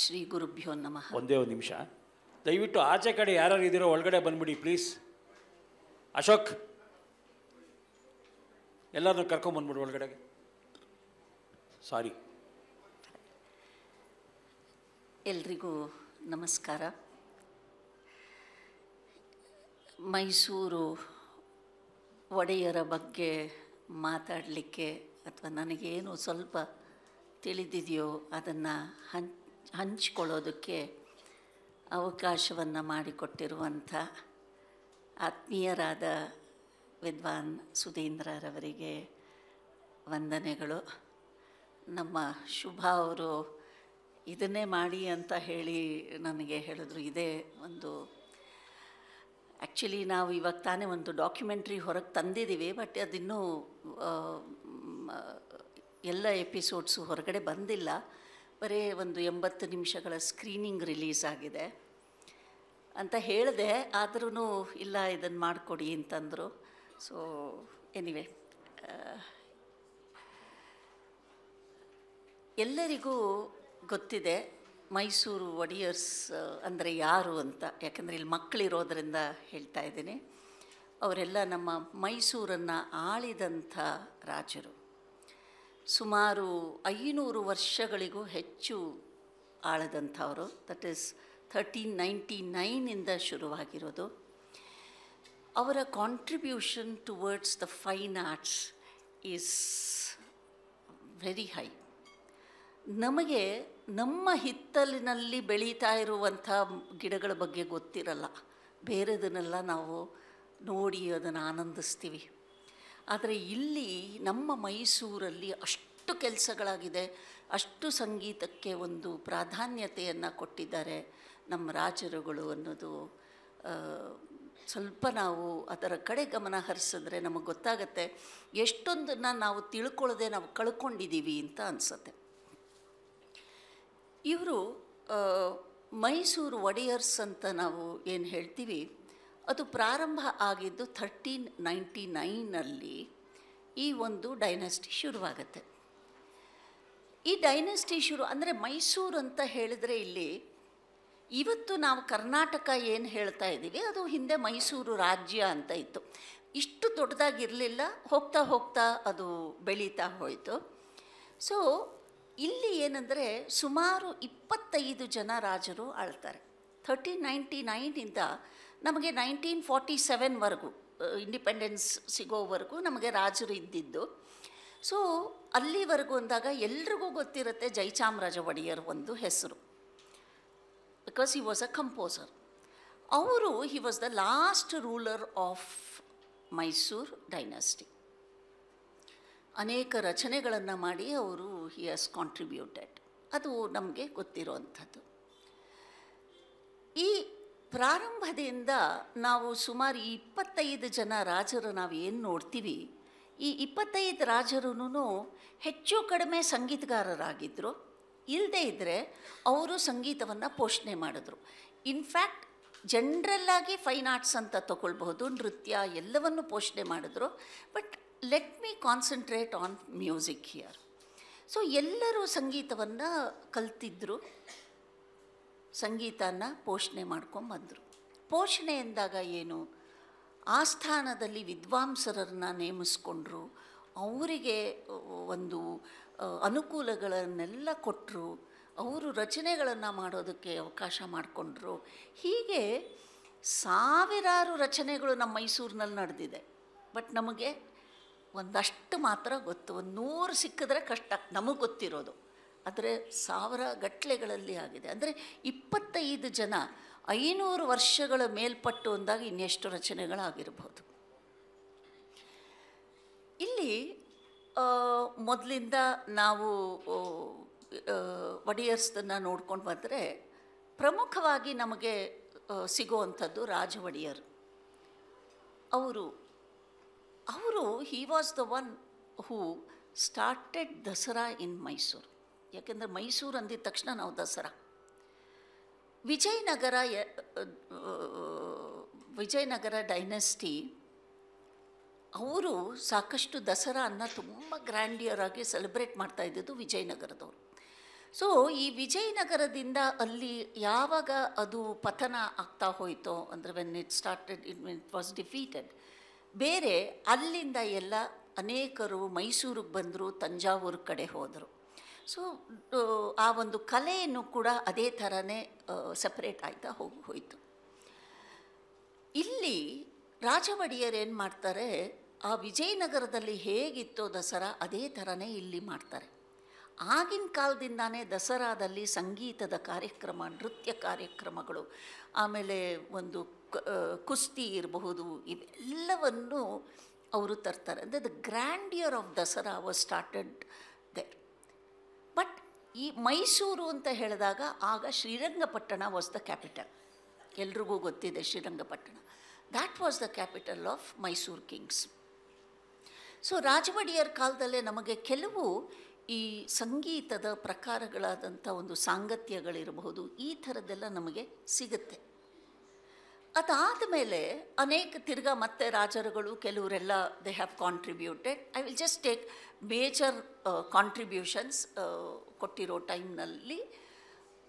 ಶ್ರೀ ಗುರುಭ್ಯೋ ನಮಃ ಒಂದೇ ಒಂದು ನಿಮಿಷ ದಯವಿಟ್ಟು ಆಚೆ ಕಡೆ ಯಾರ್ಯಾರು ಇದ್ದೀರೋ ಒಳಗಡೆ ಬಂದ್ಬಿಡಿ ಪ್ಲೀಸ್ ಅಶೋಕ್ ಎಲ್ಲರನ್ನೂ ಕರ್ಕೊಂಬಂದ್ಬಿಡು ಒಳಗಡೆ ಸಾರಿ ಎಲ್ರಿಗೂ ನಮಸ್ಕಾರ ಮೈಸೂರು ಒಡೆಯರ ಬಗ್ಗೆ ಮಾತಾಡಲಿಕ್ಕೆ ಅಥವಾ ನನಗೇನು ಸ್ವಲ್ಪ ತಿಳಿದಿದೆಯೋ ಅದನ್ನು ಹಂಚ ಹಂಚಿಕೊಳ್ಳೋದಕ್ಕೆ ಅವಕಾಶವನ್ನು ಮಾಡಿಕೊಟ್ಟಿರುವಂಥ ಆತ್ಮೀಯರಾದ ವಿದ್ವಾನ್ ಸುಧೀಂದ್ರರವರಿಗೆ ವಂದನೆಗಳು ನಮ್ಮ ಶುಭ ಅವರು ಇದನ್ನೇ ಮಾಡಿ ಅಂತ ಹೇಳಿ ನನಗೆ ಹೇಳಿದ್ರು ಇದೇ ಒಂದು ಆ್ಯಕ್ಚುಲಿ ನಾವು ಇವಾಗ ತಾನೇ ಒಂದು ಡಾಕ್ಯುಮೆಂಟ್ರಿ ಹೊರಗೆ ತಂದಿದ್ದೀವಿ ಬಟ್ ಅದಿನ್ನೂ ಎಲ್ಲ ಎಪಿಸೋಡ್ಸು ಹೊರಗಡೆ ಬಂದಿಲ್ಲ ಬರೀ ಒಂದು ಎಂಬತ್ತು ನಿಮಿಷಗಳ ಸ್ಕ್ರೀನಿಂಗ್ ರಿಲೀಸ್ ಆಗಿದೆ ಅಂತ ಹೇಳಿದೆ ಆದ್ರೂ ಇಲ್ಲ ಇದನ್ನು ಮಾಡಿಕೊಡಿ ಅಂತಂದರು ಸೊ ಎನಿವೆ ಎಲ್ಲರಿಗೂ ಗೊತ್ತಿದೆ ಮೈಸೂರು ಒಡಿಯರ್ಸ್ ಅಂದರೆ ಯಾರು ಅಂತ ಯಾಕಂದರೆ ಇಲ್ಲಿ ಮಕ್ಕಳಿರೋದರಿಂದ ಹೇಳ್ತಾ ಇದ್ದೀನಿ ಅವರೆಲ್ಲ ನಮ್ಮ ಮೈಸೂರನ್ನು ಆಳಿದಂಥ ರಾಜರು ಸುಮಾರು ಐನೂರು ವರ್ಷಗಳಿಗೂ ಹೆಚ್ಚು ಆಳದಂಥವರು ದಟ್ ಈಸ್ ಥರ್ಟೀನ್ ನೈಂಟಿ ನೈನಿಂದ ಶುರುವಾಗಿರೋದು ಅವರ contribution towards the fine arts is very high ನಮಗೆ ನಮ್ಮ ಹಿತ್ತಲಿನಲ್ಲಿ ಬೆಳೀತಾ ಇರುವಂಥ ಗಿಡಗಳ ಬಗ್ಗೆ ಗೊತ್ತಿರಲ್ಲ ಬೇರೆದನ್ನೆಲ್ಲ ನಾವು ನೋಡಿ ಅದನ್ನು ಆನಂದಿಸ್ತೀವಿ ಆದರೆ ಇಲ್ಲಿ ನಮ್ಮ ಮೈಸೂರಲ್ಲಿ ಅಷ್ಟು ಕೆಲಸಗಳಾಗಿದೆ ಅಷ್ಟು ಸಂಗೀತಕ್ಕೆ ಒಂದು ಪ್ರಾಧಾನ್ಯತೆಯನ್ನು ಕೊಟ್ಟಿದ್ದಾರೆ ನಮ್ಮ ರಾಜರುಗಳು ಅನ್ನೋದು ಸ್ವಲ್ಪ ನಾವು ಅದರ ಕಡೆ ಗಮನ ಹರಿಸಿದ್ರೆ ನಮಗೆ ಗೊತ್ತಾಗತ್ತೆ ಎಷ್ಟೊಂದನ್ನು ನಾವು ತಿಳ್ಕೊಳ್ಳದೆ ನಾವು ಕಳ್ಕೊಂಡಿದ್ದೀವಿ ಅಂತ ಅನಿಸುತ್ತೆ ಇವರು ಮೈಸೂರು ಒಡೆಯರ್ಸ್ ಅಂತ ನಾವು ಏನು ಹೇಳ್ತೀವಿ ಅದು ಪ್ರಾರಂಭ ಆಗಿದ್ದು ಥರ್ಟೀನ್ ನೈಂಟಿ ನೈನಲ್ಲಿ ಈ ಒಂದು ಡೈನಸ್ಟಿ ಶುರುವಾಗತ್ತೆ ಈ ಡೈನಸ್ಟಿ ಶುರು ಅಂದರೆ ಮೈಸೂರು ಅಂತ ಹೇಳಿದರೆ ಇಲ್ಲಿ ಇವತ್ತು ನಾವು ಕರ್ನಾಟಕ ಏನು ಹೇಳ್ತಾ ಇದ್ದೀವಿ ಅದು ಹಿಂದೆ ಮೈಸೂರು ರಾಜ್ಯ ಅಂತ ಇತ್ತು ಇಷ್ಟು ದೊಡ್ಡದಾಗಿರಲಿಲ್ಲ ಹೋಗ್ತಾ ಹೋಗ್ತಾ ಅದು ಬೆಳೀತಾ ಹೋಯಿತು ಸೊ ಇಲ್ಲಿ ಏನಂದರೆ ಸುಮಾರು ಇಪ್ಪತ್ತೈದು ಜನ ರಾಜರು ಆಳ್ತಾರೆ ಥರ್ಟಿ ನೈಂಟಿ ನೈನಿಂದ ನಮಗೆ ನೈನ್ಟೀನ್ ಫಾರ್ಟಿ ಸೆವೆನ್ವರೆಗೂ ಇಂಡಿಪೆಂಡೆನ್ಸ್ ಸಿಗೋವರೆಗೂ ನಮಗೆ ರಾಜರು ಇದ್ದಿದ್ದು ಸೊ ಅಲ್ಲಿವರೆಗೂ ಅಂದಾಗ ಎಲ್ರಿಗೂ ಗೊತ್ತಿರುತ್ತೆ ಜೈಚಾಮರಾಜ ಒಡೆಯರ್ ಒಂದು ಹೆಸರು because he was a composer ಅವರು he was the last ruler of Mysore dynasty ಅನೇಕ ರಚನೆಗಳನ್ನು ಮಾಡಿ ಅವರು ಹಿ ಹಸ್ ಕಾಂಟ್ರಿಬ್ಯೂಟೆಡ್ ಅದು ನಮಗೆ ಗೊತ್ತಿರೋವಂಥದ್ದು ಈ ಪ್ರಾರಂಭದಿಂದ ನಾವು ಸುಮಾರು ಇಪ್ಪತ್ತೈದು ಜನ ರಾಜರು ನಾವು ಏನು ನೋಡ್ತೀವಿ ಈ ಇಪ್ಪತ್ತೈದು ರಾಜರೂ ಹೆಚ್ಚು ಕಡಿಮೆ ಸಂಗೀತಗಾರರಾಗಿದ್ದರು ಇಲ್ಲದೇ ಇದ್ದರೆ ಅವರು ಸಂಗೀತವನ್ನು ಪೋಷಣೆ ಮಾಡಿದ್ರು ಇನ್ಫ್ಯಾಕ್ಟ್ ಜನ್ರಲ್ಲಾಗಿ ಫೈನ್ ಆರ್ಟ್ಸ್ ಅಂತ ತಗೊಳ್ಬಹುದು ನೃತ್ಯ ಎಲ್ಲವನ್ನು ಪೋಷಣೆ ಮಾಡಿದ್ರು but let me concentrate on music here so ಎಲ್ಲರೂ ಸಂಗೀತವನ್ನು ಕಲ್ತಿದ್ರು ಸಂಗೀತನ ಪೋಷಣೆ ಮಾಡ್ಕೊಂಡು ಪೋಷಣೆ ಎಂದಾಗ ಏನು ಆಸ್ಥಾನದಲ್ಲಿ ವಿದ್ವಾಂಸರನ್ನು ನೇಮಿಸ್ಕೊಂಡ್ರು ಅವರಿಗೆ ಒಂದು ಅನುಕೂಲಗಳನ್ನೆಲ್ಲ ಕೊಟ್ಟರು ಅವರು ರಚನೆಗಳನ್ನು ಮಾಡೋದಕ್ಕೆ ಅವಕಾಶ ಮಾಡಿಕೊಂಡ್ರು ಹೀಗೆ ಸಾವಿರಾರು ರಚನೆಗಳು ನಮ್ಮ ಮೈಸೂರಿನಲ್ಲಿ ನಡೆದಿದೆ ಬಟ್ ನಮಗೆ ಒಂದಷ್ಟು ಮಾತ್ರ ಗೊತ್ತು ಒಂದು ನೂರು ಸಿಕ್ಕಿದ್ರೆ ಕಷ್ಟ ನಮಗೆ ಗೊತ್ತಿರೋದು ಆದರೆ ಸಾವಿರ ಗಟ್ಟಲೆಗಳಲ್ಲಿ ಆಗಿದೆ ಅಂದರೆ ಇಪ್ಪತ್ತೈದು ಜನ ಐನೂರು ವರ್ಷಗಳ ಮೇಲ್ಪಟ್ಟು ಅಂದಾಗ ಇನ್ನೆಷ್ಟು ರಚನೆಗಳಾಗಿರ್ಬೋದು ಇಲ್ಲಿ ಮೊದಲಿಂದ ನಾವು ಒಡೆಯರ್ಸ್ದನ್ನು ನೋಡ್ಕೊಂಡು ಬಂದರೆ ಪ್ರಮುಖವಾಗಿ ನಮಗೆ ಸಿಗುವಂಥದ್ದು ರಾಜ ಒಡೆಯರ್ ಅವರು ಅವರು he was the one who started Dasara in Mysore ಯಾಕೆಂದರೆ ಮೈಸೂರು ಅಂದಿದ ತಕ್ಷಣ ನಾವು ದಸರಾ ವಿಜಯನಗರ ವಿಜಯನಗರ ಡೈನೆಸ್ಟಿ ಅವರು ಸಾಕಷ್ಟು ದಸರಾ ಅನ್ನ ತುಂಬ ಗ್ರ್ಯಾಂಡಿಯರಾಗಿ ಸೆಲೆಬ್ರೇಟ್ ಮಾಡ್ತಾ ಇದ್ದಿದ್ದು ವಿಜಯನಗರದವರು ಸೊ ಈ ವಿಜಯನಗರದಿಂದ ಅಲ್ಲಿ ಯಾವಾಗ ಅದು ಪತನ ಆಗ್ತಾ ಹೋಯಿತೋ ಅಂದರೆ when it started it it was defeated ಬೇರೆ ಅಲ್ಲಿಂದ ಎಲ್ಲ ಅನೇಕರು ಮೈಸೂರಿಗೆ ಬಂದರು ತಂಜಾವೂರು ಕಡೆ ಹೋದರು ಸೊ ಆ ಒಂದು ಕಲೆಯನ್ನು ಕೂಡ ಅದೇ ಥರನೇ ಸಪ್ರೇಟ್ ಆಯ್ತಾ ಹೋಗಿ ಹೋಯಿತು ಇಲ್ಲಿ ರಾಜ ಒಡೆಯರ್ ಏನು ಮಾಡ್ತಾರೆ ಆ ವಿಜಯನಗರದಲ್ಲಿ ಹೇಗಿತ್ತೋ ದಸರಾ ಅದೇ ಥರನೇ ಇಲ್ಲಿ ಮಾಡ್ತಾರೆ ಆಗಿನ ಕಾಲದಿಂದಾನೇ ದಸರಾದಲ್ಲಿ ಸಂಗೀತದ ಕಾರ್ಯಕ್ರಮ ನೃತ್ಯ ಕಾರ್ಯಕ್ರಮಗಳು ಆಮೇಲೆ ಒಂದು ಕುಸ್ತಿ ಇರಬಹುದು ಇವೆಲ್ಲವನ್ನು ಅವರು ತರ್ತಾರೆ ಅಂದರೆ the grandeur of Dasara was started but ಈ ಮೈಸೂರು ಅಂತ ಹೇಳಿದಾಗ ಆಗ ಶ್ರೀರಂಗಪಟ್ಟಣ ವಾಸ್ ದ ಕ್ಯಾಪಿಟಲ್ ಎಲ್ರಿಗೂ ಗೊತ್ತಿದೆ Srirangapatna that was the capital of Mysore kings so ರಾಜವಡಿಯರ ಕಾಲದಲ್ಲೇ ನಮಗೆ ಕೆಲವು ಈ ಸಂಗೀತದ ಪ್ರಕಾರಗಳಾದಂಥ ಒಂದು ಸಾಂಗತ್ಯಗಳಿರಬಹುದು ಈ ಥರದ್ದೆಲ್ಲ ನಮಗೆ ಸಿಗುತ್ತೆ ಅದಾದ ಮೇಲೆ ಅನೇಕ ತಿರ್ಗಾ ಮತ್ತೆ ರಾಜರುಗಳು ಕೆಲವರೆಲ್ಲ they have contributed I will just take major contributions ಕೊಟ್ಟಿರೋ ಟೈಮ್ನಲ್ಲಿ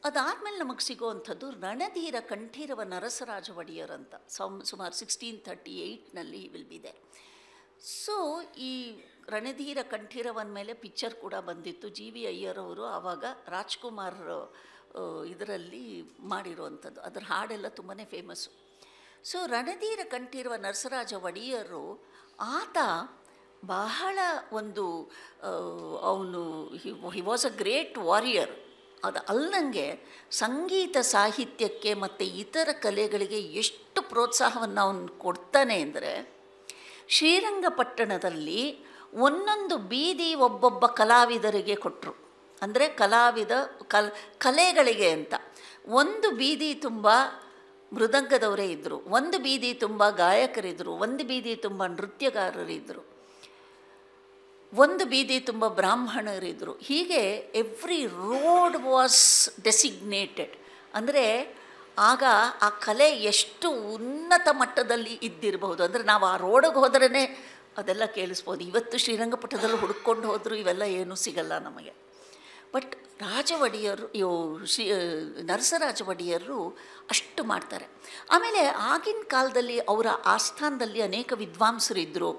ಅದಾದಮೇಲೆ ನಮಗೆ ಸಿಗೋವಂಥದ್ದು ರಣಧೀರ ಕಂಠೀರವ ನರಸರಾಜ ಒಡೆಯರ್ ಅಂತ ಸಮ್ ಸುಮಾರು ಸಿಕ್ಸ್ಟೀನ್ ಥರ್ಟಿ ಏಯ್ಟ್ನಲ್ಲಿ ವಿಲ್ ಬಿ ಸೊ ಈ ರಣಧೀರ ಕಂಠೀರವನ ಮೇಲೆ ಪಿಕ್ಚರ್ ಕೂಡ ಬಂದಿತ್ತು ಜಿ ವಿ ಅಯ್ಯರ್ ಅವರು ಆವಾಗ ರಾಜ್ಕುಮಾರ್ uh, ಇದರಲ್ಲಿ ಮಾಡಿರೋವಂಥದ್ದು ಅದರ ಹಾಡೆಲ್ಲ ತುಂಬಾ ಫೇಮಸ್ಸು ಸೊ ರಣಧೀರ ಕಂಠೀರುವ ನರಸರಾಜ ಒಡೆಯರು ಆತ ಬಹಳ ಒಂದು ಅವನು he was a great warrior ಅದು ಅಲ್ಲದಂಗೆ ಸಂಗೀತ ಸಾಹಿತ್ಯಕ್ಕೆ ಮತ್ತು ಇತರ ಕಲೆಗಳಿಗೆ ಎಷ್ಟು ಪ್ರೋತ್ಸಾಹವನ್ನು ಅವನು ಕೊಡ್ತಾನೆ ಅಂದರೆ ಶ್ರೀರಂಗಪಟ್ಟಣದಲ್ಲಿ ಒಂದೊಂದು ಬೀದಿ ಒಬ್ಬೊಬ್ಬ ಕಲಾವಿದರಿಗೆ ಕೊಟ್ಟರು ಅಂದರೆ ಕಲಾವಿದ ಕಲೆಗಳಿಗೆ ಅಂತ ಒಂದು ಬೀದಿ ತುಂಬ ಮೃದಂಗದವರೇ ಇದ್ದರು ಒಂದು ಬೀದಿ ತುಂಬ ಗಾಯಕರಿದ್ದರು ಒಂದು ಬೀದಿ ತುಂಬ ನೃತ್ಯಗಾರರಿದ್ದರು ಒಂದು ಬೀದಿ ತುಂಬ ಬ್ರಾಹ್ಮಣರಿದ್ದರು ಹೀಗೆ ಎವ್ರಿ ರೋಡ್ ವಾಸ್ ಡೆಸಿಗ್ನೇಟೆಡ್ ಅಂದರೆ ಆಗ ಆ ಕಲೆ ಎಷ್ಟು ಉನ್ನತ ಮಟ್ಟದಲ್ಲಿ ಇದ್ದಿರಬಹುದು ಅಂದರೆ ನಾವು ಆ ರೋಡಗೆ ಹೋದ್ರೇ ಅದೆಲ್ಲ ಕೇಳಿಸ್ಬೋದು ಇವತ್ತು ಶ್ರೀರಂಗಪಟ್ಟಣದಲ್ಲಿ ಹುಡುಕೊಂಡು ಹೋದರೂ ಇವೆಲ್ಲ ಏನೂ ಸಿಗಲ್ಲ ನಮಗೆ ಬಟ್ ರಾಜ ಒಡೆಯರು ಯೋ ಶ್ರೀ ನರಸರಾಜ ಒಡೆಯರು ಅಷ್ಟು ಮಾಡ್ತಾರೆ ಆಮೇಲೆ ಆಗಿನ ಕಾಲದಲ್ಲಿ ಅವರ ಆಸ್ಥಾನದಲ್ಲಿ ಅನೇಕ ವಿದ್ವಾಂಸರು ಇದ್ದರು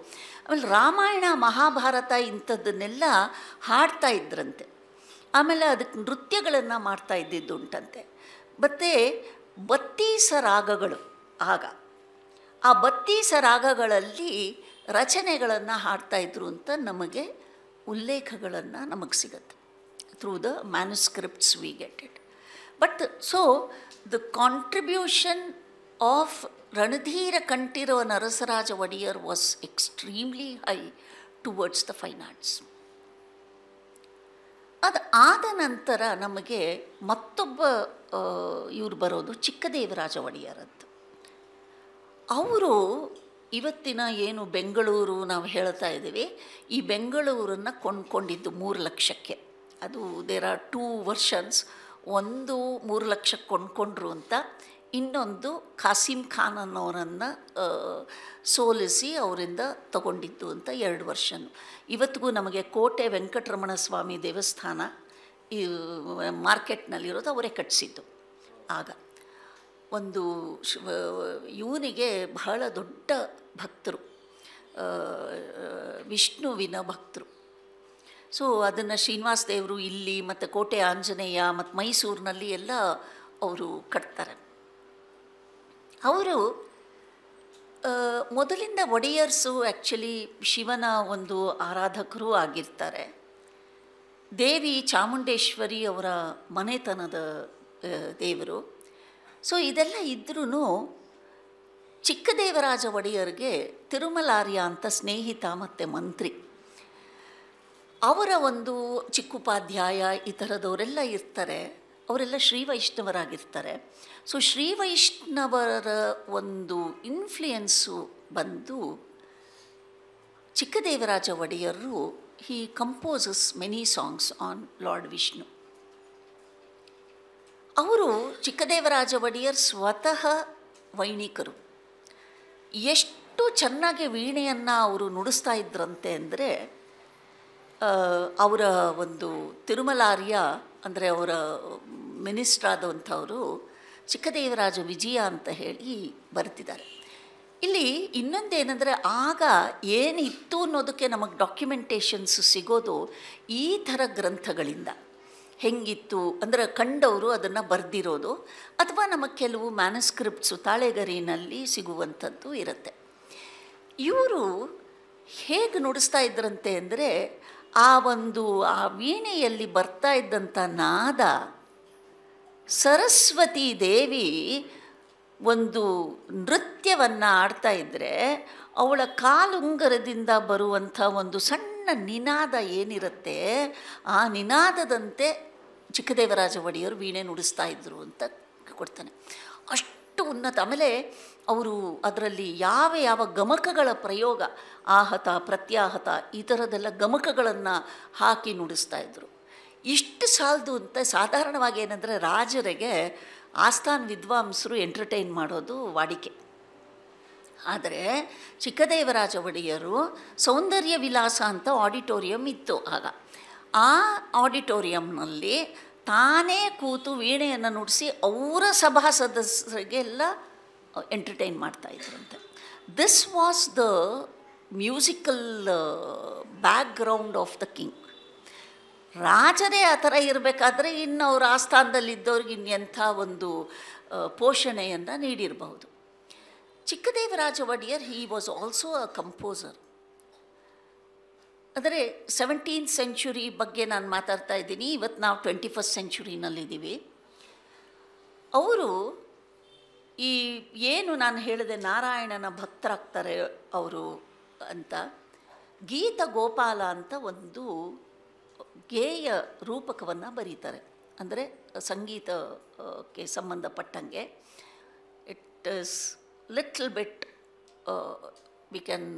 ಆಮೇಲೆ ರಾಮಾಯಣ ಮಹಾಭಾರತ ಇಂಥದ್ದನ್ನೆಲ್ಲ ಹಾಡ್ತಾ ಇದ್ರಂತೆ ಆಮೇಲೆ ಅದಕ್ಕೆ ನೃತ್ಯಗಳನ್ನು ಮಾಡ್ತಾ ಇದ್ದಿದ್ದು ಉಂಟಂತೆ ಮತ್ತು ಬತ್ತೀಸ ರಾಗಗಳು ಆಗ ಆ ಬತ್ತೀಸ ರಾಗಗಳಲ್ಲಿ ರಚನೆಗಳನ್ನು ಹಾಡ್ತಾಯಿದ್ರು ಅಂತ ನಮಗೆ ಉಲ್ಲೇಖಗಳನ್ನು ನಮಗೆ ಸಿಗುತ್ತೆ through the manuscripts we get it. But the, so the contribution of Ranadhira Kantiro Narasaraja Vadiyar was extremely high towards the finance. ಅದು ಆದ ನಂತರ ನಮಗೆ ಮತ್ತೊಬ್ಬ ಇವರು ಬರೋದು ಚಿಕ್ಕದೇವರಾಜ ಒಡೆಯರದ್ದು ಅವರು ಇವತ್ತಿನ ಏನು ಬೆಂಗಳೂರು ನಾವು ಹೇಳ್ತಾ ಇದ್ದೀವಿ ಈ ಬೆಂಗಳೂರನ್ನು ಕೊಂಡ್ಕೊಂಡಿದ್ದು ಮೂರು ಲಕ್ಷಕ್ಕೆ ಅದು ದೇರ್ ಆರ್ ಟೂ ವರ್ಷನ್ಸ್ ಒಂದು ಮೂರು ಲಕ್ಷ ಕೊಂಡ್ಕೊಂಡ್ರು ಅಂತ ಇನ್ನೊಂದು ಖಾಸಿಂ ಖಾನ್ ಅನ್ನೋರನ್ನು ಸೋಲಿಸಿ ಅವರಿಂದ ತಗೊಂಡಿದ್ದು ಅಂತ ಎರಡು ವರ್ಷನು ಇವತ್ತಿಗೂ ನಮಗೆ ಕೋಟೆ ವೆಂಕಟರಮಣ ಸ್ವಾಮಿ ದೇವಸ್ಥಾನ ಈ ಮಾರ್ಕೆಟ್ನಲ್ಲಿರೋದು ಅವರೇ ಕಟ್ಟಿಸಿದ್ದು ಆಗ ಒಂದು ಇವನಿಗೆ ಬಹಳ ದೊಡ್ಡ ಭಕ್ತರು ವಿಷ್ಣುವಿನ ಭಕ್ತರು ಸೊ ಅದನ್ನು ಶ್ರೀನಿವಾಸ ದೇವರು ಇಲ್ಲಿ ಮತ್ತು ಕೋಟೆ ಆಂಜನೇಯ ಮತ್ತು ಮೈಸೂರಿನಲ್ಲಿ ಎಲ್ಲ ಅವರು ಕಟ್ತಾರೆ ಅವರು ಮೊದಲಿಂದ ಒಡೆಯರ್ಸು ಆ್ಯಕ್ಚುಲಿ ಶಿವನ ಒಂದು ಆರಾಧಕರೂ ಆಗಿರ್ತಾರೆ ದೇವಿ ಚಾಮುಂಡೇಶ್ವರಿ ಅವರ ಮನೆತನದ ದೇವರು ಸೊ ಇದೆಲ್ಲ ಇದ್ರೂ ಚಿಕ್ಕದೇವರಾಜ ಒಡೆಯರ್ಗೆ ತಿರುಮಲಾರ್ಯ ಅಂತ ಸ್ನೇಹಿತ ಮತ್ತು ಮಂತ್ರಿ ಅವರ ಒಂದು ಚಿಕ್ಕುಪಾಧ್ಯಾಯ ಈ ಥರದವರೆಲ್ಲ ಇರ್ತಾರೆ ಅವರೆಲ್ಲ ಶ್ರೀ ಸೊ ಶ್ರೀವೈಷ್ಣವರ ಒಂದು ಇನ್ಫ್ಲುಯೆನ್ಸು ಬಂದು Chikkadevaraja Wodeyar he composes many songs on lord Vishnu ಅವರು ಚಿಕ್ಕದೇವರಾಜ ಒಡೆಯರ್ ಸ್ವತಃ ವೈಣಿಕರು ಎಷ್ಟು ಚೆನ್ನಾಗಿ ವೀಣೆಯನ್ನು ಅವರು ನುಡಿಸ್ತಾ ಇದ್ರಂತೆ ಅಂದರೆ ಅವರ ಒಂದು ತಿರುಮಲಾರ್ಯ ಅಂದರೆ ಅವರ ಮಿನಿಸ್ಟ್ರ್ ಆದಂಥವರು ಚಿಕ್ಕದೇವರಾಜ ವಿಜಯ ಅಂತ ಹೇಳಿ ಬರ್ತಿದ್ದಾರೆ ಇಲ್ಲಿ ಇನ್ನೊಂದೇನೆಂದರೆ ಆಗ ಏನಿತ್ತು ಅನ್ನೋದಕ್ಕೆ ನಮಗೆ ಡಾಕ್ಯುಮೆಂಟೇಷನ್ಸ್ ಸಿಗೋದು ಈ ಥರ ಗ್ರಂಥಗಳಿಂದ ಹೆಂಗಿತ್ತು ಅಂದರೆ ಕಂಡವರು ಅದನ್ನು ಬರೆದಿರೋದು ಅಥವಾ ನಮಗೆ ಕೆಲವು ಮ್ಯಾನಸ್ಕ್ರಿಪ್ಟ್ಸು ತಾಳೆಗರಿನಲ್ಲಿ ಸಿಗುವಂಥದ್ದು ಇರುತ್ತೆ ಇವರು ಹೇಗೆ ನುಡಿಸ್ತಾ ಇದ್ರಂತೆ ಅಂದರೆ ಆ ಒಂದು ಆ ವೀಣೆಯಲ್ಲಿ ಬರ್ತಾ ಇದ್ದಂಥ ನಾದ ಸರಸ್ವತಿ ದೇವಿ ಒಂದು ನೃತ್ಯವನ್ನು ಆಡ್ತಾ ಇದ್ದರೆ ಅವಳ ಕಾಲುಂಗರದಿಂದ ಬರುವಂಥ ಒಂದು ಸಣ್ಣ ನಿನಾದ ಏನಿರುತ್ತೆ ಆ ನಿನಾದದಂತೆ ಚಿಕ್ಕದೇವರಾಜ ಒಡೆಯವರು ವೀಣೆ ನುಡಿಸ್ತಾ ಇದ್ದರು ಅಂತ ಕೊಡ್ತಾನೆ ಅಷ್ಟು ಉನ್ನತ ಆಮೇಲೆ ಅವರು ಅದರಲ್ಲಿ ಯಾವ ಯಾವ ಗಮಕಗಳ ಪ್ರಯೋಗ ಆಹತ ಪ್ರತ್ಯಾಹತ ಈ ಥರದೆಲ್ಲ ಗಮಕಗಳನ್ನು ಹಾಕಿ ನುಡಿಸ್ತಾ ಇದ್ದರು ಇಷ್ಟು ಸಾಲದು ಅಂತ ಸಾಧಾರಣವಾಗಿ ಏನಂದರೆ ರಾಜರಿಗೆ ಆಸ್ಥಾನ್ ವಿದ್ವಾಂಸರು ಎಂಟರ್ಟೈನ್ ಮಾಡೋದು ವಾಡಿಕೆ ಆದರೆ ಚಿಕ್ಕದೇವರಾಜ ಒಡೆಯರು ಸೌಂದರ್ಯ ವಿಲಾಸ ಅಂತ ಆಡಿಟೋರಿಯಂ ಇತ್ತು ಆಗ ಆ ಆಡಿಟೋರಿಯಂನಲ್ಲಿ ತಾನೇ ಕೂತು ವೀಣೆಯನ್ನು ನುಡಿಸಿ ಅವರ ಸಭಾ ಸದಸ್ಯರಿಗೆಲ್ಲ ಎಂಟರ್ಟೈನ್ ಮಾಡ್ತಾಯಿದ್ರಂತೆ this was the musical background of the king ರಾಜನೇ ಆ ಥರ ಇರಬೇಕಾದ್ರೆ ಇನ್ನು ಅವ್ರ ಆಸ್ಥಾನದಲ್ಲಿದ್ದವ್ರಿಗೆ ಇನ್ನೆಂಥ ಒಂದು uh, ಪೋಷಣೆಯನ್ನು ನೀಡಿರಬಹುದು Chikkadevaraja Wodeyar he was also a composer ಆದರೆ ಸೆವೆಂಟೀನ್ ಸೆಂಚುರಿ ಬಗ್ಗೆ ನಾನು ಮಾತಾಡ್ತಾ ಇದ್ದೀನಿ ಇವತ್ತು ನಾವು ಟ್ವೆಂಟಿ ಫಸ್ಟ್ ಸೆಂಚುರಿನಲ್ಲಿದ್ದೀವಿ ಅವರು ಈ ಏನು ನಾನು ಹೇಳಿದೆ ನಾರಾಯಣನ ಭಕ್ತರಾಗ್ತಾರೆ ಅವರು ಅಂತ ಗೀತ ಗೋಪಾಲ ಅಂತ ಒಂದು ಗೇಯ ರೂಪಕವನ್ನು ಬರೀತಾರೆ ಅಂದರೆ ಸಂಗೀತಕ್ಕೆ ಸಂಬಂಧಪಟ್ಟಂಗೆ it is little bit we can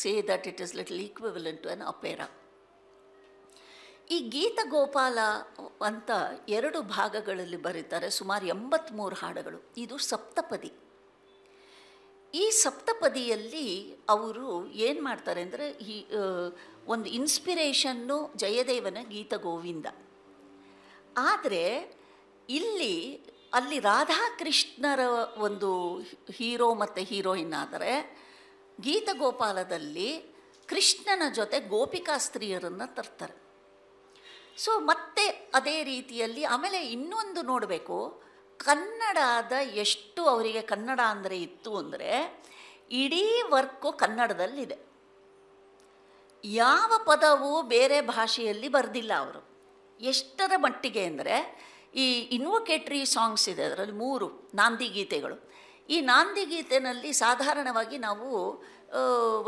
say that it is little equivalent to an opera ಈ ಗೀತ ಗೋಪಾಲ ಅಂತ ಎರಡು ಭಾಗಗಳಲ್ಲಿ ಬರೀತಾರೆ ಸುಮಾರು ಎಂಬತ್ತ್ಮೂರು ಹಾಡುಗಳು ಇದು ಸಪ್ತಪದಿ ಈ ಸಪ್ತಪದಿಯಲ್ಲಿ ಅವರು ಏನು ಮಾಡ್ತಾರೆ ಅಂದರೆ ಈ ಒಂದು ಇನ್ಸ್ಪಿರೇಷನ್ನು ಜಯದೇವನ ಗೀತ ಗೋವಿಂದ ಆದರೆ ಇಲ್ಲಿ ಅಲ್ಲಿ ರಾಧಾಕೃಷ್ಣರ ಒಂದು ಹೀರೋ ಮತ್ತು ಹೀರೋಯಿನ್ ಆದರೆ ಗೀತಗೋಪಾಲದಲ್ಲಿ ಕೃಷ್ಣನ ಜೊತೆ ಗೋಪಿಕಾ ಸ್ತ್ರೀಯರನ್ನು ತರ್ತಾರೆ ಸೊ ಮತ್ತೆ ಅದೇ ರೀತಿಯಲ್ಲಿ ಆಮೇಲೆ ಇನ್ನೊಂದು ನೋಡಬೇಕು ಕನ್ನಡದ ಎಷ್ಟು ಅವರಿಗೆ ಕನ್ನಡ ಅಂದರೆ ಇತ್ತು ಅಂದರೆ ಇಡೀ ವರ್ಕು ಕನ್ನಡದಲ್ಲಿದೆ ಯಾವ ಪದವು ಬೇರೆ ಭಾಷೆಯಲ್ಲಿ ಬರೆದಿಲ್ಲ ಅವರು ಎಷ್ಟರ ಮಟ್ಟಿಗೆ ಅಂದರೆ ಈ ಇನ್ವೊಕೇಟ್ರಿ ಸಾಂಗ್ಸ್ ಇದೆ ಅದರಲ್ಲಿ ಮೂರು ನಾಂದಿ ಗೀತೆಗಳು ಈ ನಾಂದಿ ಗೀತೆನಲ್ಲಿ ಸಾಧಾರಣವಾಗಿ ನಾವು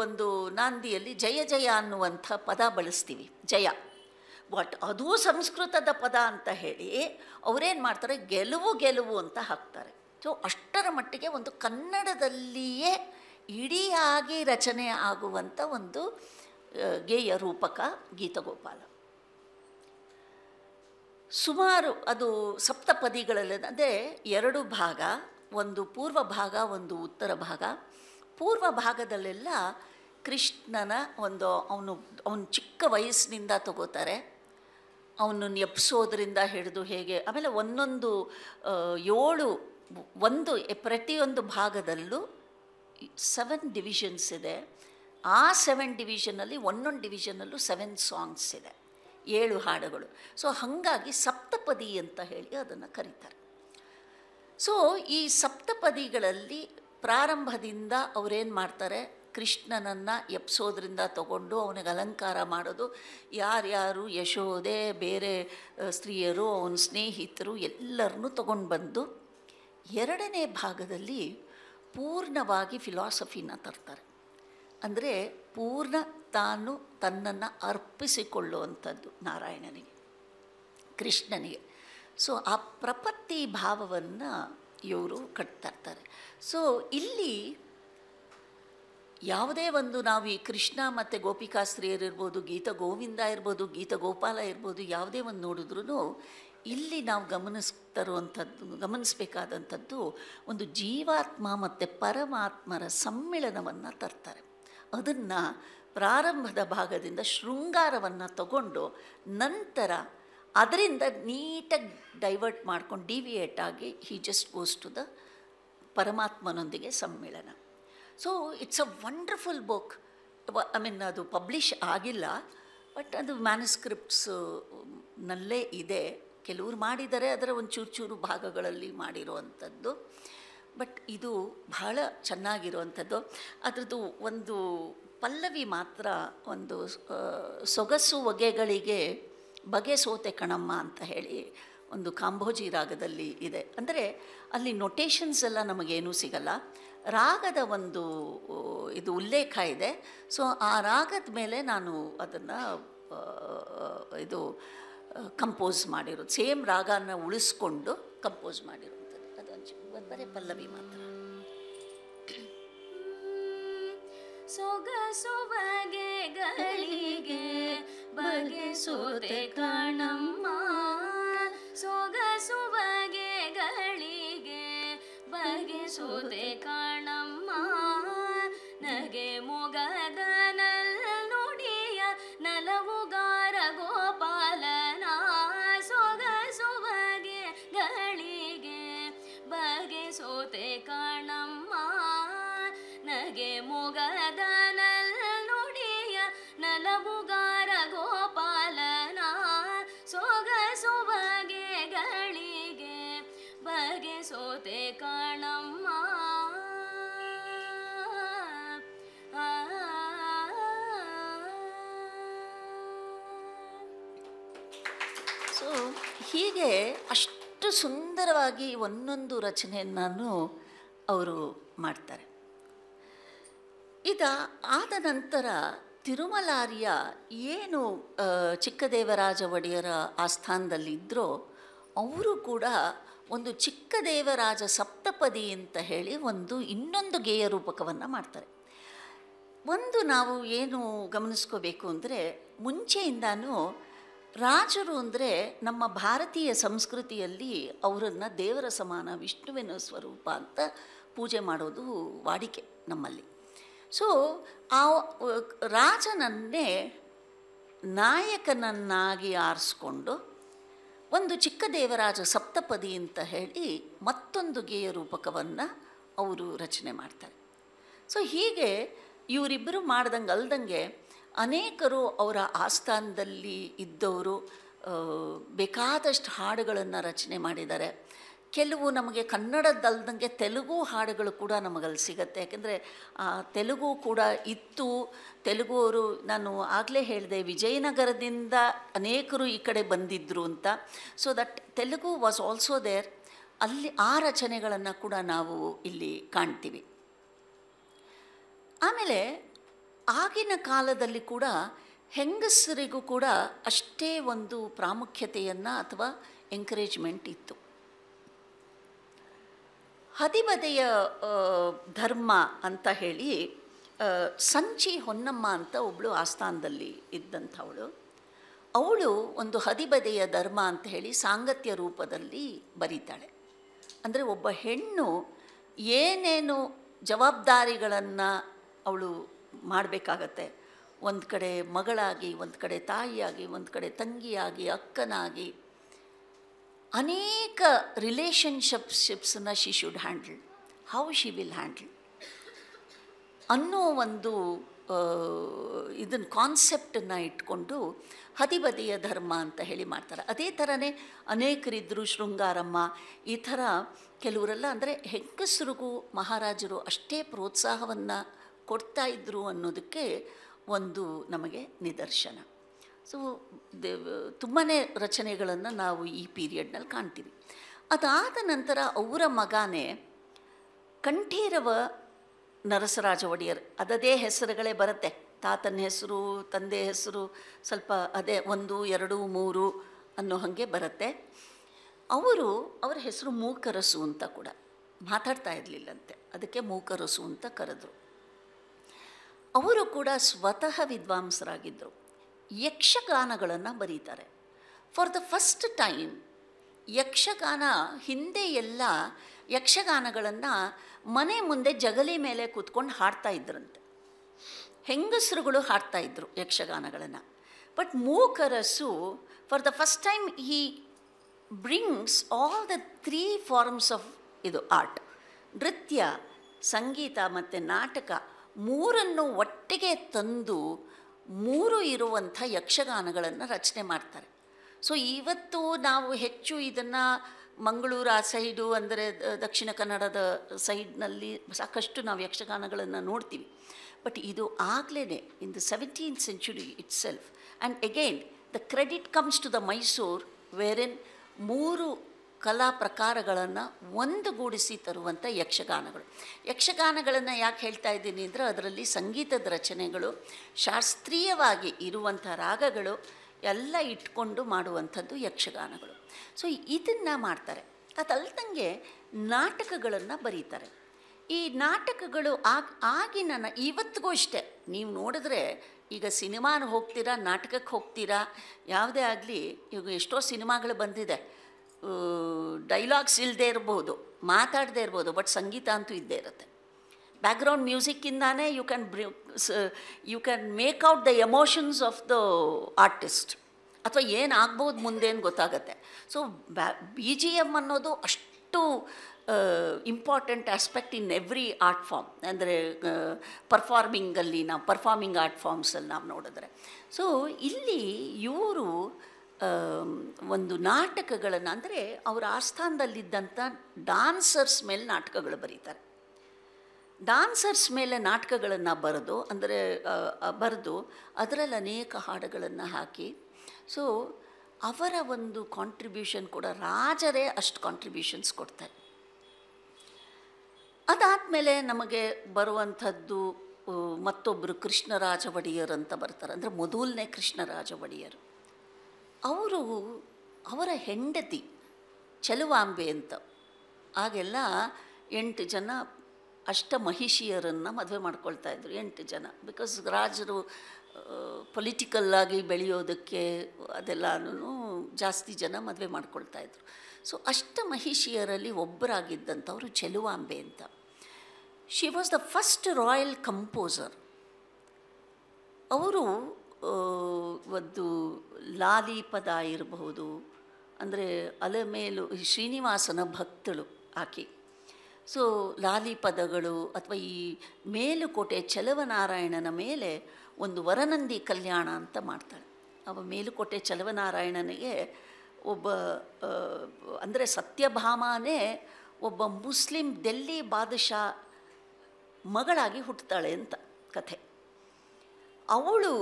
ಒಂದು ನಾಂದಿಯಲ್ಲಿ ಜಯ ಜಯ ಅನ್ನುವಂಥ ಪದ ಬಳಸ್ತೀವಿ ಜಯ ಬಟ್ ಅದೂ ಸಂಸ್ಕೃತದ ಪದ ಅಂತ ಹೇಳಿ ಅವರೇನು ಮಾಡ್ತಾರೆ ಗೆಲುವು ಗೆಲುವು ಅಂತ ಹಾಕ್ತಾರೆ ಸೊ ಅಷ್ಟರ ಮಟ್ಟಿಗೆ ಒಂದು ಕನ್ನಡದಲ್ಲಿಯೇ ಇಡಿಯಾಗಿ ರಚನೆ ಆಗುವಂಥ ಒಂದು ಗೇಯ ರೂಪಕ ಗೀತಗೋಪಾಲ ಸುಮಾರು ಅದು ಸಪ್ತಪದಿಗಳಲ್ಲಿ ಅಂದರೆ ಎರಡು ಭಾಗ ಒಂದು ಪೂರ್ವ ಭಾಗ ಒಂದು ಉತ್ತರ ಭಾಗ ಪೂರ್ವ ಭಾಗದಲ್ಲೆಲ್ಲ ಕೃಷ್ಣನ ಒಂದು ಅವನು ಅವನು ಚಿಕ್ಕ ವಯಸ್ಸಿನಿಂದ ತಗೋತಾರೆ ಅವನು ಎಪ್ಸೋದರಿಂದ ಹಿಡಿದು ಹೇಗೆ ಆಮೇಲೆ ಒಂದೊಂದು ಏಳು ಒಂದು ಪ್ರತಿಯೊಂದು ಭಾಗದಲ್ಲೂ ಸೆವೆನ್ ಡಿವಿಷನ್ಸ್ ಇದೆ ಆ ಸೆವೆನ್ ಡಿವಿಷನಲ್ಲಿ ಒಂದೊಂದು ಡಿವಿಷನಲ್ಲೂ ಸೆವೆನ್ ಸಾಂಗ್ಸ್ ಇದೆ ಏಳು ಹಾಡುಗಳು ಸೊ ಹಾಗಾಗಿ ಸಪ್ತಪದಿ ಅಂತ ಹೇಳಿ ಅದನ್ನು ಕರೀತಾರೆ ಸೊ ಈ ಸಪ್ತಪದಿಗಳಲ್ಲಿ ಪ್ರಾರಂಭದಿಂದ ಅವರೇನು ಮಾಡ್ತಾರೆ ಕೃಷ್ಣನನ್ನು ಎಪ್ಸೋದ್ರಿಂದ ತಗೊಂಡು ಅವನಿಗೆ ಅಲಂಕಾರ ಮಾಡೋದು ಯಾರ್ಯಾರು ಯಶೋದೆ ಬೇರೆ ಸ್ತ್ರೀಯರು ಅವನ ಸ್ನೇಹಿತರು ಎಲ್ಲರನ್ನು ತಗೊಂಡು ಬಂದು ಎರಡನೇ ಭಾಗದಲ್ಲಿ ಪೂರ್ಣವಾಗಿ ಫಿಲಾಸಫಿನ ತರ್ತಾರೆ ಅಂದರೆ ಪೂರ್ಣ ತಾನು ತನ್ನನ್ನು ಅರ್ಪಿಸಿಕೊಳ್ಳುವಂಥದ್ದು ನಾರಾಯಣನಿಗೆ ಕೃಷ್ಣನಿಗೆ ಸೊ ಆ ಪ್ರಪತ್ತಿ ಭಾವವನ್ನು ಇವರು ಕಟ್ತಾ ಇರ್ತಾರೆ ಸೊ ಇಲ್ಲಿ ಯಾವುದೇ ಒಂದು ನಾವು ಈ ಕೃಷ್ಣ ಮತ್ತು ಗೋಪಿಕಾಸ್ತ್ರೀಯರಿರ್ಬೋದು ಗೀತ ಗೋವಿಂದ ಇರ್ಬೋದು ಗೀತ ಗೋಪಾಲ ಇರ್ಬೋದು ಯಾವುದೇ ಒಂದು ನೋಡಿದ್ರೂ ಇಲ್ಲಿ ನಾವು ಗಮನಿಸ್ತರುವಂಥದ್ದು ಗಮನಿಸಬೇಕಾದಂಥದ್ದು ಒಂದು ಜೀವಾತ್ಮ ಮತ್ತು ಪರಮಾತ್ಮರ ಸಮ್ಮಿಳನವನ್ನು ತರ್ತಾರೆ ಅದನ್ನು ಪ್ರಾರಂಭದ ಭಾಗದಿಂದ ಶೃಂಗಾರವನ್ನು ತಗೊಂಡು ನಂತರ ಅದರಿಂದ ನೀಟಾಗಿ ಡೈವರ್ಟ್ ಮಾಡ್ಕೊಂಡು ಡಿವಿಯೇಟ್ ಆಗಿ he just goes to the ಪರಮಾತ್ಮನೊಂದಿಗೆ ಸಮ್ಮಿಳನ so it's a wonderful book I mean ಅದು ಪಬ್ಲಿಷ್ ಆಗಿಲ್ಲ ಬಟ್ ಅದು ನಲ್ಲೇ ಇದೆ ಕೆಲವರು ಮಾಡಿದರೆ ಅದರ ಒಂದು ಚೂರು ಚೂರು ಭಾಗಗಳಲ್ಲಿ ಮಾಡಿರುವಂಥದ್ದು ಬಟ್ ಇದು ಬಹಳ ಚೆನ್ನಾಗಿರುವಂಥದ್ದು ಅದರದ್ದು ಒಂದು ಪಲ್ಲವಿ ಮಾತ್ರ ಒಂದು ಸೊಗಸು ಹೊಗೆಗಳಿಗೆ ಬಗೆ ಸೋತೆ ಕಣಮ್ಮ ಅಂತ ಹೇಳಿ ಒಂದು ಕಾಂಬೋಜಿ ರಾಗದಲ್ಲಿ ಇದೆ ಅಂದರೆ ಅಲ್ಲಿ ನೊಟೇಷನ್ಸ್ ಎಲ್ಲ ನಮಗೇನೂ ಸಿಗಲ್ಲ ರಾಗದ ಒಂದು ಇದು ಉಲ್ಲೇಖ ಇದೆ ಸೊ ಆ ರಾಗದ ಮೇಲೆ ನಾನು ಅದನ್ನು ಇದು ಕಂಪೋಸ್ ಮಾಡಿರೋದು ಸೇಮ್ ರಾಗನ ಉಳಿಸ್ಕೊಂಡು ಕಂಪೋಸ್ ಮಾಡಿರುವಂಥದ್ದು ಅದೊಂದು ಬರೀ ಪಲ್ಲವಿ ಮಾತ್ರ ಸೊಗಸುವಗೆ ಗಳಿಗೆ ಸೋತೆ ಕಣಮ್ಮ ಸೊಗಸುವಗೆ ಗಳಿಗೆ ನಗೆ ಸೋತೆ ಕಾಣಮ್ಮ ನಗೆ ಮೊಗದನಲ್ಲ ನುಡಿಯ ನಲವುಗಾರ ಗೋಪಾಲನ ಸೊಗಸುವಗೆ ಗಳಿಗೆ ಬಗೆ ಸೋತೆ ಕಾಣಮ್ಮ ನಗೆ ಮೊಗದನಲ್ಲ ನುಡಿಯ ನಲವುಗಾರ ಗೋಪಾಲನ ಸೊಗಸುವಗೆ ಗಳಿಗೆ ಬಗೆ ಸೋತೆ ಹೀಗೆ ಅಷ್ಟು ಸುಂದರವಾಗಿ ಒಂದೊಂದು ರಚನೆಯನ್ನು ಅವರು ಮಾಡ್ತಾರೆ ಈಗ ಆದ ನಂತರ ತಿರುಮಲಾರಿಯ ಏನು ಚಿಕ್ಕದೇವರಾಜ ಒಡೆಯರ ಆಸ್ಥಾನದಲ್ಲಿದ್ದರೋ ಅವರು ಕೂಡ ಒಂದು ಚಿಕ್ಕದೇವರಾಜ ಸಪ್ತಪದಿ ಅಂತ ಹೇಳಿ ಒಂದು ಇನ್ನೊಂದು ಗೇಯ ರೂಪಕವನ್ನು ಮಾಡ್ತಾರೆ ಒಂದು ನಾವು ಏನು ಗಮನಿಸ್ಕೋಬೇಕು ಅಂದರೆ ಮುಂಚೆಯಿಂದಾನು ರಾಜರು ಅಂದರೆ ನಮ್ಮ ಭಾರತೀಯ ಸಂಸ್ಕೃತಿಯಲ್ಲಿ ಅವರನ್ನು ದೇವರ ಸಮಾನ ವಿಷ್ಣುವಿನ ಸ್ವರೂಪ ಅಂತ ಪೂಜೆ ಮಾಡೋದು ವಾಡಿಕೆ ನಮ್ಮಲ್ಲಿ ಸೊ ಆ ರಾಜನನ್ನೇ ನಾಯಕನನ್ನಾಗಿ ಆರಿಸ್ಕೊಂಡು ಒಂದು ಚಿಕ್ಕ ದೇವರಾಜ ಸಪ್ತಪದಿ ಅಂತ ಹೇಳಿ ಮತ್ತೊಂದು ಗೇಯ ರೂಪಕವನ್ನು ಅವರು ರಚನೆ ಮಾಡ್ತಾರೆ ಸೊ ಹೀಗೆ ಇವರಿಬ್ಬರು ಮಾಡ್ದಂಗೆ ಅಲ್ದಂಗೆ ಅನೇಕರು ಅವರ ಆಸ್ಥಾನದಲ್ಲಿ ಇದ್ದವರು ಬೇಕಾದಷ್ಟು ಹಾಡುಗಳನ್ನು ರಚನೆ ಮಾಡಿದ್ದಾರೆ ಕೆಲವು ನಮಗೆ ಕನ್ನಡದಲ್ದಂಗೆ ತೆಲುಗು ಹಾಡುಗಳು ಕೂಡ ನಮಗಲ್ಲಿ ಸಿಗತ್ತೆ ಯಾಕೆಂದರೆ ತೆಲುಗು ಕೂಡ ಇತ್ತು ತೆಲುಗು ಅವರು ನಾನು ಆಗಲೇ ಹೇಳಿದೆ ವಿಜಯನಗರದಿಂದ ಅನೇಕರು ಈ ಕಡೆ ಬಂದಿದ್ದರು ಅಂತ so that Telugu was also there ಅಲ್ಲಿ ಆ ರಚನೆಗಳನ್ನು ಕೂಡ ನಾವು ಇಲ್ಲಿ ಕಾಣ್ತೀವಿ ಆಮೇಲೆ ಆಗಿನ ಕಾಲದಲ್ಲಿ ಕೂಡ ಹೆಂಗಸರಿಗೂ ಕೂಡ ಅಷ್ಟೇ ಒಂದು ಪ್ರಾಮುಖ್ಯತೆಯನ್ನು ಅಥವಾ ಎಂಕರೇಜ್ಮೆಂಟ್ ಇತ್ತು ಹದಿಬದೆಯ ಧರ್ಮ ಅಂತ ಹೇಳಿ ಸಂಚಿ ಹೊನ್ನಮ್ಮ ಅಂತ ಒಬ್ಬಳು ಆಸ್ಥಾನದಲ್ಲಿ ಇದ್ದಂಥವಳು ಅವಳು ಒಂದು ಹದಿಬದೆಯ ಧರ್ಮ ಅಂತ ಹೇಳಿ ಸಾಂಗತ್ಯ ರೂಪದಲ್ಲಿ ಬರೀತಾಳೆ ಅಂದರೆ ಒಬ್ಬ ಹೆಣ್ಣು ಏನೇನು ಜವಾಬ್ದಾರಿಗಳನ್ನು ಅವಳು ಮಾಡಬೇಕಾಗತ್ತೆ ಒಂದು ಕಡೆ ಮಗಳಾಗಿ ಒಂದು ಕಡೆ ತಾಯಿಯಾಗಿ ಒಂದು ಕಡೆ ತಂಗಿಯಾಗಿ ಅಕ್ಕನಾಗಿ ಅನೇಕ ರಿಲೇಷನ್ಶಿಪ್ಶಿಪ್ಸನ್ನ she should handle how she will handle ಅನ್ನೋ ಒಂದು ಇದನ್ನು ಕಾನ್ಸೆಪ್ಟನ್ನು ಇಟ್ಕೊಂಡು ಹದಿಬದಿಯ ಧರ್ಮ ಅಂತ ಹೇಳಿ ಮಾಡ್ತಾರೆ ಅದೇ ಥರನೇ ಅನೇಕರಿದ್ದರು ಶೃಂಗಾರಮ್ಮ ಈ ಥರ ಕೆಲವರೆಲ್ಲ ಅಂದರೆ ಹೆಂಗಸರಿಗೂ ಮಹಾರಾಜರು ಅಷ್ಟೇ ಪ್ರೋತ್ಸಾಹವನ್ನು ಕೊಡ್ತಾ ಇದ್ದರು ಅನ್ನೋದಕ್ಕೆ ಒಂದು ನಮಗೆ ನಿದರ್ಶನ ಸೊ ತುಂಬಾ ರಚನೆಗಳನ್ನು ನಾವು ಈ ಪೀರಿಯಡ್ನಲ್ಲಿ ಕಾಣ್ತೀವಿ ಅದಾದ ನಂತರ ಅವರ ಮಗನೇ ಕಂಠೀರವ ನರಸರಾಜ ಒಡೆಯರ್ ಅದದೇ ಹೆಸರುಗಳೇ ಬರುತ್ತೆ ತಾತನ ಹೆಸರು ತಂದೆ ಹೆಸರು ಸ್ವಲ್ಪ ಅದೇ ಒಂದು ಎರಡು ಮೂರು ಅನ್ನೋ ಹಾಗೆ ಬರುತ್ತೆ ಅವರು ಅವರ ಹೆಸರು ಮೂಕರಸು ಅಂತ ಕೂಡ ಮಾತಾಡ್ತಾ ಇರಲಿಲ್ಲಂತೆ ಅದಕ್ಕೆ ಮೂಕರಸು ಅಂತ ಕರೆದ್ರು ಅವರು ಕೂಡ ಸ್ವತಃ ವಿದ್ವಾಂಸರಾಗಿದ್ದರು ಯಕ್ಷಗಾನಗಳನ್ನು ಬರೀತಾರೆ for the first time Yakshagana ಹಿಂದೆ ಎಲ್ಲ ಯಕ್ಷಗಾನಗಳನ್ನು ಮನೆ ಮುಂದೆ ಜಗಲಿ ಮೇಲೆ ಕೂತ್ಕೊಂಡು ಹಾಡ್ತಾ ಇದ್ರಂತೆ ಹೆಂಗಸರುಗಳು ಹಾಡ್ತಾ ಇದ್ರು ಯಕ್ಷಗಾನಗಳನ್ನು ಬಟ್ ಮೂಕರಸು for the first time he brings all the three forms of ಇದು ಆರ್ಟ್ ನೃತ್ಯ ಸಂಗೀತ ಮತ್ತು ನಾಟಕ ಮೂರನ್ನು ಒಟ್ಟಿಗೆ ತಂದು ಮೂರು ಇರುವಂಥ ಯಕ್ಷಗಾನಗಳನ್ನು ರಚನೆ ಮಾಡ್ತಾರೆ ಸೊ ಇವತ್ತು ನಾವು ಹೆಚ್ಚು ಇದನ್ನು ಮಂಗಳೂರು ಆ ಸೈಡು ಅಂದರೆ ದಕ್ಷಿಣ ಕನ್ನಡದ ಸೈಡ್ನಲ್ಲಿ ಸಾಕಷ್ಟು ನಾವು ಯಕ್ಷಗಾನಗಳನ್ನು ನೋಡ್ತೀವಿ ಬಟ್ ಇದು ಆಗಲೇ in the seventeen century itself and again the credit comes to the Mysuru where in ಮೂರು ಕಲಾ ಪ್ರಕಾರಗಳನ್ನು ಒಂದುಗೂಡಿಸಿ ತರುವಂಥ ಯಕ್ಷಗಾನಗಳು ಯಕ್ಷಗಾನಗಳನ್ನು ಯಾಕೆ ಹೇಳ್ತಾ ಇದ್ದೀನಿ ಅಂದರೆ ಅದರಲ್ಲಿ ಸಂಗೀತದ ರಚನೆಗಳು ಶಾಸ್ತ್ರೀಯವಾಗಿ ಇರುವಂಥ ರಾಗಗಳು ಎಲ್ಲ ಇಟ್ಕೊಂಡು ಮಾಡುವಂಥದ್ದು ಯಕ್ಷಗಾನಗಳು ಸೊ ಇದನ್ನು ಮಾಡ್ತಾರೆ ಅದಲ್ದಂಗೆ ನಾಟಕಗಳನ್ನು ಬರೀತಾರೆ ಈ ನಾಟಕಗಳು ಆಗ ಆಗಿನ ಇವತ್ತಿಗೂ ಅಷ್ಟೇ ನೀವು ನೋಡಿದ್ರೆ ಈಗ ಸಿನಿಮಾನ ಹೋಗ್ತೀರಾ ನಾಟಕಕ್ಕೆ ಹೋಗ್ತೀರಾ ಯಾವುದೇ ಆಗಲಿ ಈಗ ಎಷ್ಟೋ ಸಿನಿಮಾಗಳು ಬಂದಿದೆ ಡೈಲಾಗ್ಸ್ ಇಲ್ಲದೆ ಇರ್ಬೋದು ಮಾತಾಡದೇ ಇರ್ಬೋದು ಬಟ್ ಸಂಗೀತ ಅಂತೂ ಇದ್ದೇ ಇರುತ್ತೆ ಬ್ಯಾಕ್ಗ್ರೌಂಡ್ ಮ್ಯೂಸಿಕ್ಕಿಂದಾನೇ you can bring you can make out the emotions of the artist ಅಥವಾ ಏನು ಆಗ್ಬೋದು ಮುಂದೆ ಏನು ಗೊತ್ತಾಗುತ್ತೆ ಸೊ ಬ್ಯಾ ಬಿ ಜಿ ಎಮ್ ಅನ್ನೋದು ಅಷ್ಟು important aspect in every art form ಅಂದರೆ ಪರ್ಫಾರ್ಮಿಂಗಲ್ಲಿ ನಾವು ಪರ್ಫಾರ್ಮಿಂಗ್ ಆರ್ಟ್ ಫಾರ್ಮ್ಸಲ್ಲಿ ನಾವು ನೋಡಿದ್ರೆ ಸೊ ಇಲ್ಲಿ ಇವರು ಒಂದು ನಾಟಕಗಳನ್ನು ಅಂದರೆ ಅವರ ಆಸ್ಥಾನದಲ್ಲಿದ್ದಂಥ ಡಾನ್ಸರ್ಸ್ ಮೇಲೆ ನಾಟಕಗಳು ಬರೀತಾರೆ ಡಾನ್ಸರ್ಸ್ ಮೇಲೆ ನಾಟಕಗಳನ್ನು ಬರೆದು ಅಂದರೆ ಬರೆದು ಅದರಲ್ಲಿ ಅನೇಕ ಹಾಡುಗಳನ್ನು ಹಾಕಿ ಸೊ ಅವರ ಒಂದು ಕಾಂಟ್ರಿಬ್ಯೂಷನ್ ಕೂಡ ರಾಜರೇ ಅಷ್ಟು ಕಾಂಟ್ರಿಬ್ಯೂಷನ್ಸ್ ಕೊಡ್ತಾರೆ ಅದಾದಮೇಲೆ ನಮಗೆ ಬರುವಂಥದ್ದು ಮತ್ತೊಬ್ಬರು ಕೃಷ್ಣರಾಜ ಒಡೆಯರ್ ಅಂತ ಬರ್ತಾರೆ ಅಂದರೆ ಮೊದಲನೇ ಕೃಷ್ಣರಾಜ ಒಡೆಯರು ಅವರು ಅವರ ಹೆಂಡತಿ ಚಲುವಾಂಬೆ ಅಂತ ಆಗೆಲ್ಲ ಎಂಟು ಜನ ಅಷ್ಟ ಮಹಿಷಿಯರನ್ನು ಮದುವೆ ಮಾಡ್ಕೊಳ್ತಾ ಇದ್ರು ಎಂಟು ಜನ ಬಿಕಾಸ್ ರಾಜರು ಪೊಲಿಟಿಕಲ್ಲಾಗಿ ಬೆಳೆಯೋದಕ್ಕೆ ಅದೆಲ್ಲನೂ ಜಾಸ್ತಿ ಜನ ಮದುವೆ ಮಾಡ್ಕೊಳ್ತಾ ಇದ್ರು ಸೊ ಅಷ್ಟ ಮಹಿಷಿಯರಲ್ಲಿ ಒಬ್ಬರಾಗಿದ್ದಂಥವರು ಚೆಲುವಾಂಬೆ ಅಂತ she was the first royal composer ಅವರು ಒಂದು ಲಾಲಿ ಪದ ಇರಬಹುದು ಅಂದರೆ ಅಲೆ ಮೇಲು ಶ್ರೀನಿವಾಸನ ಭಕ್ತಳು ಆಕೆ ಸೊ ಲಾಲಿ ಪದಗಳು ಅಥವಾ ಈ ಮೇಲುಕೋಟೆ ಚಲವನಾರಾಯಣನ ಮೇಲೆ ಒಂದು ವರನಂದಿ ಕಲ್ಯಾಣ ಅಂತ ಮಾಡ್ತಾಳೆ ಅವ ಮೇಲುಕೋಟೆ ಚಲವನಾರಾಯಣನಿಗೆ ಒಬ್ಬ ಅಂದರೆ ಸತ್ಯಭಾಮಾನೇ ಒಬ್ಬ ಮುಸ್ಲಿಂ ಡೆಲ್ಲಿ ಬಾದಶಾ ಮಗಳಾಗಿ ಹುಟ್ಟುತ್ತಾಳೆ ಅಂತ ಕಥೆ ಅವಳು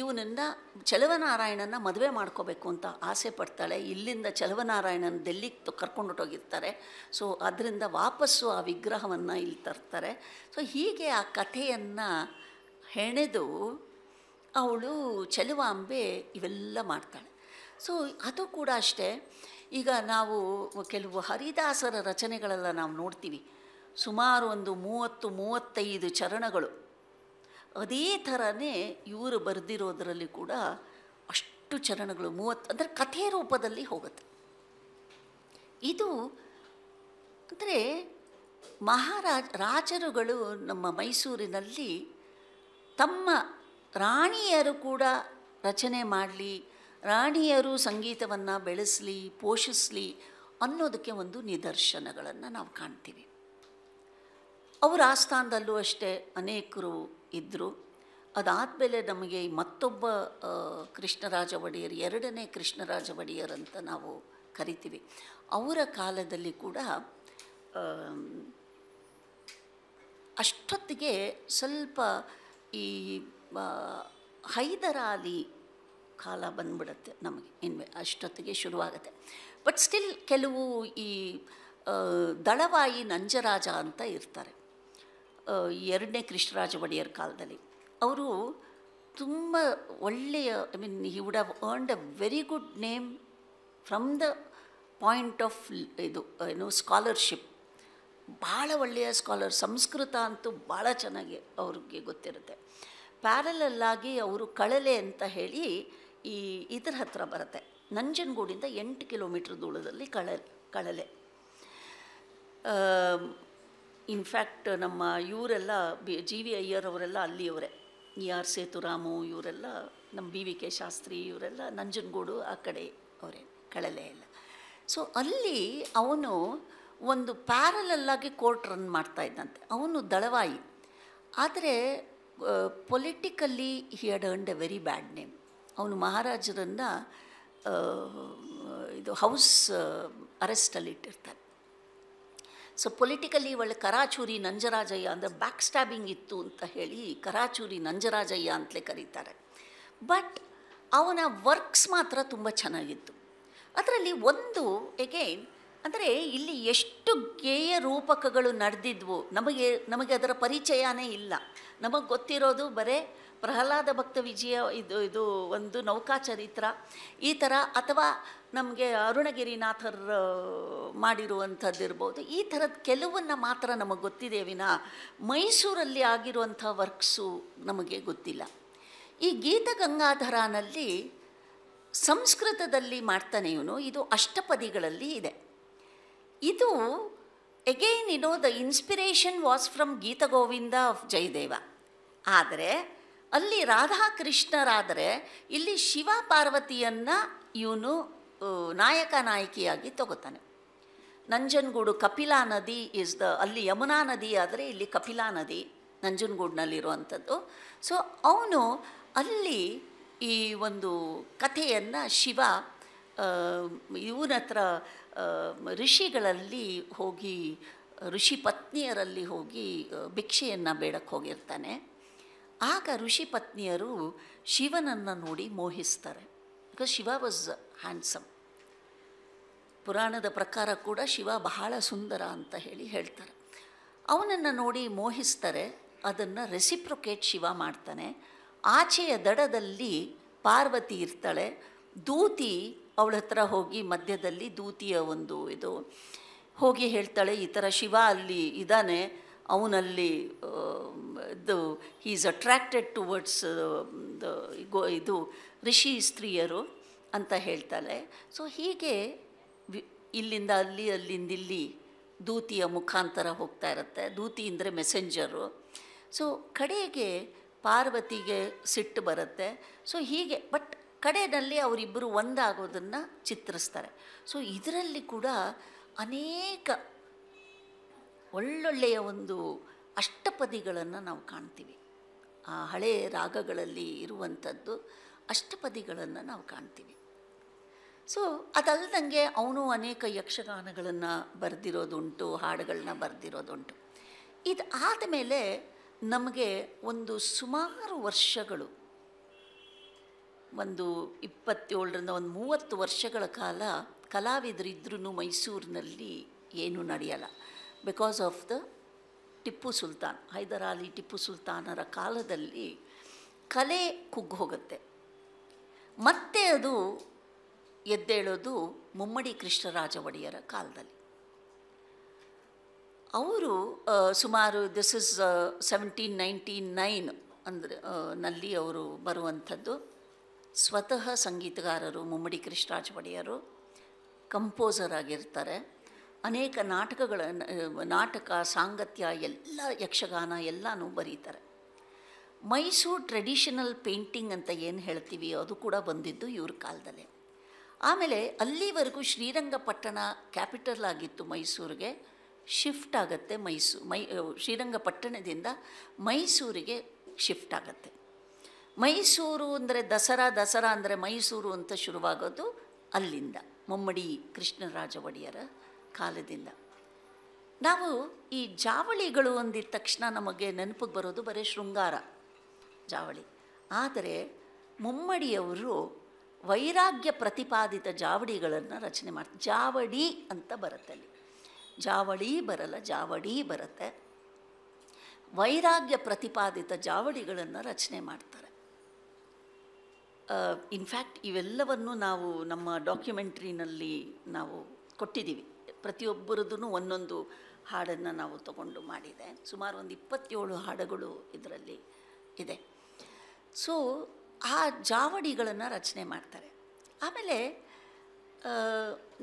ಇವನನ್ನು ಚಲುವನಾರಾಯಣನ ಮದುವೆ ಮಾಡ್ಕೋಬೇಕು ಅಂತ ಆಸೆ ಪಡ್ತಾಳೆ ಇಲ್ಲಿಂದ ಚಲುವನಾರಾಯಣನ ಕರ್ಕೊಂಡು ಕರ್ಕೊಂಡೊಟ್ಟೋಗಿರ್ತಾರೆ ಸೊ ಅದರಿಂದ ವಾಪಸ್ಸು ಆ ವಿಗ್ರಹವನ್ನು ಇಲ್ಲಿ ತರ್ತಾರೆ ಸೊ ಹೀಗೆ ಆ ಕಥೆಯನ್ನು ಹೆಣೆದು ಅವಳು ಚಲುವಾಂಬೆ ಇವೆಲ್ಲ ಮಾಡ್ತಾಳೆ ಸೊ ಅದು ಕೂಡ ಅಷ್ಟೇ ಈಗ ನಾವು ಕೆಲವು ಹರಿದಾಸರ ರಚನೆಗಳೆಲ್ಲ ನಾವು ನೋಡ್ತೀವಿ ಸುಮಾರು ಒಂದು ಮೂವತ್ತು ಮೂವತ್ತೈದು ಚರಣಗಳು ಅದೇ ಥರನೇ ಇವರು ಬರೆದಿರೋದರಲ್ಲಿ ಕೂಡ ಅಷ್ಟು ಚರಣಗಳು ಮೂವತ್ತು ಅಂದರೆ ಕಥೆ ರೂಪದಲ್ಲಿ ಹೋಗುತ್ತೆ ಇದು ಅಂದರೆ ಮಹಾರಾಜ ರಾಜರುಗಳು ನಮ್ಮ ಮೈಸೂರಿನಲ್ಲಿ ತಮ್ಮ ರಾಣಿಯರು ಕೂಡ ರಚನೆ ಮಾಡಲಿ ರಾಣಿಯರು ಸಂಗೀತವನ್ನು ಬೆಳೆಸಲಿ ಪೋಷಿಸಲಿ ಅನ್ನೋದಕ್ಕೆ ಒಂದು ನಿದರ್ಶನಗಳನ್ನು ನಾವು ಕಾಣ್ತೀವಿ ಅವರ ಆಸ್ಥಾನದಲ್ಲೂ ಅಷ್ಟೇ ಅನೇಕರು ಇದ್ದರು ಅದಾದಮೇಲೆ ನಮಗೆ ಮತ್ತೊಬ್ಬ ಕೃಷ್ಣರಾಜ ಒಡೆಯರ್ ಎರಡನೇ ಕೃಷ್ಣರಾಜ ಒಡೆಯರ್ ಅಂತ ನಾವು ಕರಿತೀವಿ ಅವರ ಕಾಲದಲ್ಲಿ ಕೂಡ ಅಷ್ಟೊತ್ತಿಗೆ ಸ್ವಲ್ಪ ಈ ಹೈದರಾಲಿ ಕಾಲ ಬಂದ್ಬಿಡುತ್ತೆ ನಮಗೆ ಇನ್ವೆ ಅಷ್ಟೊತ್ತಿಗೆ ಶುರುವಾಗುತ್ತೆ ಬಟ್ ಸ್ಟಿಲ್ ಕೆಲವು ಈ ದಳವಾಯಿ ನಂಜರಾಜ ಅಂತ ಇರ್ತಾರೆ ಎರಡನೇ ಕೃಷ್ಣರಾಜ ಒಡೆಯರ್ ಕಾಲದಲ್ಲಿ ಅವರು ತುಂಬ ಒಳ್ಳೆಯ I mean he would have earned a very good name from the point of ಇದು ಏನು ಸ್ಕಾಲರ್ಶಿಪ್ ಭಾಳ ಒಳ್ಳೆಯ ಸ್ಕಾಲರ್ ಸಂಸ್ಕೃತ ಅಂತೂ ಭಾಳ ಚೆನ್ನಾಗಿ ಅವ್ರಿಗೆ ಗೊತ್ತಿರುತ್ತೆ ಪ್ಯಾರಲಲ್ಲಾಗಿ ಅವರು ಕಳಲೆ ಅಂತ ಹೇಳಿ ಈ ಇದ್ರ ಹತ್ರ ಬರುತ್ತೆ ನಂಜನಗೂಡಿಂದ ಎಂಟು ಕಿಲೋಮೀಟ್ರ್ ದೂರದಲ್ಲಿ ಕಳಲೆ ಕಳಲೆ ಇನ್ಫ್ಯಾಕ್ಟ್ ನಮ್ಮ ಇವರೆಲ್ಲ ಬಿ ಜಿ ವಿ ಅಯ್ಯರ್ ಅವರೆಲ್ಲ ಅಲ್ಲಿಯವರೇ ಇ ಆರ್ ಸೇತುರಾಮು ಇವರೆಲ್ಲ ನಮ್ಮ ಬಿ ವಿ ಕೆ ಶಾಸ್ತ್ರಿ ಇವರೆಲ್ಲ ನಂಜನಗೂಡು ಆ ಕಡೆ ಅವರೇ ಕಳಲೆ ಎಲ್ಲ ಸೊ ಅಲ್ಲಿ ಅವನು ಒಂದು ಪ್ಯಾರಲಲ್ಲಾಗಿ ಕೋರ್ಟ್ ರನ್ ಮಾಡ್ತಾ ಇದ್ದಂತೆ ಅವನು ದಳವಾಯಿ ಆದರೆ politically he had earned a very bad name ಅವನು ಮಹಾರಾಜರನ್ನು ಇದು ಹೌಸ್ ಅರೆಸ್ಟಲ್ಲಿ ಇಟ್ಟಿರ್ತಾರೆ ಸೊ ಪೊಲಿಟಿಕಲಿ ಒಳ್ಳೆ ಕರಾಚೂರಿ ನಂಜರಾಜಯ್ಯ ಅಂದರೆ ಬ್ಯಾಕ್ ಸ್ಟ್ಯಾಬಿಂಗ್ ಇತ್ತು ಅಂತ ಹೇಳಿ ಕರಾಚೂರಿ ನಂಜರಾಜಯ್ಯ ಅಂತಲೇ ಕರೀತಾರೆ ಬಟ್ ಅವನ ವರ್ಕ್ಸ್ ಮಾತ್ರ ತುಂಬ ಚೆನ್ನಾಗಿತ್ತು ಅದರಲ್ಲಿ ಒಂದು ಎಗೈನ್ ಅಂದರೆ ಇಲ್ಲಿ ಎಷ್ಟು ಗೇಯ ರೂಪಕಗಳು ನಡೆದಿದ್ವು ನಮಗೆ ನಮಗೆ ಅದರ ಪರಿಚಯನೇ ಇಲ್ಲ ನಮಗೆ ಗೊತ್ತಿರೋದು ಬರೇ ಪ್ರಹ್ಲಾದ ಭಕ್ತ ವಿಜಯ ಇದು ಇದು ಒಂದು ನೌಕಾ ಚರಿತ್ರ ಈ ಥರ ಅಥವಾ ನಮಗೆ ಅರುಣಗಿರಿನಾಥರ್ ಇರ್ಬೋದು ಈ ಥರದ ಕೆಲವನ್ನ ಮಾತ್ರ ನಮಗೆ ಗೊತ್ತಿದೆ ವಿನ ಮೈಸೂರಲ್ಲಿ ಆಗಿರುವಂಥ ವರ್ಕ್ಸು ನಮಗೆ ಗೊತ್ತಿಲ್ಲ ಈ ಗೀತ ಗಂಗಾಧರನಲ್ಲಿ ಸಂಸ್ಕೃತದಲ್ಲಿ ಮಾಡ್ತಾನೆ ಇವನು ಇದು ಅಷ್ಟಪದಿಗಳಲ್ಲಿ ಇದೆ ಇದು ಎಗೈನ್ ಇನೋ the inspiration was from Gita Govinda of Jayadeva ಆದರೆ ಅಲ್ಲಿ ರಾಧಾಕೃಷ್ಣರಾದರೆ ಇಲ್ಲಿ ಶಿವ ಪಾರ್ವತಿಯನ್ನು ಇವನು ನಾಯಕ ನಾಯಕಿಯಾಗಿ ತಗೋತಾನೆ ನಂಜನಗೂಡು ಕಪಿಲಾ ನದಿ ಇಸ್ ದ ಅಲ್ಲಿ ಯಮುನಾ ನದಿ ಆದರೆ ಇಲ್ಲಿ ಕಪಿಲಾ ನದಿ ನಂಜನಗೂಡಿನಲ್ಲಿರುವಂಥದ್ದು ಸೊ ಅವನು ಅಲ್ಲಿ ಈ ಒಂದು ಕಥೆಯನ್ನು ಶಿವ ಇವನ ಹತ್ರ ಋಷಿಗಳಲ್ಲಿ ಹೋಗಿ ಋಷಿ ಪತ್ನಿಯರಲ್ಲಿ ಹೋಗಿ ಭಿಕ್ಷೆಯನ್ನು ಬೇಡಕ್ಕೆ ಹೋಗಿರ್ತಾನೆ ಆಗ ಋಷಿ ಪತ್ನಿಯರು ಶಿವನನ್ನು ನೋಡಿ ಮೋಹಿಸ್ತಾರೆ ಬಿಕಾಸ್ ಶಿವ ವಾಸ್ ಹ್ಯಾಂಡ್ಸಮ್ ಪುರಾಣದ ಪ್ರಕಾರ ಕೂಡ ಶಿವ ಬಹಳ ಸುಂದರ ಅಂತ ಹೇಳಿ ಹೇಳ್ತಾರೆ ಅವನನ್ನು ನೋಡಿ ಮೋಹಿಸ್ತಾರೆ ಅದನ್ನು ರೆಸಿಪ್ರೊಕೇಟ್ ಶಿವ ಮಾಡ್ತಾನೆ ಆಚೆಯ ದಡದಲ್ಲಿ ಪಾರ್ವತಿ ಇರ್ತಾಳೆ ದೂತಿ ಅವಳ ಹತ್ರ ಹೋಗಿ ಮಧ್ಯದಲ್ಲಿ ದೂತಿಯ ಒಂದು ಇದು ಹೋಗಿ ಹೇಳ್ತಾಳೆ ಈ ಥರ ಶಿವ ಅಲ್ಲಿ ಇದ್ದಾನೆ ಅವನಲ್ಲಿ Uh, ಇದು is attracted towards towards go ಇದು ಋಷಿ ಸ್ತ್ರೀಯರು ಅಂತ ಹೇಳ್ತಾಳೆ ಸೊ ಹೀಗೆ ಇಲ್ಲಿಂದ ಅಲ್ಲಿ ಅಲ್ಲಿಂದ ಇಲ್ಲಿ ದೂತಿಯ ಮುಖಾಂತರ ಹೋಗ್ತಾ ಇರುತ್ತೆ ದೂತಿ ಅಂದರೆ ಮೆಸೆಂಜರು ಸೊ ಕಡೆಗೆ ಪಾರ್ವತಿಗೆ ಸಿಟ್ಟು ಬರುತ್ತೆ ಸೊ ಹೀಗೆ ಬಟ್ ಕಡೆಯಲ್ಲಿ ಅವರಿಬ್ಬರು ಒಂದಾಗೋದನ್ನು ಚಿತ್ರಿಸ್ತಾರೆ ಸೊ ಇದರಲ್ಲಿ ಕೂಡ ಅನೇಕ ಒಳ್ಳೊಳ್ಳೆಯ ಒಂದು ಅಷ್ಟಪದಿಗಳನ್ನು ನಾವು ಕಾಣ್ತೀವಿ ಆ ಹಳೆ ರಾಗಗಳಲ್ಲಿ ಇರುವಂಥದ್ದು ಅಷ್ಟಪದಿಗಳನ್ನು ನಾವು ಕಾಣ್ತೀವಿ ಸೊ ಅದಲ್ಲದಂಗೆ ಅವನು ಅನೇಕ ಯಕ್ಷಗಾನಗಳನ್ನು ಬರೆದಿರೋದುಂಟು ಹಾಡುಗಳನ್ನ ಬರೆದಿರೋದುಂಟು ಇದು ಆದಮೇಲೆ ನಮಗೆ ಒಂದು ಸುಮಾರು ವರ್ಷಗಳು ಒಂದು ಇಪ್ಪತ್ತೇಳರಿಂದ ಒಂದು ಮೂವತ್ತು ವರ್ಷಗಳ ಕಾಲ ಕಲಾವಿದರಿದ್ರೂ ಮೈಸೂರಿನಲ್ಲಿ ಏನೂ ನಡೆಯಲ್ಲ because of the Tipu Sultan Hyder Ali Tipu ಸುಲ್ತಾನರ ಕಾಲದಲ್ಲಿ ಕಲೆ ಕುಗ್ಗು ಹೋಗುತ್ತೆ ಮತ್ತೆ ಅದು ಎದ್ದೇಳೋದು ಮುಮ್ಮಡಿ ಕೃಷ್ಣರಾಜ ಒಡೆಯರ ಕಾಲದಲ್ಲಿ ಅವರು ಸುಮಾರು this is seventeen ninety nine ಅಂದರೆ ನಲ್ಲಿ ಅವರು ಬರುವಂಥದ್ದು ಸ್ವತಃ ಸಂಗೀತಗಾರರು ಮುಮ್ಮಡಿ ಕೃಷ್ಣರಾಜ ಒಡೆಯರು ಕಂಪೋಸರ್ ಆಗಿರ್ತಾರೆ ಅನೇಕ ನಾಟಕಗಳ ನಾಟಕ ಸಾಂಗತ್ಯ ಎಲ್ಲ ಯಕ್ಷಗಾನ ಎಲ್ಲನೂ ಬರೀತಾರೆ ಮೈಸೂರು ಟ್ರೆಡಿಷನಲ್ ಪೇಂಟಿಂಗ್ ಅಂತ ಏನು ಹೇಳ್ತೀವಿ ಅದು ಕೂಡ ಬಂದಿದ್ದು ಇವ್ರ ಕಾಲದಲ್ಲೇ ಆಮೇಲೆ ಅಲ್ಲಿವರೆಗೂ ಶ್ರೀರಂಗಪಟ್ಟಣ ಕ್ಯಾಪಿಟಲ್ ಆಗಿತ್ತು ಮೈಸೂರಿಗೆ ಶಿಫ್ಟ್ ಆಗುತ್ತೆ ಮೈಸೂರು ಮೈ ಶ್ರೀರಂಗಪಟ್ಟಣದಿಂದ ಮೈಸೂರಿಗೆ ಶಿಫ್ಟ್ ಆಗುತ್ತೆ ಮೈಸೂರು ಅಂದರೆ ದಸರಾ ದಸರಾ ಅಂದರೆ ಮೈಸೂರು ಅಂತ ಶುರುವಾಗೋದು ಅಲ್ಲಿಂದ ಮುಮ್ಮಡಿ ಕೃಷ್ಣರಾಜ ಒಡೆಯರ ಕಾಲದಿಂದ ನಾವು ಈ ಜಾವಳಿಗಳು ಅಂದಿದ ತಕ್ಷಣ ನಮಗೆ ನೆನಪಿಗೆ ಬರೋದು ಬರೀ ಶೃಂಗಾರ ಜಾವಳಿ ಆದರೆ ಮುಮ್ಮಡಿಯವರು ವೈರಾಗ್ಯ ಪ್ರತಿಪಾದಿತ ಜಾವಳಿಗಳನ್ನು ರಚನೆ ಮಾಡ್ತಾರೆ ಜಾವಡಿ ಅಂತ ಬರುತ್ತೆ ಅಲ್ಲಿ ಜಾವಳಿ ಬರಲ್ಲ ಜಾವಡಿ ಬರುತ್ತೆ ವೈರಾಗ್ಯ ಪ್ರತಿಪಾದಿತ ಜಾವಳಿಗಳನ್ನು ರಚನೆ ಮಾಡ್ತಾರೆ ಇನ್ಫ್ಯಾಕ್ಟ್ ಇವೆಲ್ಲವನ್ನು ನಾವು ನಮ್ಮ ಡಾಕ್ಯುಮೆಂಟ್ರಿನಲ್ಲಿ ನಾವು ಕೊಟ್ಟಿದ್ದೀವಿ ಪ್ರತಿಯೊಬ್ಬರದ್ದು ಒಂದೊಂದು ಹಾಡನ್ನು ನಾವು ತಗೊಂಡು ಮಾಡಿದೆ ಸುಮಾರು ಒಂದು ಇಪ್ಪತ್ತೇಳು ಹಾಡುಗಳು ಇದರಲ್ಲಿ ಇದೆ ಸೊ ಆ ಜಾವಡಿಗಳನ್ನು ರಚನೆ ಮಾಡ್ತಾರೆ ಆಮೇಲೆ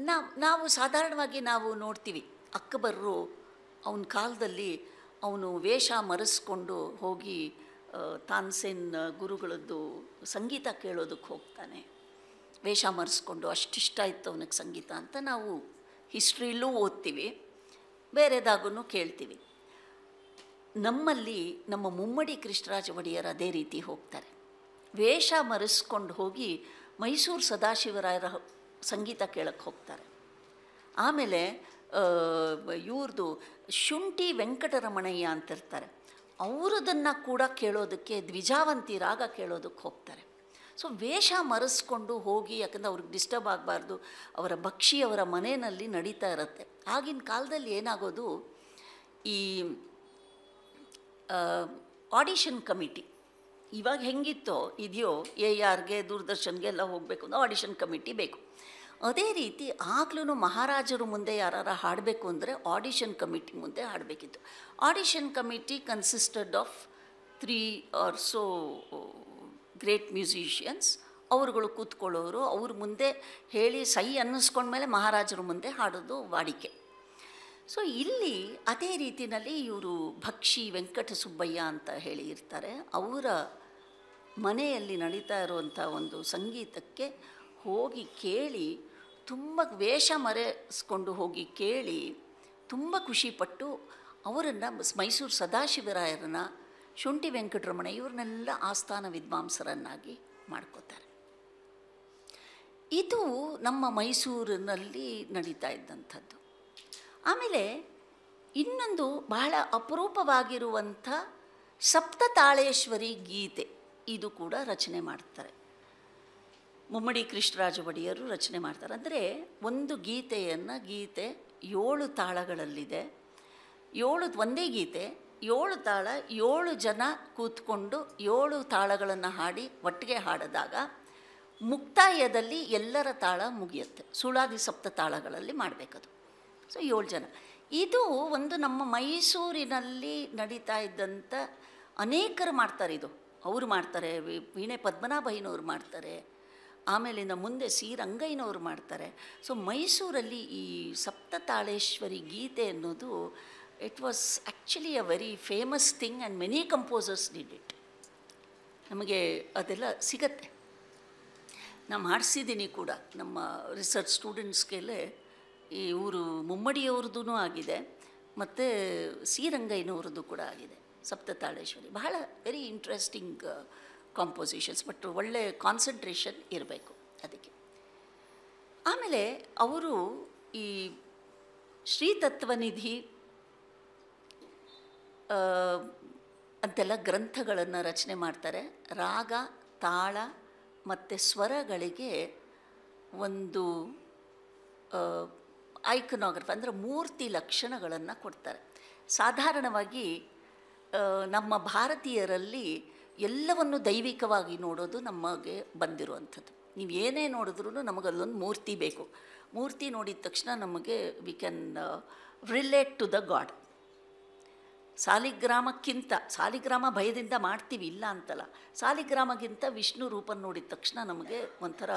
ನಾವು ನಾವು ಸಾಧಾರಣವಾಗಿ ನಾವು ನೋಡ್ತೀವಿ ಅಕ್ಬರ್ರು ಅವನ ಕಾಲದಲ್ಲಿ ಅವನು ವೇಷ ಮರೆಸ್ಕೊಂಡು ಹೋಗಿ ತಾನ್ಸೇನ್ ಗುರುಗಳದ್ದು ಸಂಗೀತ ಕೇಳೋದಕ್ಕೆ ಹೋಗ್ತಾನೆ ವೇಷ ಮರೆಸ್ಕೊಂಡು ಅಷ್ಟಿಷ್ಟ ಇತ್ತು ಅವನಿಗೆ ಸಂಗೀತ ಅಂತ ನಾವು ಹಿಸ್ಟ್ರಿಲೂ ಓದ್ತೀವಿ ಬೇರೆದಾಗೂ ಕೇಳ್ತೀವಿ ನಮ್ಮಲ್ಲಿ ನಮ್ಮ ಮುಮ್ಮಡಿ ಕೃಷ್ಣರಾಜ ಒಡೆಯರ ಅದೇ ರೀತಿ ಹೋಗ್ತಾರೆ ವೇಷ ಮರೆಸ್ಕೊಂಡು ಹೋಗಿ ಮೈಸೂರು ಸದಾಶಿವರಾಯರ ಸಂಗೀತ ಕೇಳಕ್ಕೆ ಹೋಗ್ತಾರೆ ಆಮೇಲೆ ಇವ್ರದ್ದು ಶುಂಠಿ ವೆಂಕಟರಮಣಯ್ಯ ಅಂತಿರ್ತಾರೆ ಅವರದನ್ನು ಕೂಡ ಕೇಳೋದಕ್ಕೆ ದ್ವಿಜಾವಂತಿ ರಾಗ ಕೇಳೋದಕ್ಕೆ ಹೋಗ್ತಾರೆ ಸೊ ವೇಷ ಮರೆಸ್ಕೊಂಡು ಹೋಗಿ ಯಾಕಂದರೆ ಅವ್ರಿಗೆ ಡಿಸ್ಟರ್ಬ್ ಆಗಬಾರ್ದು ಅವರ ಭಕ್ಷಿ ಅವರ ಮನೆಯಲ್ಲಿ ನಡೀತಾ ಇರುತ್ತೆ ಆಗಿನ ಕಾಲದಲ್ಲಿ ಏನಾಗೋದು ಈ ಆಡಿಷನ್ ಕಮಿಟಿ ಇವಾಗ ಹೆಂಗಿತ್ತೋ ಇದೆಯೋ ಎ ಆರ್ಗೆ ದೂರದರ್ಶನ್ಗೆ ಎಲ್ಲ ಹೋಗಬೇಕು ಅಂದರೆ ಆಡಿಷನ್ ಕಮಿಟಿ ಬೇಕು ಅದೇ ರೀತಿ ಆಗ್ಲೂ ಮಹಾರಾಜರು ಮುಂದೆ ಯಾರು ಹಾಡಬೇಕು ಅಂದರೆ ಆಡಿಷನ್ ಕಮಿಟಿ ಮುಂದೆ ಹಾಡಬೇಕಿತ್ತು audition committee consisted of three or so great musicians ಅವರುಗಳು ಕೂತ್ಕೊಳ್ಳೋರು ಅವ್ರ ಮುಂದೆ ಹೇಳಿ ಸಹಿ ಅನ್ನಿಸ್ಕೊಂಡ್ಮೇಲೆ ಮಹಾರಾಜರ ಮುಂದೆ ಹಾಡೋದು ವಾಡಿಕೆ ಸೊ ಇಲ್ಲಿ ಅದೇ ರೀತಿಯಲ್ಲಿ ಇವರು ಭಕ್ಷಿ ವೆಂಕಟ ಸುಬ್ಬಯ್ಯ ಅಂತ ಹೇಳಿ ಇರ್ತಾರೆ ಅವರ ಮನೆಯಲ್ಲಿ ನಡೀತಾ ಇರುವಂಥ ಒಂದು ಸಂಗೀತಕ್ಕೆ ಹೋಗಿ ಕೇಳಿ ತುಂಬ ವೇಷ ಮರೆಸ್ಕೊಂಡು ಹೋಗಿ ಕೇಳಿ ತುಂಬ ಖುಷಿಪಟ್ಟು ಅವರನ್ನು ಮೈಸೂರು ಸದಾಶಿವರಾಯರನ್ನ ಶುಂಠಿ ವೆಂಕಟರಮಣ ಇವ್ರನ್ನೆಲ್ಲ ಆಸ್ಥಾನ ವಿದ್ವಾಂಸರನ್ನಾಗಿ ಮಾಡ್ಕೋತಾರೆ ಇದು ನಮ್ಮ ಮೈಸೂರಿನಲ್ಲಿ ನಡೀತಾ ಇದ್ದಂಥದ್ದು ಆಮೇಲೆ ಇನ್ನೊಂದು ಬಹಳ ಅಪರೂಪವಾಗಿರುವಂಥ ಸಪ್ತತಾಳೇಶ್ವರಿ ಗೀತೆ ಇದು ಕೂಡ ರಚನೆ ಮಾಡ್ತಾರೆ ಮುಮ್ಮಡಿ ಕೃಷ್ಣರಾಜ ಒಡೆಯರು ರಚನೆ ಮಾಡ್ತಾರೆ ಅಂದರೆ ಒಂದು ಗೀತೆಯನ್ನು ಗೀತೆ ಏಳು ತಾಳಗಳಲ್ಲಿದೆ ಏಳು ಒಂದೇ ಗೀತೆ ಏಳು ತಾಳ ಏಳು ಜನ ಕೂತ್ಕೊಂಡು ಏಳು ತಾಳಗಳನ್ನು ಹಾಡಿ ಒಟ್ಟಿಗೆ ಹಾಡಿದಾಗ ಮುಕ್ತಾಯದಲ್ಲಿ ಎಲ್ಲರ ತಾಳ ಮುಗಿಯುತ್ತೆ ಸುಳಾದಿ ಸಪ್ತ ತಾಳಗಳಲ್ಲಿ ಮಾಡಬೇಕದು ಸೊ ಏಳು ಜನ ಇದು ಒಂದು ನಮ್ಮ ಮೈಸೂರಿನಲ್ಲಿ ನಡೀತಾ ಇದ್ದಂಥ ಅನೇಕರು ಮಾಡ್ತಾರೆ ಇದು ಅವರು ಮಾಡ್ತಾರೆ ವೀಣೆ ಪದ್ಮನಾಭಯ್ಯನವರು ಮಾಡ್ತಾರೆ ಆಮೇಲಿಂದ ಮುಂದೆ ಸಿ ರಂಗಯ್ಯನವರು ಮಾಡ್ತಾರೆ ಸೊ ಮೈಸೂರಲ್ಲಿ ಈ ಸಪ್ತ ತಾಳೇಶ್ವರಿ ಗೀತೆ ಅನ್ನೋದು it was actually a very famous thing and many composers need it ನಮಗೆ ಅದೆಲ್ಲ ಸಿಗತ್ತೆ ನಾನು ಮಾಡಿಸಿದ್ದೀನಿ ಕೂಡ ನಮ್ಮ ರಿಸರ್ಚ್ ಸ್ಟೂಡೆಂಟ್ಸ್ಗೆಲ್ಲೇ ಈ ಊರು ಮುಮ್ಮಡಿಯವ್ರದ್ದು ಆಗಿದೆ ಮತ್ತು ಶ್ರೀರಂಗಯ್ಯನವ್ರದ್ದು ಕೂಡ ಆಗಿದೆ ಸಪ್ತತಾಳೇಶ್ವರಿ ಬಹಳ ವೆರಿ ಇಂಟ್ರೆಸ್ಟಿಂಗ್ ಕಾಂಪೋಸಿಷನ್ಸ್ ಬಟ್ ಒಳ್ಳೆ ಕಾನ್ಸಂಟ್ರೇಷನ್ ಇರಬೇಕು ಅದಕ್ಕೆ ಆಮೇಲೆ ಅವರು ಈ ಶ್ರೀತತ್ವನಿಧಿ ಅಂತೆಲ್ಲ ಗ್ರಂಥಗಳನ್ನು ರಚನೆ ಮಾಡ್ತಾರೆ ರಾಗ ತಾಳ ಮತ್ತು ಸ್ವರಗಳಿಗೆ ಒಂದು ಐಕನೋಗ್ರಫ್ ಅಂದರೆ ಮೂರ್ತಿ ಲಕ್ಷಣಗಳನ್ನು ಕೊಡ್ತಾರೆ ಸಾಧಾರಣವಾಗಿ ನಮ್ಮ ಭಾರತೀಯರಲ್ಲಿ ಎಲ್ಲವನ್ನು ದೈವಿಕವಾಗಿ ನೋಡೋದು ನಮಗೆ ಬಂದಿರುವಂಥದ್ದು ನೀವು ಏನೇ ನೋಡಿದ್ರೂ ನಮಗೆ ಅದೊಂದು ಮೂರ್ತಿ ಬೇಕು ಮೂರ್ತಿ ನೋಡಿದ ತಕ್ಷಣ ನಮಗೆ we can relate to the god ಸಾಲಿಗ್ರಾಮಕ್ಕಿಂತ ಸಾಲಿಗ್ರಾಮ ಭಯದಿಂದ ಮಾಡ್ತೀವಿ ಇಲ್ಲ ಅಂತಲ್ಲ ಸಾಲಿಗ್ರಾಮಗಿಂತ ವಿಷ್ಣು ರೂಪ ನೋಡಿದ ತಕ್ಷಣ ನಮಗೆ ಒಂಥರ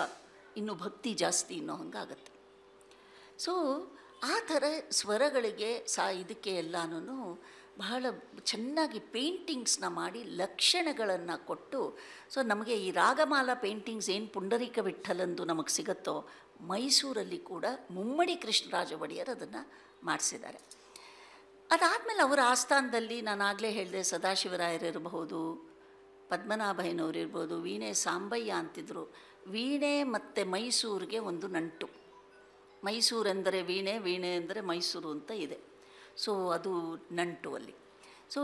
ಇನ್ನು ಭಕ್ತಿ ಜಾಸ್ತಿ ಇನ್ನೋ ಹಂಗಾಗತ್ತೆ ಸೊ ಆ ಥರ ಸ್ವರಗಳಿಗೆ ಸಾ ಇದಕ್ಕೆ ಎಲ್ಲನೂ ಬಹಳ ಚೆನ್ನಾಗಿ ಪೇಂಟಿಂಗ್ಸ್ನ ಮಾಡಿ ಲಕ್ಷಣಗಳನ್ನು ಕೊಟ್ಟು ಸೊ ನಮಗೆ ಈ ರಾಗಮಾಲ ಪೇಂಟಿಂಗ್ಸ್ ಏನು ಪುಂಡರೀಕ ವಿಠಲಂದು ನಮಗೆ ಸಿಗುತ್ತೋ ಮೈಸೂರಲ್ಲಿ ಕೂಡ ಮುಮ್ಮಡಿ ಕೃಷ್ಣರಾಜ ಒಡೆಯರ್ ಅದನ್ನು ಮಾಡಿಸಿದ್ದಾರೆ ಅದಾದಮೇಲೆ ಅವರ ಆಸ್ಥಾನದಲ್ಲಿ ನಾನು ಆಗಲೇ ಹೇಳಿದೆ ಸದಾಶಿವರಾಯರಿರಬಹುದು ಪದ್ಮನಾಭಯ್ಯನವರಿರ್ಬೋದು ವೀಣೆ ಸಾಂಬಯ್ಯ ಅಂತಿದ್ರು ವೀಣೆ ಮತ್ತು ಮೈಸೂರಿಗೆ ಒಂದು ನಂಟು ಮೈಸೂರೆಂದರೆ ವೀಣೆ ವೀಣೆ ಅಂದರೆ ಮೈಸೂರು ಅಂತ ಇದೆ ಸೊ ಅದು ನಂಟು ಅಲ್ಲಿ ಸೊ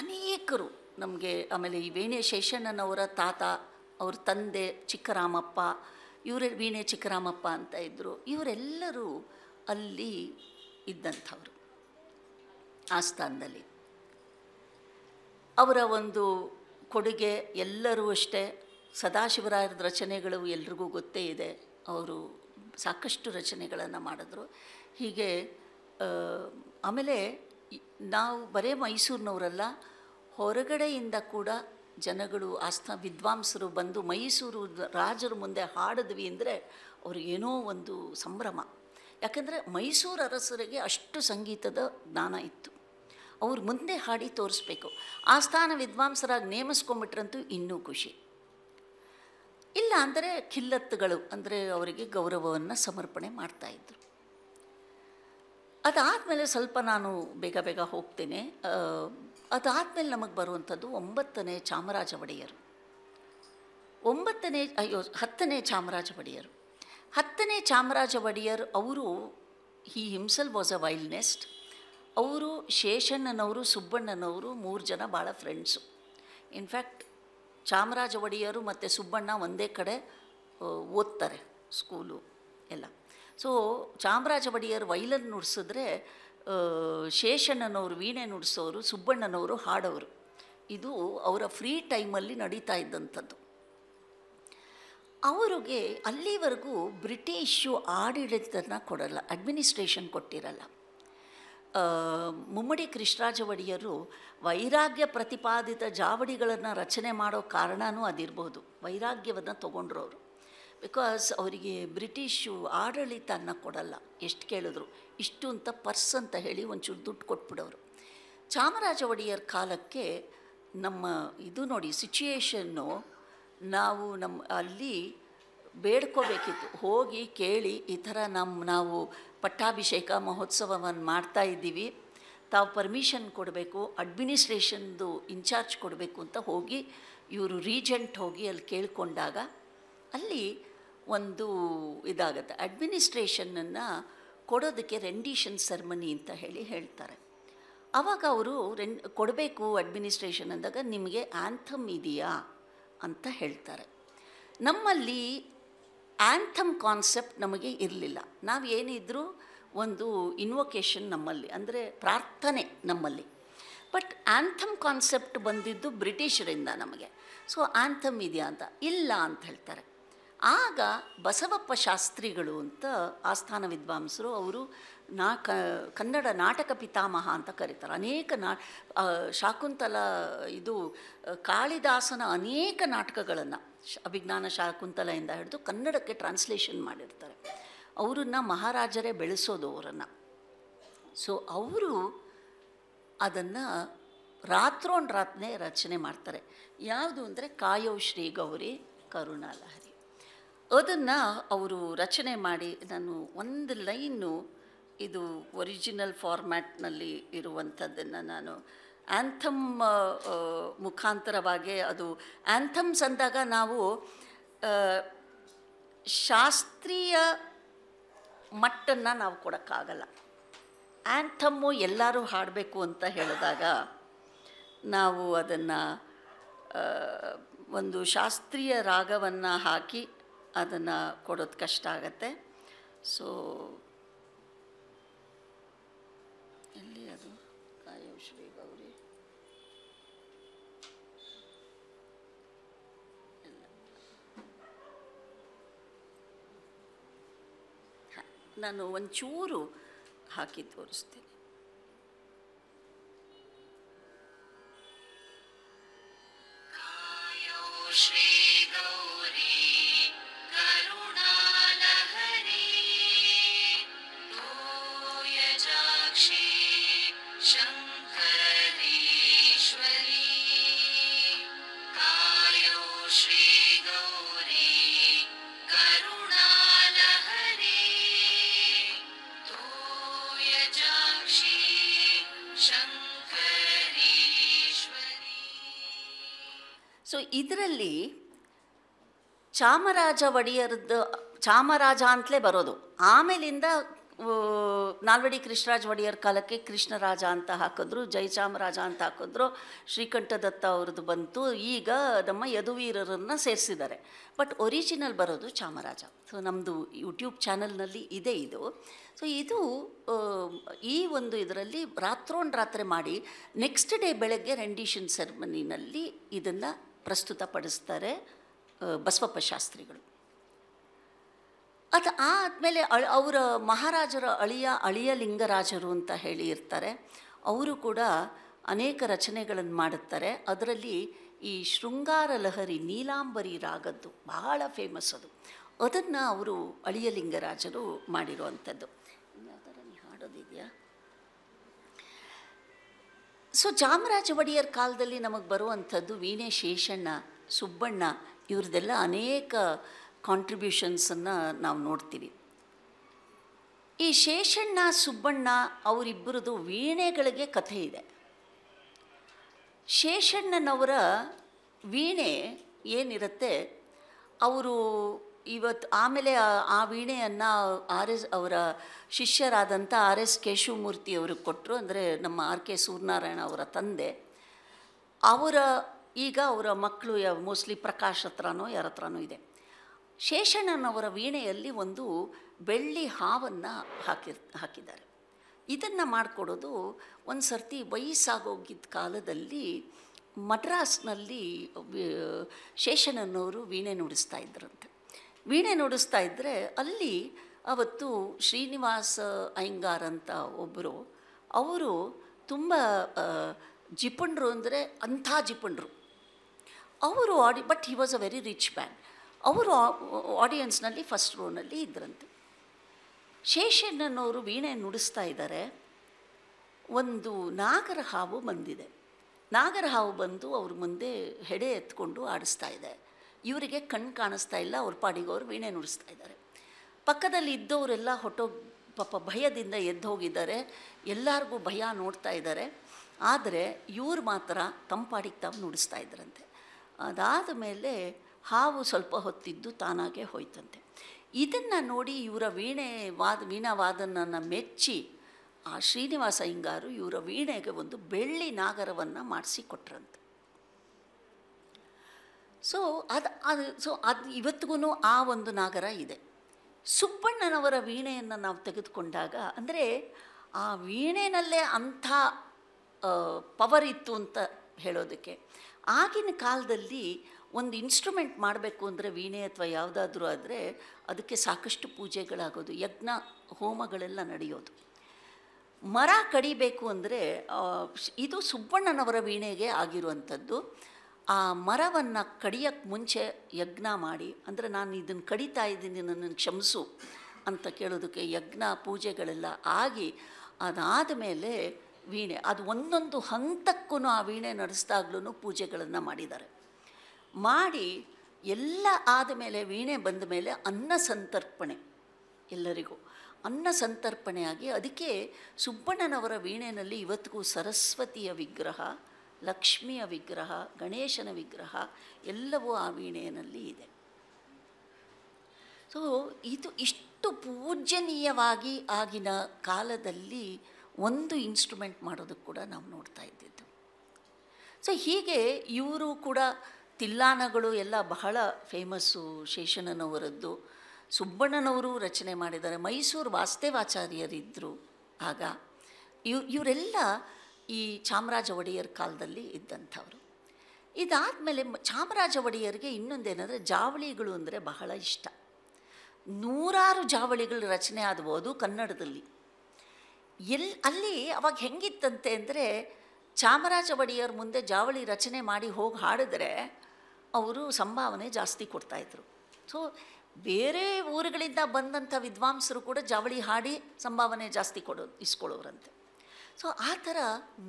ಅನೇಕರು ನಮಗೆ ಆಮೇಲೆ ಈ ವೀಣೆ ಶೇಷಣ್ಣನವರ ತಾತ ಅವ್ರ ತಂದೆ ಚಿಕ್ಕರಾಮಪ್ಪ ಇವರೇ ವೀಣೆ ಚಿಕ್ಕರಾಮಪ್ಪ ಅಂತ ಇದ್ದರು ಇವರೆಲ್ಲರೂ ಅಲ್ಲಿ ಇದ್ದಂಥವ್ರು ಆಸ್ಥಾನದಲ್ಲಿ ಅವರ ಒಂದು ಕೊಡುಗೆ ಎಲ್ಲರೂ ಅಷ್ಟೇ ಸದಾಶಿವರಾಯರ ರಚನೆಗಳು ಎಲ್ರಿಗೂ ಗೊತ್ತೇ ಇದೆ ಅವರು ಸಾಕಷ್ಟು ರಚನೆಗಳನ್ನು ಮಾಡಿದ್ರು ಹೀಗೆ ಆಮೇಲೆ ನಾವು ಬರೇ ಮೈಸೂರಿನವರಲ್ಲ ಹೊರಗಡೆಯಿಂದ ಕೂಡ ಜನಗಳು ಆಸ್ಥಾ ವಿದ್ವಾಂಸರು ಬಂದು ಮೈಸೂರು ರಾಜರ ಮುಂದೆ ಹಾಡಿದ್ವಿ ಅಂದರೆ ಏನೋ ಒಂದು ಸಂಭ್ರಮ ಯಾಕಂದರೆ ಮೈಸೂರು ಅರಸರಿಗೆ ಅಷ್ಟು ಸಂಗೀತದ ಜ್ಞಾನ ಇತ್ತು ಅವ್ರು ಮುಂದೆ ಹಾಡಿ ತೋರಿಸ್ಬೇಕು ಸ್ಥಾನ ವಿದ್ವಾಂಸರಾಗಿ ನೇಮಿಸ್ಕೊಂಬಿಟ್ರಂತೂ ಇನ್ನೂ ಖುಷಿ ಇಲ್ಲ ಅಂದರೆ ಖಿಲ್ಲತ್ತುಗಳು ಅಂದರೆ ಅವರಿಗೆ ಗೌರವವನ್ನು ಸಮರ್ಪಣೆ ಮಾಡ್ತಾಯಿದ್ರು ಅದಾದಮೇಲೆ ಸ್ವಲ್ಪ ನಾನು ಬೇಗ ಬೇಗ ಹೋಗ್ತೇನೆ ಅದಾದಮೇಲೆ ನಮಗೆ ಬರುವಂಥದ್ದು ಒಂಬತ್ತನೇ ಚಾಮರಾಜ ಒಡೆಯರು ಒಂಬತ್ತನೇ ಅಯ್ಯೋ ಹತ್ತನೇ ಚಾಮರಾಜ ಒಡೆಯರು ಹತ್ತನೇ ಚಾಮರಾಜ ಒಡೆಯರ್ ಅವರು ಈ ಹಿಂಸೆಲ್ ವಾಸ್ ಅ ವೈಲ್ನೆಸ್ಟ್ ಅವರು ಶೇಷಣ್ಣನವರು ಸುಬ್ಬಣ್ಣನವರು ಮೂರು ಜನ ಭಾಳ ಫ್ರೆಂಡ್ಸು ಇನ್ಫ್ಯಾಕ್ಟ್ ಚಾಮರಾಜ ಒಡೆಯರು ಮತ್ತು ಸುಬ್ಬಣ್ಣ ಒಂದೇ ಕಡೆ ಓದ್ತಾರೆ ಸ್ಕೂಲು ಎಲ್ಲ ಸೊ ಚಾಮರಾಜ ಒಡೆಯರು ವೈಲನ್ ನುಡಿಸಿದ್ರೆ ಶೇಷಣ್ಣನವರು ವೀಣೆ ನುಡಿಸೋರು ಸುಬ್ಬಣ್ಣನವರು ಹಾಡೋರು ಇದು ಅವರ ಫ್ರೀ ಟೈಮಲ್ಲಿ ನಡೀತಾ ಇದ್ದಂಥದ್ದು ಅವರಿಗೆ ಅಲ್ಲಿವರೆಗೂ ಬ್ರಿಟಿಷು ಆಡಳಿತನ ಕೊಡಲ್ಲ ಅಡ್ಮಿನಿಸ್ಟ್ರೇಷನ್ ಕೊಟ್ಟಿರಲ್ಲ ಮುಮ್ಮಡಿ ಕೃಷ್ಣರಾಜ ಒಡೆಯರು ವೈರಾಗ್ಯ ಪ್ರತಿಪಾದಿತ ಜಾವಡಿಗಳನ್ನು ರಚನೆ ಮಾಡೋ ಕಾರಣವೂ ಅದಿರ್ಬೋದು ವೈರಾಗ್ಯವನ್ನು ಅವರು ಬಿಕಾಸ್ ಅವರಿಗೆ ಬ್ರಿಟಿಷು ಆಡಳಿತನ ಕೊಡಲ್ಲ ಎಷ್ಟು ಕೇಳಿದ್ರು ಇಷ್ಟು ಅಂತ ಪರ್ಸ್ ಅಂತ ಹೇಳಿ ಒಂಚೂರು ದುಡ್ಡು ಕೊಟ್ಬಿಡೋರು ಚಾಮರಾಜ ಒಡೆಯರ್ ಕಾಲಕ್ಕೆ ನಮ್ಮ ಇದು ನೋಡಿ ಸಿಚುಯೇಷನ್ನು ನಾವು ನಮ್ಮ ಅಲ್ಲಿ ಬೇಡ್ಕೋಬೇಕಿತ್ತು ಹೋಗಿ ಕೇಳಿ ಈ ಥರ ನಮ್ಮ ನಾವು ಪಟ್ಟಾಭಿಷೇಕ ಮಹೋತ್ಸವವನ್ನು ಮಾಡ್ತಾ ಇದ್ದೀವಿ ತಾವು ಪರ್ಮಿಷನ್ ಕೊಡಬೇಕು ಅಡ್ಮಿನಿಸ್ಟ್ರೇಷನ್ದು ಇನ್ಚಾರ್ಜ್ ಕೊಡಬೇಕು ಅಂತ ಹೋಗಿ ಇವರು ರೀಜೆಂಟ್ ಹೋಗಿ ಅಲ್ಲಿ ಕೇಳಿಕೊಂಡಾಗ ಅಲ್ಲಿ ಒಂದು ಇದಾಗುತ್ತೆ ಅಡ್ಮಿನಿಸ್ಟ್ರೇಷನನ್ನು ಕೊಡೋದಕ್ಕೆ ರೆಂಡೀಷನ್ ಸೆರ್ಮನಿ ಅಂತ ಹೇಳಿ ಹೇಳ್ತಾರೆ ಆವಾಗ ಅವರು ರೆನ್ ಕೊಡಬೇಕು ಅಡ್ಮಿನಿಸ್ಟ್ರೇಷನ್ ಅಂದಾಗ ನಿಮಗೆ ಆ್ಯಂಥಮ್ ಇದೆಯಾ ಅಂತ ಹೇಳ್ತಾರೆ ನಮ್ಮಲ್ಲಿ ಆ್ಯಂಥಮ್ ಕಾನ್ಸೆಪ್ಟ್ ನಮಗೆ ಇರಲಿಲ್ಲ ನಾವು ಏನಿದ್ರೂ ಒಂದು ಇನ್ವೊಕೇಶನ್ ನಮ್ಮಲ್ಲಿ ಅಂದರೆ ಪ್ರಾರ್ಥನೆ ನಮ್ಮಲ್ಲಿ ಬಟ್ ಆ್ಯಂಥಮ್ ಕಾನ್ಸೆಪ್ಟ್ ಬಂದಿದ್ದು ಬ್ರಿಟಿಷರಿಂದ ನಮಗೆ ಸೊ ಆ್ಯಂಥಮ್ ಇದೆಯಾ ಅಂತ ಇಲ್ಲ ಅಂತ ಹೇಳ್ತಾರೆ ಆಗ ಬಸವಪ್ಪ ಶಾಸ್ತ್ರಿಗಳು ಅಂತ ಆಸ್ಥಾನ ವಿದ್ವಾಂಸರು ಅವರು ನಾ ಕನ್ನಡ ನಾಟಕ ಪಿತಾಮಹ ಅಂತ ಕರೀತಾರೆ ಅನೇಕ ನಾ ಶಾಕುಂತಲ ಇದು ಕಾಳಿದಾಸನ ಅನೇಕ ನಾಟಕಗಳನ್ನು ಅಭಿಜ್ಞಾನ ಶಾಕುಂತಲೆಯಿಂದ ಹಿಡಿದು ಕನ್ನಡಕ್ಕೆ ಟ್ರಾನ್ಸ್ಲೇಷನ್ ಮಾಡಿರ್ತಾರೆ ಅವರನ್ನು ಮಹಾರಾಜರೇ ಬೆಳೆಸೋದು ಅವರನ್ನು ಸೊ ಅವರು ಅದನ್ನು ರಾತ್ರೋನ್ ರಾತ್ರಿ ರಚನೆ ಮಾಡ್ತಾರೆ ಯಾವುದು ಅಂದರೆ ಕಾಯೋ ಶ್ರೀ ಗೌರಿ ಕರುಣಾಲಹರಿ ಅದನ್ನು ಅವರು ರಚನೆ ಮಾಡಿ ನಾನು ಒಂದು ಲೈನು ಇದು ಒರಿಜಿನಲ್ ಫಾರ್ಮ್ಯಾಟ್ನಲ್ಲಿ ಇರುವಂಥದ್ದನ್ನು ನಾನು ಆ್ಯಂಥಮ್ ಮುಖಾಂತರವಾಗಿ ಅದು ಆ್ಯಂಥಮ್ಸ್ ಅಂದಾಗ ನಾವು ಶಾಸ್ತ್ರೀಯ ಮಟ್ಟನ್ನು ನಾವು ಕೊಡೋಕ್ಕಾಗಲ್ಲ ಆ್ಯಂಥಮ್ಮು ಎಲ್ಲರೂ ಹಾಡಬೇಕು ಅಂತ ಹೇಳಿದಾಗ ನಾವು ಅದನ್ನು ಒಂದು ಶಾಸ್ತ್ರೀಯ ರಾಗವನ್ನು ಹಾಕಿ ಅದನ್ನು ಕೊಡೋದು ಕಷ್ಟ ಆಗತ್ತೆ ಸೊ ನಾನು ಒಂಚೂರು ಹಾಕಿ ತೋರಿಸ್ತೇನೆ ಶ್ರೀ ಇಲ್ಲಿ ಚಾಮರಾಜ ಒಡೆಯರದ್ದು ಚಾಮರಾಜ ಅಂತಲೇ ಬರೋದು ಆಮೇಲಿಂದ ನಾಲ್ವಡಿ ಕೃಷ್ಣರಾಜ ಒಡೆಯರ್ ಕಾಲಕ್ಕೆ ಕೃಷ್ಣರಾಜ ಅಂತ ಹಾಕಿದ್ರು ಜಯಚಾಮರಾಜ ಅಂತ ಹಾಕಿದ್ರು ಶ್ರೀಕಂಠದತ್ತ ಅವ್ರದ್ದು ಬಂತು ಈಗ ನಮ್ಮ ಯದುವೀರರನ್ನು ಸೇರಿಸಿದ್ದಾರೆ ಬಟ್ ಒರಿಜಿನಲ್ ಬರೋದು ಚಾಮರಾಜ ಸೊ ನಮ್ಮದು ಯೂಟ್ಯೂಬ್ ಚಾನಲ್ನಲ್ಲಿ ಇದೆ ಇದು ಸೊ ಇದು ಈ ಒಂದು ಇದರಲ್ಲಿ ರಾತ್ರೋಣ ರಾತ್ರಿ ಮಾಡಿ ನೆಕ್ಸ್ಟ್ ಡೇ ಬೆಳಗ್ಗೆ ರೆಂಡಿಷನ್ ಸೆರೆಮನಿನಲ್ಲಿ ಇದನ್ನು ಪಡಿಸ್ತಾರೆ ಬಸವಪ್ಪ ಶಾಸ್ತ್ರಿಗಳು ಅದು ಆದಮೇಲೆ ಅವರ ಮಹಾರಾಜರ ಅಳಿಯ ಅಳಿಯ ಲಿಂಗರಾಜರು ಅಂತ ಹೇಳಿ ಇರ್ತಾರೆ ಅವರು ಕೂಡ ಅನೇಕ ರಚನೆಗಳನ್ನು ಮಾಡುತ್ತಾರೆ ಅದರಲ್ಲಿ ಈ ಶೃಂಗಾರ ಲಹರಿ ನೀಲಾಂಬರಿ ರಾಗದ್ದು ಬಹಳ ಫೇಮಸ್ ಅದು ಅದನ್ನು ಅವರು ಅಳಿಯ ಲಿಂಗರಾಜರು ಮಾಡಿರುವಂಥದ್ದು ಹಾಡೋದಿದೆಯಾ ಸೊ ಚಾಮರಾಜ ಒಡೆಯರ್ ಕಾಲದಲ್ಲಿ ನಮಗೆ ಬರುವಂಥದ್ದು ವೀಣೆ ಶೇಷಣ್ಣ ಸುಬ್ಬಣ್ಣ ಇವ್ರದ್ದೆಲ್ಲ ಅನೇಕ ಕಾಂಟ್ರಿಬ್ಯೂಷನ್ಸನ್ನು ನಾವು ನೋಡ್ತೀವಿ ಈ ಶೇಷಣ್ಣ ಸುಬ್ಬಣ್ಣ ಅವರಿಬ್ಬರದು ವೀಣೆಗಳಿಗೆ ಕಥೆ ಇದೆ ಶೇಷಣ್ಣನವರ ವೀಣೆ ಏನಿರುತ್ತೆ ಅವರು ಇವತ್ತು ಆಮೇಲೆ ಆ ವೀಣೆಯನ್ನು ಆರ್ ಎಸ್ ಅವರ ಶಿಷ್ಯರಾದಂಥ ಆರ್ ಎಸ್ ಕೇಶವಮೂರ್ತಿ ಅವರು ಕೊಟ್ಟರು ಅಂದರೆ ನಮ್ಮ ಆರ್ ಕೆ ಸೂರ್ಯನಾರಾಯಣ ಅವರ ತಂದೆ ಅವರ ಈಗ ಅವರ ಮಕ್ಕಳು ಯಾವ ಮೋಸ್ಟ್ಲಿ ಪ್ರಕಾಶ್ ಹತ್ರನೋ ಯಾರ ಹತ್ರನೋ ಇದೆ ಶೇಷಣ್ಣನವರ ವೀಣೆಯಲ್ಲಿ ಒಂದು ಬೆಳ್ಳಿ ಹಾವನ್ನು ಹಾಕಿರ್ ಹಾಕಿದ್ದಾರೆ ಇದನ್ನು ಮಾಡಿಕೊಡೋದು ಒಂದು ಸರ್ತಿ ವಯಸ್ಸಾಗೋಗಿದ್ದ ಕಾಲದಲ್ಲಿ ಮಡ್ರಾಸ್ನಲ್ಲಿ ಶೇಷಣ್ಣನವರು ವೀಣೆ ನುಡಿಸ್ತಾ ಇದ್ರಂತೆ ವೀಣೆ ನುಡಿಸ್ತಾ ಇದ್ದರೆ ಅಲ್ಲಿ ಅವತ್ತು ಶ್ರೀನಿವಾಸ ಅಯ್ಯಂಗಾರ್ ಅಂತ ಒಬ್ಬರು ಅವರು ತುಂಬ ಜಿಪಣರು ಅಂದರೆ ಅಂಥ ಜಿಪಣರು ಅವರು ಆಡಿ but he was a very rich man ಅವರು ಆಡಿಯನ್ಸ್ನಲ್ಲಿ ಫಸ್ಟ್ ರೋನಲ್ಲಿ ಇದ್ರಂತೆ ಶೇಷಣ್ಣನವರು ವೀಣೆ ನುಡಿಸ್ತಾ ಇದ್ದಾರೆ ಒಂದು ನಾಗರ ಹಾವು ಬಂದಿದೆ ನಾಗರ ಹಾವು ಬಂದು ಅವ್ರ ಮುಂದೆ ಹೆಡೆ ಎತ್ಕೊಂಡು ಆಡಿಸ್ತಾ ಇದೆ ಇವರಿಗೆ ಕಣ್ಣು ಕಾಣಿಸ್ತಾ ಇಲ್ಲ ಅವ್ರ ಪಾಡಿಗೆ ಅವರು ವೀಣೆ ನುಡಿಸ್ತಾ ಇದ್ದಾರೆ ಪಕ್ಕದಲ್ಲಿ ಇದ್ದವರೆಲ್ಲ ಹೊಟ್ಟೋ ಪಾಪ ಭಯದಿಂದ ಎದ್ದು ಹೋಗಿದ್ದಾರೆ ಎಲ್ಲರಿಗೂ ಭಯ ನೋಡ್ತಾ ಇದ್ದಾರೆ ಆದರೆ ಇವ್ರು ಮಾತ್ರ ತಂಪಾಡಿಗೆ ತಾವು ನುಡಿಸ್ತಾ ಇದ್ರಂತೆ ಅದಾದ ಮೇಲೆ ಹಾವು ಸ್ವಲ್ಪ ಹೊತ್ತಿದ್ದು ತಾನಾಗೆ ಹೋಯ್ತಂತೆ ಇದನ್ನು ನೋಡಿ ಇವರ ವೀಣೆ ವಾದ ವೀಣಾವಾದನನ್ನು ಮೆಚ್ಚಿ ಆ ಶ್ರೀನಿವಾಸ ಹಿಂಗಾರು ಇವರ ವೀಣೆಗೆ ಒಂದು ಬೆಳ್ಳಿ ನಾಗರವನ್ನು ಮಾಡಿಸಿ ಕೊಟ್ರಂತೆ ಸೊ ಅದು ಅದು ಸೊ ಅದು ಇವತ್ತಿಗೂ ಆ ಒಂದು ನಾಗರ ಇದೆ ಸುಬ್ಬಣ್ಣನವರ ವೀಣೆಯನ್ನು ನಾವು ತೆಗೆದುಕೊಂಡಾಗ ಅಂದರೆ ಆ ವೀಣೆನಲ್ಲೇ ಅಂಥ ಪವರ್ ಇತ್ತು ಅಂತ ಹೇಳೋದಕ್ಕೆ ಆಗಿನ ಕಾಲದಲ್ಲಿ ಒಂದು ಇನ್ಸ್ಟ್ರೂಮೆಂಟ್ ಮಾಡಬೇಕು ಅಂದರೆ ವೀಣೆ ಅಥವಾ ಯಾವುದಾದ್ರೂ ಆದರೆ ಅದಕ್ಕೆ ಸಾಕಷ್ಟು ಪೂಜೆಗಳಾಗೋದು ಯಜ್ಞ ಹೋಮಗಳೆಲ್ಲ ನಡೆಯೋದು ಮರ ಕಡಿಬೇಕು ಅಂದರೆ ಇದು ಸುಬ್ಬಣ್ಣನವರ ವೀಣೆಗೆ ಆಗಿರುವಂಥದ್ದು ಆ ಮರವನ್ನು ಕಡಿಯಕ್ಕೆ ಮುಂಚೆ ಯಜ್ಞ ಮಾಡಿ ಅಂದರೆ ನಾನು ಇದನ್ನು ಕಡಿತಾ ಇದ್ದೀನಿ ನನ್ನನ್ನು ಕ್ಷಮಿಸು ಅಂತ ಕೇಳೋದಕ್ಕೆ ಯಜ್ಞ ಪೂಜೆಗಳೆಲ್ಲ ಆಗಿ ಅದಾದ ಮೇಲೆ ವೀಣೆ ಅದು ಒಂದೊಂದು ಹಂತಕ್ಕೂ ಆ ವೀಣೆ ನಡೆಸಿದಾಗ್ಲೂ ಪೂಜೆಗಳನ್ನು ಮಾಡಿದ್ದಾರೆ ಮಾಡಿ ಎಲ್ಲ ಆದಮೇಲೆ ವೀಣೆ ಬಂದ ಮೇಲೆ ಅನ್ನ ಸಂತರ್ಪಣೆ ಎಲ್ಲರಿಗೂ ಅನ್ನ ಸಂತರ್ಪಣೆಯಾಗಿ ಅದಕ್ಕೆ ಸುಬ್ಬಣ್ಣನವರ ವೀಣೆಯಲ್ಲಿ ಇವತ್ತಿಗೂ ಸರಸ್ವತಿಯ ವಿಗ್ರಹ ಲಕ್ಷ್ಮಿಯ ವಿಗ್ರಹ ಗಣೇಶನ ವಿಗ್ರಹ ಎಲ್ಲವೂ ಆ ವೀಣೆಯಲ್ಲಿ ಇದೆ ಸೊ ಇದು ಇಷ್ಟು ಪೂಜನೀಯವಾಗಿ ಆಗಿನ ಕಾಲದಲ್ಲಿ ಒಂದು ಇನ್ಸ್ಟ್ರುಮೆಂಟ್ ಮಾಡೋದಕ್ಕೆ ಕೂಡ ನಾವು ನೋಡ್ತಾ ಇದ್ದಿದ್ದು ಸೊ ಹೀಗೆ ಇವರು ಕೂಡ ತಿಲ್ಲಾನಗಳು ಎಲ್ಲ ಬಹಳ ಫೇಮಸ್ಸು ಶೇಷಣ್ಣನವರದ್ದು ಸುಬ್ಬಣ್ಣನವರು ರಚನೆ ಮಾಡಿದ್ದಾರೆ ಮೈಸೂರು ವಾಸ್ತೇವಾಚಾರ್ಯರಿದ್ದರು ಆಗ ಇವ್ ಇವರೆಲ್ಲ ಈ ಚಾಮರಾಜ ಒಡೆಯರ್ ಕಾಲದಲ್ಲಿ ಇದ್ದಂಥವ್ರು ಇದಾದಮೇಲೆ ಚಾಮರಾಜ ಒಡೆಯರಿಗೆ ಇನ್ನೊಂದೇನೆಂದರೆ ಜಾವಳಿಗಳು ಅಂದರೆ ಬಹಳ ಇಷ್ಟ ನೂರಾರು ಜಾವಳಿಗಳು ರಚನೆ ಆದಬೋದು ಕನ್ನಡದಲ್ಲಿ ಎಲ್ ಅಲ್ಲಿ ಅವಾಗ ಹೆಂಗಿತ್ತಂತೆ ಅಂದರೆ ಚಾಮರಾಜ ಒಡೆಯರ್ ಮುಂದೆ ಜಾವಳಿ ರಚನೆ ಮಾಡಿ ಹೋಗಿ ಹಾಡಿದ್ರೆ ಅವರು ಸಂಭಾವನೆ ಜಾಸ್ತಿ ಕೊಡ್ತಾಯಿದ್ರು ಸೊ ಬೇರೆ ಊರುಗಳಿಂದ ಬಂದಂಥ ವಿದ್ವಾಂಸರು ಕೂಡ ಜಾವಳಿ ಹಾಡಿ ಸಂಭಾವನೆ ಜಾಸ್ತಿ ಕೊಡೋ ಇಸ್ಕೊಳ್ಳೋರಂತೆ ಸೊ ಆ ಥರ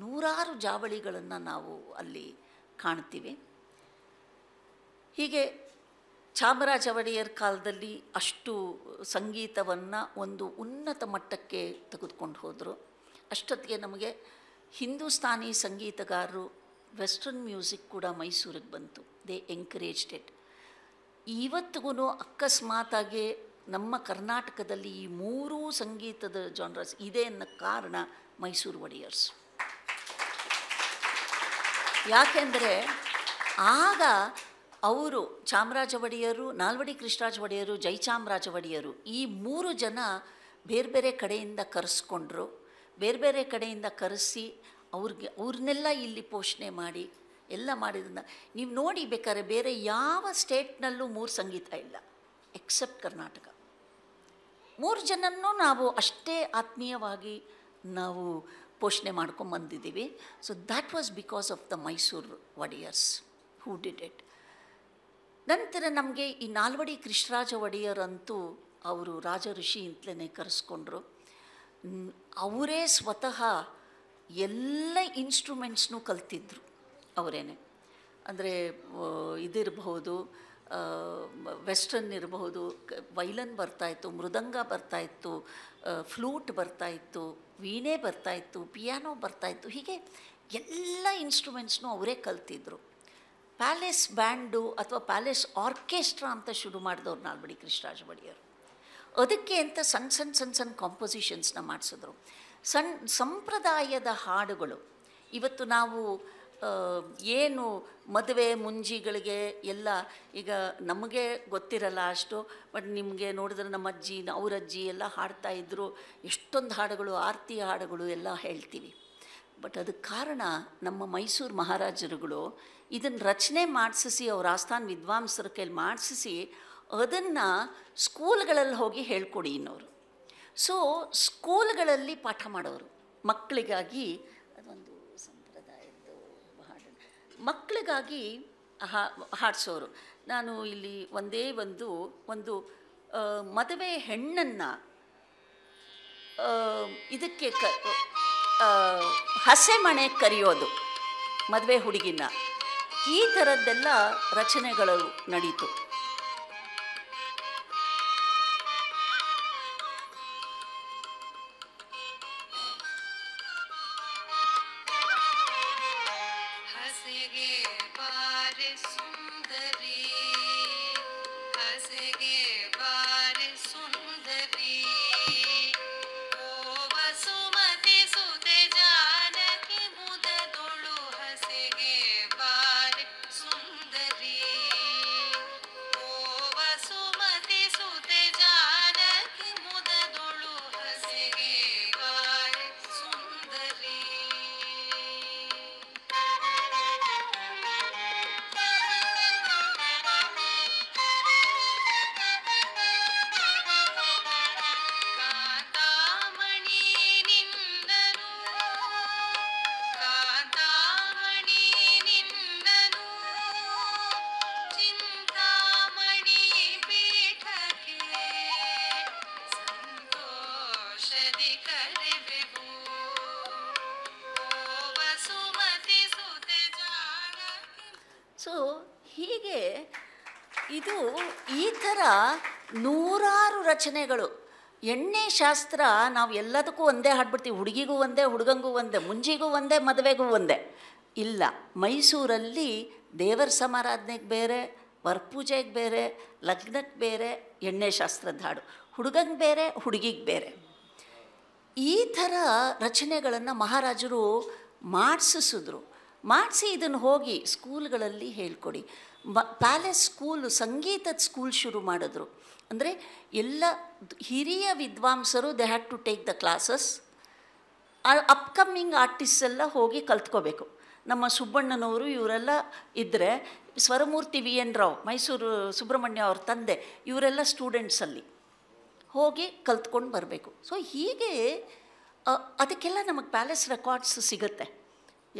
ನೂರಾರು ಜಾವಳಿಗಳನ್ನು ನಾವು ಅಲ್ಲಿ ಕಾಣ್ತೀವಿ ಹೀಗೆ ಚಾಮರಾಜ ಒಡೆಯರ್ ಕಾಲದಲ್ಲಿ ಅಷ್ಟು ಸಂಗೀತವನ್ನು ಒಂದು ಉನ್ನತ ಮಟ್ಟಕ್ಕೆ ತೆಗೆದುಕೊಂಡು ಹೋದರು ಅಷ್ಟೊತ್ತಿಗೆ ನಮಗೆ ಹಿಂದೂಸ್ತಾನಿ ಸಂಗೀತಗಾರರು ವೆಸ್ಟರ್ನ್ ಮ್ಯೂಸಿಕ್ ಕೂಡ ಮೈಸೂರಿಗೆ ಬಂತು ದೇ ಎಂಕರೇಜ್ಡ್ ಇಟ್ ಇವತ್ತಿಗೂ ಅಕಸ್ಮಾತಾಗೆ ನಮ್ಮ ಕರ್ನಾಟಕದಲ್ಲಿ ಈ ಮೂರೂ ಸಂಗೀತದ ಜಾನ್ರಸ್ ಇದೆ ಅನ್ನೋ ಕಾರಣ ಮೈಸೂರು ಒಡೆಯರ್ಸ್ ಯಾಕೆಂದರೆ ಆಗ ಅವರು ಚಾಮರಾಜ ಒಡೆಯರು ನಾಲ್ವಡಿ ಕೃಷ್ಣರಾಜ ಒಡೆಯರು ಜೈಚಾಮರಾಜ ಒಡೆಯರು ಈ ಮೂರು ಜನ ಬೇರೆ ಬೇರೆ ಕಡೆಯಿಂದ ಕರೆಸ್ಕೊಂಡ್ರು ಬೇರೆ ಬೇರೆ ಕಡೆಯಿಂದ ಕರೆಸಿ ಅವ್ರಿಗೆ ಅವ್ರನ್ನೆಲ್ಲ ಇಲ್ಲಿ ಪೋಷಣೆ ಮಾಡಿ ಎಲ್ಲ ಮಾಡಿದ್ರಿಂದ ನೀವು ನೋಡಿ ಬೇಕಾದ್ರೆ ಬೇರೆ ಯಾವ ಸ್ಟೇಟ್ನಲ್ಲೂ ಮೂರು ಸಂಗೀತ ಇಲ್ಲ ಎಕ್ಸೆಪ್ಟ್ ಕರ್ನಾಟಕ ಮೂರು ಜನನೂ ನಾವು ಅಷ್ಟೇ ಆತ್ಮೀಯವಾಗಿ ನಾವು ಪೋಷಣೆ ಮಾಡ್ಕೊಂಬಂದಿದ್ದೀವಿ so that was because of the Mysore Wodeyars who did it ನಂತರ ನಮಗೆ ಈ ನಾಲ್ವಡಿ ಕೃಷ್ಣರಾಜ ಅಂತೂ ಅವರು ರಾಜ ಋಷಿ ಅಂತಲೇ ಕರೆಸ್ಕೊಂಡ್ರು ಅವರೇ ಸ್ವತಃ ಎಲ್ಲ ಇನ್ಸ್ಟ್ರೂಮೆಂಟ್ಸ್ನೂ ಕಲ್ತಿದ್ರು ಅವರೇನೆ ಅಂದರೆ ಇದಿರಬಹುದು ವೆಸ್ಟರ್ನ್ ಇರಬಹುದು ವೈಲನ್ ಬರ್ತಾಯಿತ್ತು ಮೃದಂಗ ಬರ್ತಾಯಿತ್ತು ಫ್ಲೂಟ್ ಬರ್ತಾಯಿತ್ತು ವೀಣೆ ಬರ್ತಾಯಿತ್ತು ಪಿಯಾನೋ ಬರ್ತಾಯಿತ್ತು ಹೀಗೆ ಎಲ್ಲ ಇನ್ಸ್ಟ್ರೂಮೆಂಟ್ಸ್ನೂ ಅವರೇ ಕಲ್ತಿದ್ರು ಪ್ಯಾಲೇಸ್ ಬ್ಯಾಂಡು ಅಥವಾ ಪ್ಯಾಲೇಸ್ ಆರ್ಕೆಸ್ಟ್ರಾ ಅಂತ ಶುರು ಮಾಡಿದವ್ರು ನಾಲ್ಬಡಿ ಕೃಷ್ಣರಾಜ ಬಡಿಯವರು ಅದಕ್ಕೆ ಅಂತ ಸಣ್ಣ ಸಣ್ಣ ಸಣ್ಣ ಸಣ್ಣ ಕಾಂಪೋಸಿಷನ್ಸ್ನ ಮಾಡಿಸಿದ್ರು ಸಣ್ಣ ಸಂಪ್ರದಾಯದ ಹಾಡುಗಳು ಇವತ್ತು ನಾವು ಏನು ಮದುವೆ ಮುಂಜಿಗಳಿಗೆ ಎಲ್ಲ ಈಗ ನಮಗೆ ಗೊತ್ತಿರಲ್ಲ ಅಷ್ಟು ಬಟ್ ನಿಮಗೆ ನೋಡಿದ್ರೆ ನಮ್ಮ ಅಜ್ಜಿ ಅವರಜ್ಜಿ ಎಲ್ಲ ಹಾಡ್ತಾ ಇದ್ದರು ಎಷ್ಟೊಂದು ಹಾಡುಗಳು ಆರತಿ ಹಾಡುಗಳು ಎಲ್ಲ ಹೇಳ್ತೀವಿ ಬಟ್ ಅದಕ್ಕೆ ಕಾರಣ ನಮ್ಮ ಮೈಸೂರು ಮಹಾರಾಜರುಗಳು ಇದನ್ನು ರಚನೆ ಮಾಡಿಸಿ ಅವ್ರ ಆಸ್ಥಾನ ವಿದ್ವಾಂಸರ ಕೈಲಿ ಮಾಡಿಸಿ ಅದನ್ನು ಸ್ಕೂಲ್ಗಳಲ್ಲಿ ಹೋಗಿ ಹೇಳ್ಕೊಡಿ ಇನ್ನೋರು ಸೊ ಸ್ಕೂಲ್ಗಳಲ್ಲಿ ಪಾಠ ಮಾಡೋರು ಮಕ್ಕಳಿಗಾಗಿ ಮಕ್ಕಳಿಗಾಗಿ ಹಾ ಹಾಡಿಸೋರು ನಾನು ಇಲ್ಲಿ ಒಂದೇ ಒಂದು ಒಂದು ಮದುವೆ ಹೆಣ್ಣನ್ನು ಇದಕ್ಕೆ ಕ ಹಸೆಮಣೆ ಕರೆಯೋದು ಮದುವೆ ಹುಡುಗಿನ ಈ ಥರದ್ದೆಲ್ಲ ರಚನೆಗಳು ನಡೀತು ಇದು ಈ ಥರ ನೂರಾರು ರಚನೆಗಳು ಎಣ್ಣೆ ಶಾಸ್ತ್ರ ನಾವು ಎಲ್ಲದಕ್ಕೂ ಒಂದೇ ಹಾಡ್ಬಿಡ್ತೀವಿ ಹುಡುಗಿಗೂ ಒಂದೇ ಹುಡುಗಂಗೂ ಒಂದೇ ಮುಂಜಿಗೂ ಒಂದೇ ಮದುವೆಗೂ ಒಂದೇ ಇಲ್ಲ ಮೈಸೂರಲ್ಲಿ ದೇವರ ಸಮಾರಾಧನೆಗೆ ಬೇರೆ ವರಪೂಜೆಗೆ ಬೇರೆ ಲಗ್ನಕ್ಕೆ ಬೇರೆ ಎಣ್ಣೆ ಶಾಸ್ತ್ರದ ಹಾಡು ಹುಡುಗಂಗೆ ಬೇರೆ ಹುಡುಗಿಗೆ ಬೇರೆ ಈ ಥರ ರಚನೆಗಳನ್ನು ಮಹಾರಾಜರು ಮಾಡಿಸಿದ್ರು ಮಾಡಿಸಿ ಇದನ್ನು ಹೋಗಿ ಸ್ಕೂಲ್ಗಳಲ್ಲಿ ಹೇಳ್ಕೊಡಿ ಬ ಪ್ಯಾಲೆಸ್ ಸ್ಕೂಲು ಸಂಗೀತದ ಸ್ಕೂಲ್ ಶುರು ಮಾಡಿದ್ರು ಅಂದರೆ ಎಲ್ಲ ಹಿರಿಯ ವಿದ್ವಾಂಸರು they had to take the classes upcoming artist ಎಲ್ಲ ಹೋಗಿ ಕಲ್ತ್ಕೋಬೇಕು ನಮ್ಮ ಸುಬ್ಬಣ್ಣನವರು ಇವರೆಲ್ಲ ಇದ್ದರೆ ಸ್ವರಮೂರ್ತಿ ವಿ ಎನ್ ರಾವ್ ಮೈಸೂರು ಸುಬ್ರಹ್ಮಣ್ಯ ಅವ್ರ ತಂದೆ ಇವರೆಲ್ಲ ಸ್ಟೂಡೆಂಟ್ಸಲ್ಲಿ ಹೋಗಿ ಕಲ್ತ್ಕೊಂಡು ಬರಬೇಕು ಸೊ ಹೀಗೆ ಅದಕ್ಕೆಲ್ಲ ನಮಗೆ ಪ್ಯಾಲೆಸ್ ರೆಕಾರ್ಡ್ಸ್ ಸಿಗುತ್ತೆ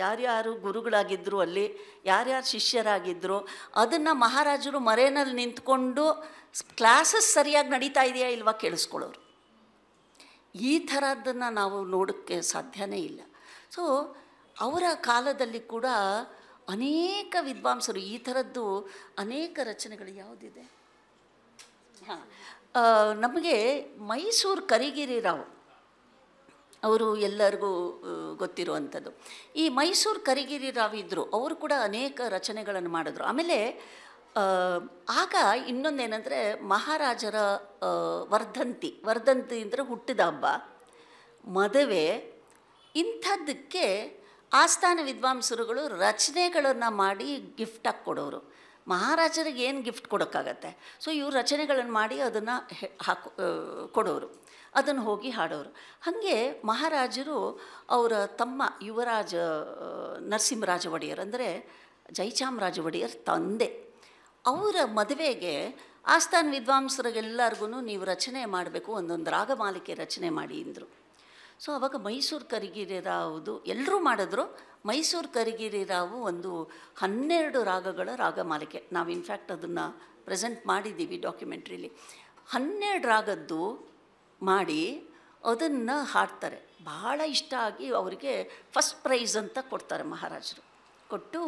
ಯಾರ್ಯಾರು ಗುರುಗಳಾಗಿದ್ದರು ಅಲ್ಲಿ ಯಾರ್ಯಾರು ಶಿಷ್ಯರಾಗಿದ್ದರು ಅದನ್ನು ಮಹಾರಾಜರು ಮರೇನಲ್ಲಿ ನಿಂತ್ಕೊಂಡು ಕ್ಲಾಸಸ್ ಸರಿಯಾಗಿ ನಡೀತಾ ಇದೆಯಾ ಇಲ್ವಾ ಕೇಳಿಸ್ಕೊಳ್ಳೋರು ಈ ಥರದ್ದನ್ನು ನಾವು ನೋಡೋಕ್ಕೆ ಸಾಧ್ಯವೇ ಇಲ್ಲ ಸೊ ಅವರ ಕಾಲದಲ್ಲಿ ಕೂಡ ಅನೇಕ ವಿದ್ವಾಂಸರು ಈ ಥರದ್ದು ಅನೇಕ ರಚನೆಗಳು ಯಾವುದಿದೆ ಹಾಂ ನಮಗೆ ಮೈಸೂರು ಕರಿಗಿರಿ ರಾವ್ ಅವರು ಎಲ್ಲರಿಗೂ ಗೊತ್ತಿರುವಂಥದ್ದು ಈ ಮೈಸೂರು ಕರಿಗಿರಿ ರಾವ್ ಇದ್ದರು ಅವರು ಕೂಡ ಅನೇಕ ರಚನೆಗಳನ್ನು ಮಾಡಿದ್ರು ಆಮೇಲೆ ಆಗ ಇನ್ನೊಂದೇನೆಂದರೆ ಮಹಾರಾಜರ ವರ್ಧಂತಿ ವರ್ಧಂತಿ ಅಂದರೆ ಹುಟ್ಟಿದ ಹಬ್ಬ ಮದುವೆ ಇಂಥದ್ದಕ್ಕೆ ಆಸ್ಥಾನ ವಿದ್ವಾಂಸರುಗಳು ರಚನೆಗಳನ್ನು ಮಾಡಿ ಗಿಫ್ಟಾಗಿ ಕೊಡೋರು ಮಹಾರಾಜರಿಗೆ ಏನು ಗಿಫ್ಟ್ ಕೊಡೋಕ್ಕಾಗತ್ತೆ ಸೊ ಇವ್ರು ರಚನೆಗಳನ್ನು ಮಾಡಿ ಅದನ್ನು ಹಾಕು ಕೊಡೋರು ಅದನ್ನು ಹೋಗಿ ಹಾಡೋರು ಹಾಗೆ ಮಹಾರಾಜರು ಅವರ ತಮ್ಮ ಯುವರಾಜ ನರಸಿಂಹರಾಜ ಒಡೆಯರ್ ಅಂದರೆ ಜೈಚಾಮರಾಜ ಒಡೆಯರ್ ತಂದೆ ಅವರ ಮದುವೆಗೆ ಆಸ್ಥಾನ ವಿದ್ವಾಂಸರಿಗೆಲ್ಲರಿಗೂ ನೀವು ರಚನೆ ಮಾಡಬೇಕು ಒಂದೊಂದು ರಾಗಮಾಲಿಕೆ ರಚನೆ ಮಾಡಿ ಅಂದರು ಸೊ ಅವಾಗ ಮೈಸೂರು ಕರಿಗಿರಿ ರಾವುದು ಎಲ್ಲರೂ ಮಾಡಿದ್ರು ಮೈಸೂರು ಕರಿಗಿರಿ ರಾವು ಒಂದು ಹನ್ನೆರಡು ರಾಗಗಳ ರಾಗಮಾಲಿಕೆ ನಾವು ಇನ್ಫ್ಯಾಕ್ಟ್ ಅದನ್ನು ಪ್ರೆಸೆಂಟ್ ಮಾಡಿದ್ದೀವಿ ಡಾಕ್ಯುಮೆಂಟ್ರಿಲಿ ಹನ್ನೆರಡು ರಾಗದ್ದು ಮಾಡಿ ಅದನ್ನು ಹಾಡ್ತಾರೆ ಬಹಳ ಇಷ್ಟ ಆಗಿ ಅವರಿಗೆ ಫಸ್ಟ್ ಪ್ರೈಸ್ ಅಂತ ಕೊಡ್ತಾರೆ ಮಹಾರಾಜರು ಕೊಟ್ಟು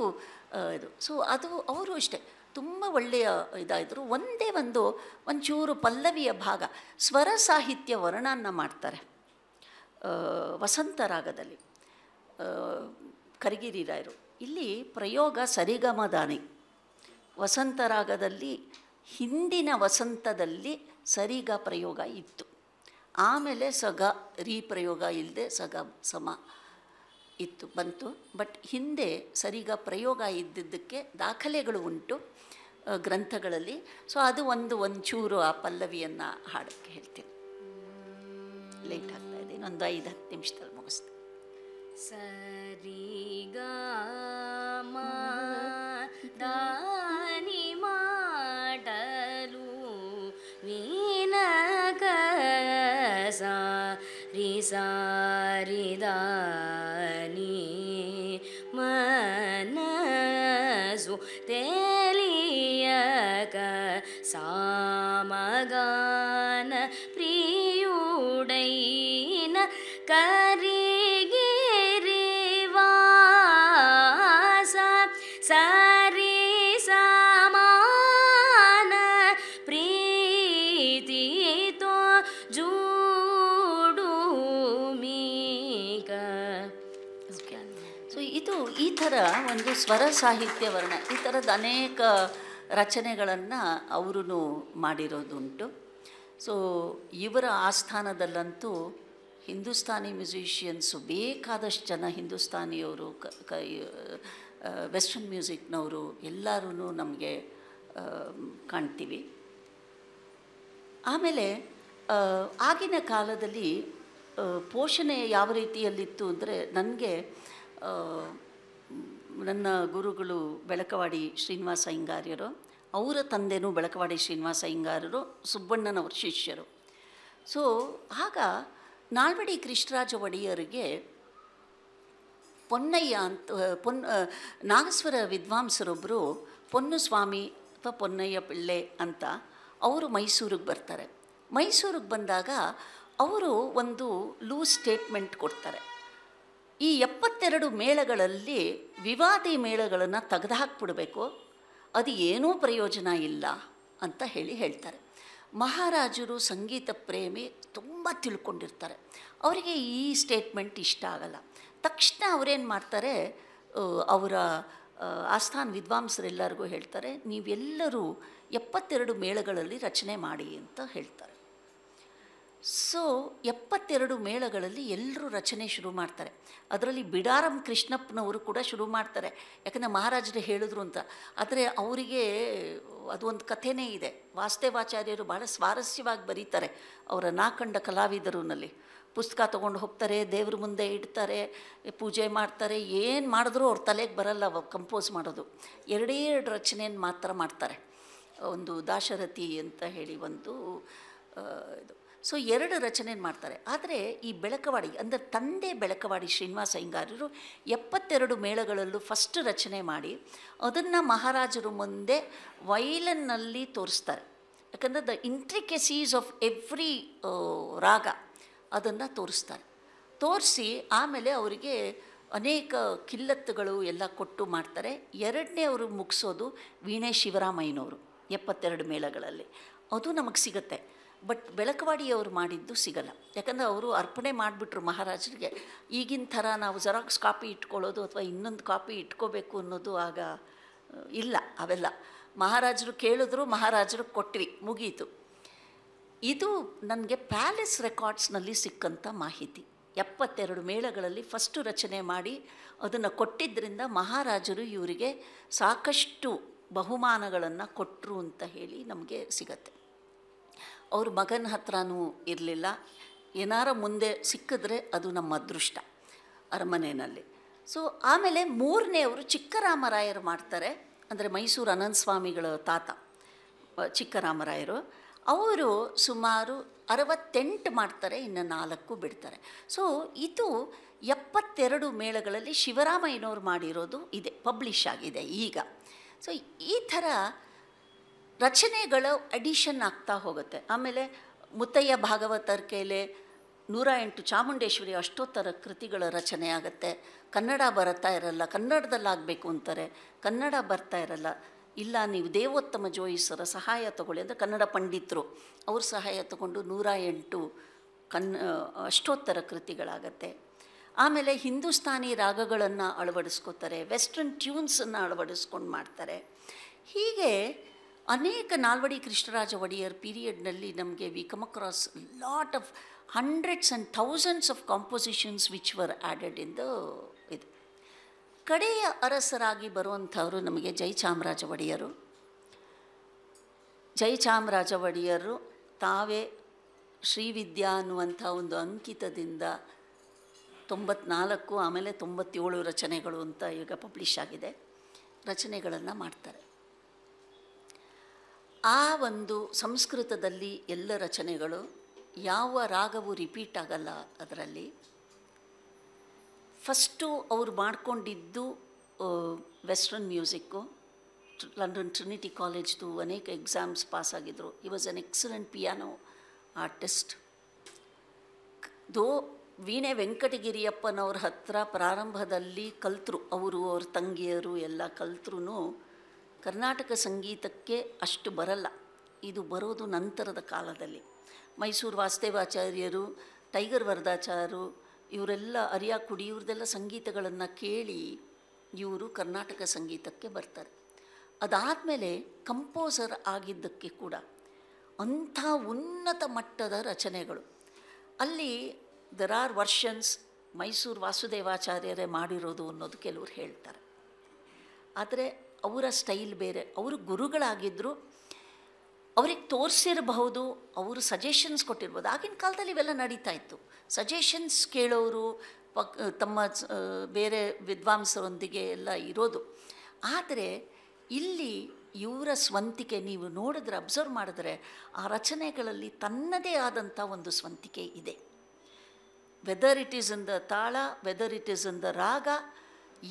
ಇದು ಸೊ ಅದು ಅವರು ಅಷ್ಟೇ ತುಂಬ ಒಳ್ಳೆಯ ಇದಾಯಿದ್ರು ಒಂದೇ ಒಂದು ಒಂಚೂರು ಪಲ್ಲವಿಯ ಭಾಗ ಸ್ವರ ಸಾಹಿತ್ಯ ವರ್ಣನ ಮಾಡ್ತಾರೆ ವಸಂತ ರಾಗದಲ್ಲಿ ಕರಿಗಿರಿ ರಾಯರು ಇಲ್ಲಿ ಪ್ರಯೋಗ ಸರಿಗಮದಾನಿ ವಸಂತ ರಾಗದಲ್ಲಿ ಹಿಂದಿನ ವಸಂತದಲ್ಲಿ ಸರಿಗ ಪ್ರಯೋಗ ಇತ್ತು ಆಮೇಲೆ ಸಗ ರೀ ಪ್ರಯೋಗ ಇಲ್ಲದೆ ಸಗ ಸಮ ಇತ್ತು ಬಂತು ಬಟ್ ಹಿಂದೆ ಸರಿಗ ಪ್ರಯೋಗ ಇದ್ದಿದ್ದಕ್ಕೆ ದಾಖಲೆಗಳು ಉಂಟು ಗ್ರಂಥಗಳಲ್ಲಿ ಸೊ ಅದು ಒಂದು ಒಂಚೂರು ಆ ಪಲ್ಲವಿಯನ್ನು ಹಾಡೋಕ್ಕೆ ಹೇಳ್ತೀನಿ ಲೇಟ್ ಆಗ್ತದೆ ಇನ್ನೊಂದು ಐದು ಹತ್ತು ನಿಮಿಷದಲ್ಲಿ ಮುಗಿಸ್ತೀನಿ ಸರಿ ದಾನಿ ಮಾಡಲು ವೀನಕ ಸಾರಿ ಸಾರಿದ ಥರ ಒಂದು ಸ್ವರ ಸಾಹಿತ್ಯ ವರ್ಣ ಈ ಥರದ ಅನೇಕ ರಚನೆಗಳನ್ನು ಅವರು ಮಾಡಿರೋದುಂಟು ಸೊ ಇವರ ಆಸ್ಥಾನದಲ್ಲಂತೂ ಹಿಂದೂಸ್ತಾನಿ ಮ್ಯೂಸಿಷಿಯನ್ಸು ಬೇಕಾದಷ್ಟು ಜನ ಹಿಂದೂಸ್ತಾನಿಯವರು ಕ ಕ ವೆಸ್ಟರ್ನ್ ಮ್ಯೂಸಿಕ್ನವರು ಎಲ್ಲರೂ ನಮಗೆ ಕಾಣ್ತೀವಿ ಆಮೇಲೆ ಆಗಿನ ಕಾಲದಲ್ಲಿ ಪೋಷಣೆ ಯಾವ ರೀತಿಯಲ್ಲಿತ್ತು ಅಂದರೆ ನನಗೆ ನನ್ನ ಗುರುಗಳು ಬೆಳಕವಾಡಿ ಶ್ರೀನಿವಾಸ ಹಿಂಗಾರ್ಯರು ಅವರ ತಂದೆನೂ ಬೆಳಕವಾಡಿ ಶ್ರೀನಿವಾಸ ಹಿಂಗಾರರು ಸುಬ್ಬಣ್ಣನವ್ರ ಶಿಷ್ಯರು ಸೊ ಆಗ ನಾಲ್ವಡಿ ಕೃಷ್ಣರಾಜ ಒಡೆಯರಿಗೆ ಪೊನ್ನಯ್ಯ ಅಂತ ಪೊನ್ ನಾಗಸ್ವರ ವಿದ್ವಾಂಸರೊಬ್ಬರು ಪೊನ್ನು ಸ್ವಾಮಿ ಅಥವಾ ಪೊನ್ನಯ್ಯ ಪಿಳ್ಳೆ ಅಂತ ಅವರು ಮೈಸೂರಿಗೆ ಬರ್ತಾರೆ ಮೈಸೂರಿಗೆ ಬಂದಾಗ ಅವರು ಒಂದು ಲೂಸ್ ಸ್ಟೇಟ್ಮೆಂಟ್ ಕೊಡ್ತಾರೆ ಈ ಎಪ್ಪತ್ತೆರಡು ಮೇಳಗಳಲ್ಲಿ ವಿವಾದಿ ಮೇಳಗಳನ್ನು ತೆಗೆದುಹಾಕ್ಬಿಡಬೇಕು ಅದು ಏನೂ ಪ್ರಯೋಜನ ಇಲ್ಲ ಅಂತ ಹೇಳಿ ಹೇಳ್ತಾರೆ ಮಹಾರಾಜರು ಸಂಗೀತ ಪ್ರೇಮಿ ತುಂಬ ತಿಳ್ಕೊಂಡಿರ್ತಾರೆ ಅವರಿಗೆ ಈ ಸ್ಟೇಟ್ಮೆಂಟ್ ಇಷ್ಟ ಆಗಲ್ಲ ತಕ್ಷಣ ಅವರೇನು ಮಾಡ್ತಾರೆ ಅವರ ಆಸ್ಥಾನ್ ವಿದ್ವಾಂಸರೆಲ್ಲರಿಗೂ ಹೇಳ್ತಾರೆ ನೀವೆಲ್ಲರೂ ಎಪ್ಪತ್ತೆರಡು ಮೇಳಗಳಲ್ಲಿ ರಚನೆ ಮಾಡಿ ಅಂತ ಹೇಳ್ತಾರೆ ಸೊ ಎಪ್ಪತ್ತೆರಡು ಮೇಳಗಳಲ್ಲಿ ಎಲ್ಲರೂ ರಚನೆ ಶುರು ಮಾಡ್ತಾರೆ ಅದರಲ್ಲಿ ಬಿಡಾರಂ ಕೃಷ್ಣಪ್ಪನವರು ಕೂಡ ಶುರು ಮಾಡ್ತಾರೆ ಯಾಕಂದರೆ ಮಹಾರಾಜರು ಹೇಳಿದ್ರು ಅಂತ ಆದರೆ ಅವರಿಗೆ ಅದೊಂದು ಕಥೆನೇ ಇದೆ ವಾಸ್ತೇವಾಚಾರ್ಯರು ಭಾಳ ಸ್ವಾರಸ್ಯವಾಗಿ ಬರೀತಾರೆ ಅವರ ನಾಕಂಡ ಕಲಾವಿದರುನಲ್ಲಿ ಪುಸ್ತಕ ತೊಗೊಂಡು ಹೋಗ್ತಾರೆ ದೇವ್ರ ಮುಂದೆ ಇಡ್ತಾರೆ ಪೂಜೆ ಮಾಡ್ತಾರೆ ಏನು ಮಾಡಿದ್ರೂ ಅವ್ರ ತಲೆಗೆ ಬರಲ್ಲ ಕಂಪೋಸ್ ಮಾಡೋದು ಎರಡೇ ಎರಡು ರಚನೆಯನ್ನು ಮಾತ್ರ ಮಾಡ್ತಾರೆ ಒಂದು ದಾಶರಥಿ ಅಂತ ಹೇಳಿ ಒಂದು ಇದು ಸೊ ಎರಡು ರಚನೆ ಮಾಡ್ತಾರೆ ಆದರೆ ಈ ಬೆಳಕವಾಡಿ ಅಂದರೆ ತಂದೆ ಬೆಳಕವಾಡಿ ಶ್ರೀನಿವಾಸ ಅಯ್ಯಂಗಾರರು ಎಪ್ಪತ್ತೆರಡು ಮೇಳಗಳಲ್ಲೂ ಫಸ್ಟ್ ರಚನೆ ಮಾಡಿ ಅದನ್ನು ಮಹಾರಾಜರು ಮುಂದೆ ವೈಲನ್ನಲ್ಲಿ ತೋರಿಸ್ತಾರೆ ಯಾಕಂದರೆ ದ ಇಂಟ್ರಿಕೆಸೀಸ್ ಆಫ್ ಎವ್ರಿ ರಾಗ ಅದನ್ನು ತೋರಿಸ್ತಾರೆ ತೋರಿಸಿ ಆಮೇಲೆ ಅವರಿಗೆ ಅನೇಕ ಕಿಲ್ಲತ್ತುಗಳು ಎಲ್ಲ ಕೊಟ್ಟು ಮಾಡ್ತಾರೆ ಎರಡನೇ ಅವರು ಮುಗಿಸೋದು ವೀಣೆ ಶಿವರಾಮಯ್ಯನವರು ಎಪ್ಪತ್ತೆರಡು ಮೇಳಗಳಲ್ಲಿ ಅದು ನಮಗೆ ಸಿಗುತ್ತೆ ಬಟ್ ಬೆಳಕವಾಡಿಯವರು ಮಾಡಿದ್ದು ಸಿಗಲ್ಲ ಯಾಕಂದರೆ ಅವರು ಅರ್ಪಣೆ ಮಾಡಿಬಿಟ್ರು ಮಹಾರಾಜರಿಗೆ ಈಗಿನ ಥರ ನಾವು ಜೆರಾಕ್ಸ್ ಕಾಪಿ ಇಟ್ಕೊಳ್ಳೋದು ಅಥವಾ ಇನ್ನೊಂದು ಕಾಪಿ ಇಟ್ಕೋಬೇಕು ಅನ್ನೋದು ಆಗ ಇಲ್ಲ ಅವೆಲ್ಲ ಮಹಾರಾಜರು ಕೇಳಿದ್ರು ಮಹಾರಾಜರು ಕೊಟ್ವಿ ಮುಗೀತು ಇದು ನನಗೆ ಪ್ಯಾಲೇಸ್ ರೆಕಾರ್ಡ್ಸ್ನಲ್ಲಿ ಸಿಕ್ಕಂಥ ಮಾಹಿತಿ ಎಪ್ಪತ್ತೆರಡು ಮೇಳಗಳಲ್ಲಿ ಫಸ್ಟು ರಚನೆ ಮಾಡಿ ಅದನ್ನು ಕೊಟ್ಟಿದ್ದರಿಂದ ಮಹಾರಾಜರು ಇವರಿಗೆ ಸಾಕಷ್ಟು ಬಹುಮಾನಗಳನ್ನು ಕೊಟ್ಟರು ಅಂತ ಹೇಳಿ ನಮಗೆ ಸಿಗತ್ತೆ ಅವ್ರ ಮಗನ ಹತ್ರನೂ ಇರಲಿಲ್ಲ ಏನಾರ ಮುಂದೆ ಸಿಕ್ಕಿದ್ರೆ ಅದು ನಮ್ಮ ಅದೃಷ್ಟ ಅರಮನೆಯಲ್ಲಿ ಸೊ ಆಮೇಲೆ ಮೂರನೆಯವರು ಚಿಕ್ಕರಾಮರಾಯರು ಮಾಡ್ತಾರೆ ಅಂದರೆ ಮೈಸೂರು ಅನಂತ ಸ್ವಾಮಿಗಳ ತಾತ ಚಿಕ್ಕರಾಮರಾಯರು ಅವರು ಸುಮಾರು ಅರವತ್ತೆಂಟು ಮಾಡ್ತಾರೆ ಇನ್ನು ನಾಲ್ಕು ಬಿಡ್ತಾರೆ ಸೊ ಇದು ಎಪ್ಪತ್ತೆರಡು ಮೇಳಗಳಲ್ಲಿ ಶಿವರಾಮಯ್ಯನವರು ಮಾಡಿರೋದು ಇದೆ ಪಬ್ಲಿಷ್ ಆಗಿದೆ ಈಗ ಸೊ ಈ ಥರ ರಚನೆಗಳ ಅಡಿಷನ್ ಆಗ್ತಾ ಹೋಗುತ್ತೆ ಆಮೇಲೆ ಮುತ್ತಯ್ಯ ಭಾಗವತರ ಕೈಲೆ ನೂರ ಎಂಟು ಚಾಮುಂಡೇಶ್ವರಿ ಅಷ್ಟೋತ್ತರ ಕೃತಿಗಳ ರಚನೆ ಆಗುತ್ತೆ ಕನ್ನಡ ಬರ್ತಾ ಇರಲ್ಲ ಕನ್ನಡದಲ್ಲಾಗಬೇಕು ಅಂತಾರೆ ಕನ್ನಡ ಬರ್ತಾ ಇರಲ್ಲ ಇಲ್ಲ ನೀವು ದೇವೋತ್ತಮ ಜೋಯಿಸರ ಸಹಾಯ ತಗೊಳ್ಳಿ ಅಂದರೆ ಕನ್ನಡ ಪಂಡಿತರು ಅವ್ರ ಸಹಾಯ ತಗೊಂಡು ನೂರ ಎಂಟು ಕನ್ನ ಅಷ್ಟೋತ್ತರ ಕೃತಿಗಳಾಗತ್ತೆ ಆಮೇಲೆ ಹಿಂದೂಸ್ತಾನಿ ರಾಗಗಳನ್ನು ಅಳವಡಿಸ್ಕೋತಾರೆ ವೆಸ್ಟ್ರನ್ ಟ್ಯೂನ್ಸನ್ನು ಅಳವಡಿಸ್ಕೊಂಡು ಮಾಡ್ತಾರೆ ಹೀಗೆ ಅನೇಕ ನಾಲ್ವಡಿ ಕೃಷ್ಣರಾಜ ಒಡೆಯರ್ ಪೀರಿಯಡ್ನಲ್ಲಿ ನಮಗೆ we come across lot of hundreds and thousands of compositions which were added in the ಇದು ಕಡೆಯ ಅರಸರಾಗಿ ಬರುವಂಥವರು ನಮಗೆ ಜೈ ಚಾಮರಾಜ ಒಡೆಯರು ಚಾಮರಾಜ ಒಡೆಯರು ತಾವೇ ಶ್ರೀವಿದ್ಯಾ ಅನ್ನುವಂಥ ಒಂದು ಅಂಕಿತದಿಂದ ತೊಂಬತ್ನಾಲ್ಕು ಆಮೇಲೆ ತೊಂಬತ್ತೇಳು ರಚನೆಗಳು ಅಂತ ಈಗ ಪಬ್ಲಿಷ್ ಆಗಿದೆ ರಚನೆಗಳನ್ನು ಮಾಡ್ತಾರೆ ಆ ಒಂದು ಸಂಸ್ಕೃತದಲ್ಲಿ ಎಲ್ಲ ರಚನೆಗಳು ಯಾವ ರಾಗವು ರಿಪೀಟ್ ಆಗಲ್ಲ ಅದರಲ್ಲಿ ಫಸ್ಟು ಅವ್ರು ಮಾಡಿಕೊಂಡಿದ್ದು ವೆಸ್ಟರ್ನ್ ಮ್ಯೂಸಿಕ್ಕು ಲಂಡನ್ ಟ್ರಿನಿಟಿ ಕಾಲೇಜ್ದು ಅನೇಕ ಎಕ್ಸಾಮ್ಸ್ ಪಾಸ್ ಆಗಿದ್ದರು ಈ was an excellent piano artist though ವೀಣೆ ವೆಂಕಟಗಿರಿಯಪ್ಪನವ್ರ ಹತ್ರ ಪ್ರಾರಂಭದಲ್ಲಿ ಕಲ್ತರು ಅವರು ಅವ್ರ ತಂಗಿಯರು ಎಲ್ಲ ಕಲ್ತ್ರೂ ಕರ್ನಾಟಕ ಸಂಗೀತಕ್ಕೆ ಅಷ್ಟು ಬರಲ್ಲ ಇದು ಬರೋದು ನಂತರದ ಕಾಲದಲ್ಲಿ ಮೈಸೂರು ವಾಸುದೇವಾಚಾರ್ಯರು ಟೈಗರ್ ವರದಾಚಾರು ಇವರೆಲ್ಲ ಅರಿಯಾ ಇವ್ರದೆಲ್ಲ ಸಂಗೀತಗಳನ್ನು ಕೇಳಿ ಇವರು ಕರ್ನಾಟಕ ಸಂಗೀತಕ್ಕೆ ಬರ್ತಾರೆ ಅದಾದಮೇಲೆ ಕಂಪೋಸರ್ ಆಗಿದ್ದಕ್ಕೆ ಕೂಡ ಅಂಥ ಉನ್ನತ ಮಟ್ಟದ ರಚನೆಗಳು ಅಲ್ಲಿ ದರ್ ಆರ್ ವರ್ಷನ್ಸ್ ಮೈಸೂರು ವಾಸುದೇವಾಚಾರ್ಯರೇ ಮಾಡಿರೋದು ಅನ್ನೋದು ಕೆಲವರು ಹೇಳ್ತಾರೆ ಆದರೆ ಅವರ ಸ್ಟೈಲ್ ಬೇರೆ ಅವರು ಗುರುಗಳಾಗಿದ್ದರು ಅವ್ರಿಗೆ ತೋರಿಸಿರಬಹುದು ಅವರು ಸಜೆಷನ್ಸ್ ಕೊಟ್ಟಿರ್ಬೋದು ಆಗಿನ ಕಾಲದಲ್ಲಿ ಇವೆಲ್ಲ ನಡೀತಾ ಇತ್ತು ಸಜೆಷನ್ಸ್ ಕೇಳೋರು ಪಕ್ ತಮ್ಮ ಬೇರೆ ವಿದ್ವಾಂಸರೊಂದಿಗೆ ಎಲ್ಲ ಇರೋದು ಆದರೆ ಇಲ್ಲಿ ಇವರ ಸ್ವಂತಿಕೆ ನೀವು ನೋಡಿದ್ರೆ ಅಬ್ಸರ್ವ್ ಮಾಡಿದ್ರೆ ಆ ರಚನೆಗಳಲ್ಲಿ ತನ್ನದೇ ಆದಂಥ ಒಂದು ಸ್ವಂತಿಕೆ ಇದೆ whether it is in the tala whether it is in the raga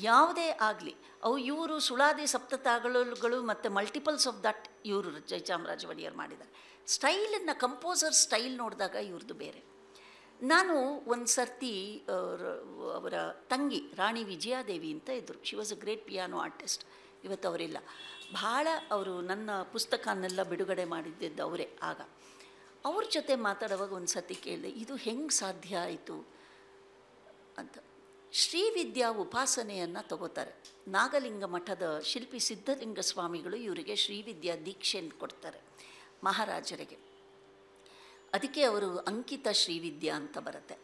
ಯಾವುದೇ ಆಗಲಿ ಅವು ಇವರು ಸುಳಾದಿ ಸಪ್ತತಾಗಳುಗಳು ಮತ್ತು ಮಲ್ಟಿಪಲ್ಸ್ ಆಫ್ ದಟ್ ಇವರು ಜಯಚಾಮರಾಜ ಒಡೆಯರ್ ಮಾಡಿದ್ದಾರೆ ಸ್ಟೈಲನ್ನು ಕಂಪೋಸರ್ ಸ್ಟೈಲ್ ನೋಡಿದಾಗ ಇವ್ರದ್ದು ಬೇರೆ ನಾನು ಒಂದು ಸರ್ತಿ ಅವರ ತಂಗಿ ರಾಣಿ ವಿಜಯಾದೇವಿ ಅಂತ ಇದ್ದರು she was a great piano artist ಇವತ್ತು ಅವರಿಲ್ಲ ಭಾಳ ಅವರು ನನ್ನ ಪುಸ್ತಕನೆಲ್ಲ ಬಿಡುಗಡೆ ಮಾಡಿದ್ದಿದ್ದು ಅವರೇ ಆಗ ಅವ್ರ ಜೊತೆ ಮಾತಾಡುವಾಗ ಒಂದು ಸತಿ ಕೇಳಿದೆ ಇದು ಹೆಂಗೆ ಸಾಧ್ಯ ಆಯಿತು ಅಂತ ಶ್ರೀವಿದ್ಯಾ ಉಪಾಸನೆಯನ್ನು ತಗೋತಾರೆ ನಾಗಲಿಂಗ ಮಠದ ಶಿಲ್ಪಿ ಸಿದ್ಧಲಿಂಗ ಸ್ವಾಮಿಗಳು ಇವರಿಗೆ ಶ್ರೀವಿದ್ಯಾ ದೀಕ್ಷೆಯನ್ನು ಕೊಡ್ತಾರೆ ಮಹಾರಾಜರಿಗೆ ಅದಕ್ಕೆ ಅವರು ಅಂಕಿತ ಶ್ರೀವಿದ್ಯಾ ಅಂತ ಬರುತ್ತೆ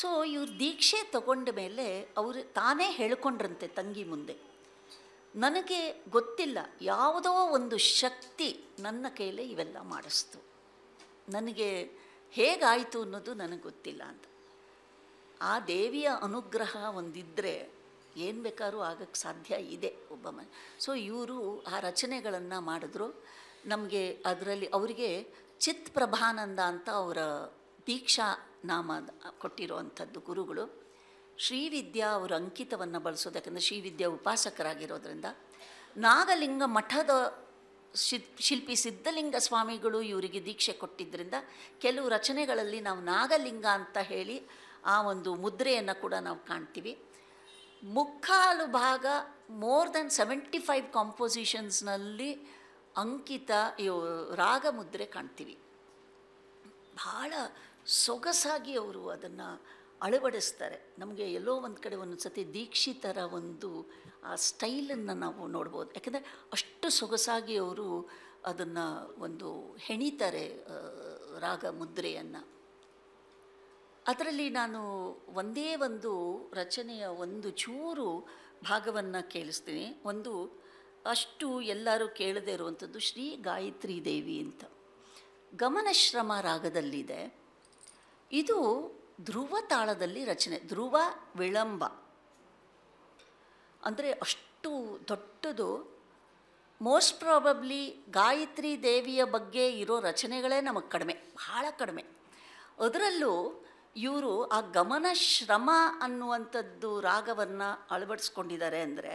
ಸೊ ಇವರು ದೀಕ್ಷೆ ತಗೊಂಡ ಮೇಲೆ ಅವರು ತಾನೇ ಹೇಳ್ಕೊಂಡ್ರಂತೆ ತಂಗಿ ಮುಂದೆ ನನಗೆ ಗೊತ್ತಿಲ್ಲ ಯಾವುದೋ ಒಂದು ಶಕ್ತಿ ನನ್ನ ಕೈಲೇ ಇವೆಲ್ಲ ಮಾಡಿಸ್ತು ನನಗೆ ಹೇಗಾಯಿತು ಅನ್ನೋದು ನನಗೆ ಗೊತ್ತಿಲ್ಲ ಅಂತ ಆ ದೇವಿಯ ಅನುಗ್ರಹ ಒಂದಿದ್ದರೆ ಏನು ಬೇಕಾದ್ರೂ ಆಗಕ್ಕೆ ಸಾಧ್ಯ ಇದೆ ಒಬ್ಬ ಮನೆ ಸೊ ಇವರು ಆ ರಚನೆಗಳನ್ನು ಮಾಡಿದ್ರು ನಮಗೆ ಅದರಲ್ಲಿ ಅವರಿಗೆ ಚಿತ್ ಪ್ರಭಾನಂದ ಅಂತ ಅವರ ದೀಕ್ಷಾ ನಾಮ ಕೊಟ್ಟಿರುವಂಥದ್ದು ಗುರುಗಳು ಶ್ರೀವಿದ್ಯಾ ಅವರು ಅಂಕಿತವನ್ನು ಬಳಸೋದು ಯಾಕಂದರೆ ಶ್ರೀವಿದ್ಯಾ ಉಪಾಸಕರಾಗಿರೋದ್ರಿಂದ ನಾಗಲಿಂಗ ಮಠದ ಶಿಲ್ಪಿ ಸಿದ್ಧಲಿಂಗ ಸ್ವಾಮಿಗಳು ಇವರಿಗೆ ದೀಕ್ಷೆ ಕೊಟ್ಟಿದ್ದರಿಂದ ಕೆಲವು ರಚನೆಗಳಲ್ಲಿ ನಾವು ನಾಗಲಿಂಗ ಅಂತ ಹೇಳಿ ಆ ಒಂದು ಮುದ್ರೆಯನ್ನು ಕೂಡ ನಾವು ಕಾಣ್ತೀವಿ ಮುಕ್ಕಾಲು ಭಾಗ ಮೋರ್ ದೆನ್ ಸೆವೆಂಟಿ ಫೈವ್ ಕಾಂಪೋಸಿಷನ್ಸ್ನಲ್ಲಿ ಅಂಕಿತ ರಾಗ ಮುದ್ರೆ ಕಾಣ್ತೀವಿ ಬಹಳ ಸೊಗಸಾಗಿ ಅವರು ಅದನ್ನು ಅಳವಡಿಸ್ತಾರೆ ನಮಗೆ ಎಲ್ಲೋ ಒಂದು ಕಡೆ ಒಂದು ಸತಿ ದೀಕ್ಷಿತರ ಒಂದು ಆ ಸ್ಟೈಲನ್ನು ನಾವು ನೋಡ್ಬೋದು ಯಾಕೆಂದರೆ ಅಷ್ಟು ಸೊಗಸಾಗಿ ಅವರು ಅದನ್ನು ಒಂದು ಹೆಣಿತಾರೆ ರಾಗ ಮುದ್ರೆಯನ್ನು ಅದರಲ್ಲಿ ನಾನು ಒಂದೇ ಒಂದು ರಚನೆಯ ಒಂದು ಚೂರು ಭಾಗವನ್ನು ಕೇಳಿಸ್ತೀನಿ ಒಂದು ಅಷ್ಟು ಎಲ್ಲರೂ ಕೇಳದೇ ಇರುವಂಥದ್ದು ಶ್ರೀ ಗಾಯತ್ರಿ ದೇವಿ ಅಂತ ಗಮನಶ್ರಮ ರಾಗದಲ್ಲಿದೆ ಇದು ಧ್ರುವ ತಾಳದಲ್ಲಿ ರಚನೆ ಧ್ರುವ ವಿಳಂಬ ಅಂದರೆ ಅಷ್ಟು ದೊಡ್ಡದು ಮೋಸ್ಟ್ ಪ್ರಾಬಬ್ಲಿ ಗಾಯತ್ರಿ ದೇವಿಯ ಬಗ್ಗೆ ಇರೋ ರಚನೆಗಳೇ ನಮಗೆ ಕಡಿಮೆ ಬಹಳ ಕಡಿಮೆ ಅದರಲ್ಲೂ ಇವರು ಆ ಗಮನ ಶ್ರಮ ಅನ್ನುವಂಥದ್ದು ರಾಗವನ್ನು ಅಳವಡಿಸ್ಕೊಂಡಿದ್ದಾರೆ ಅಂದರೆ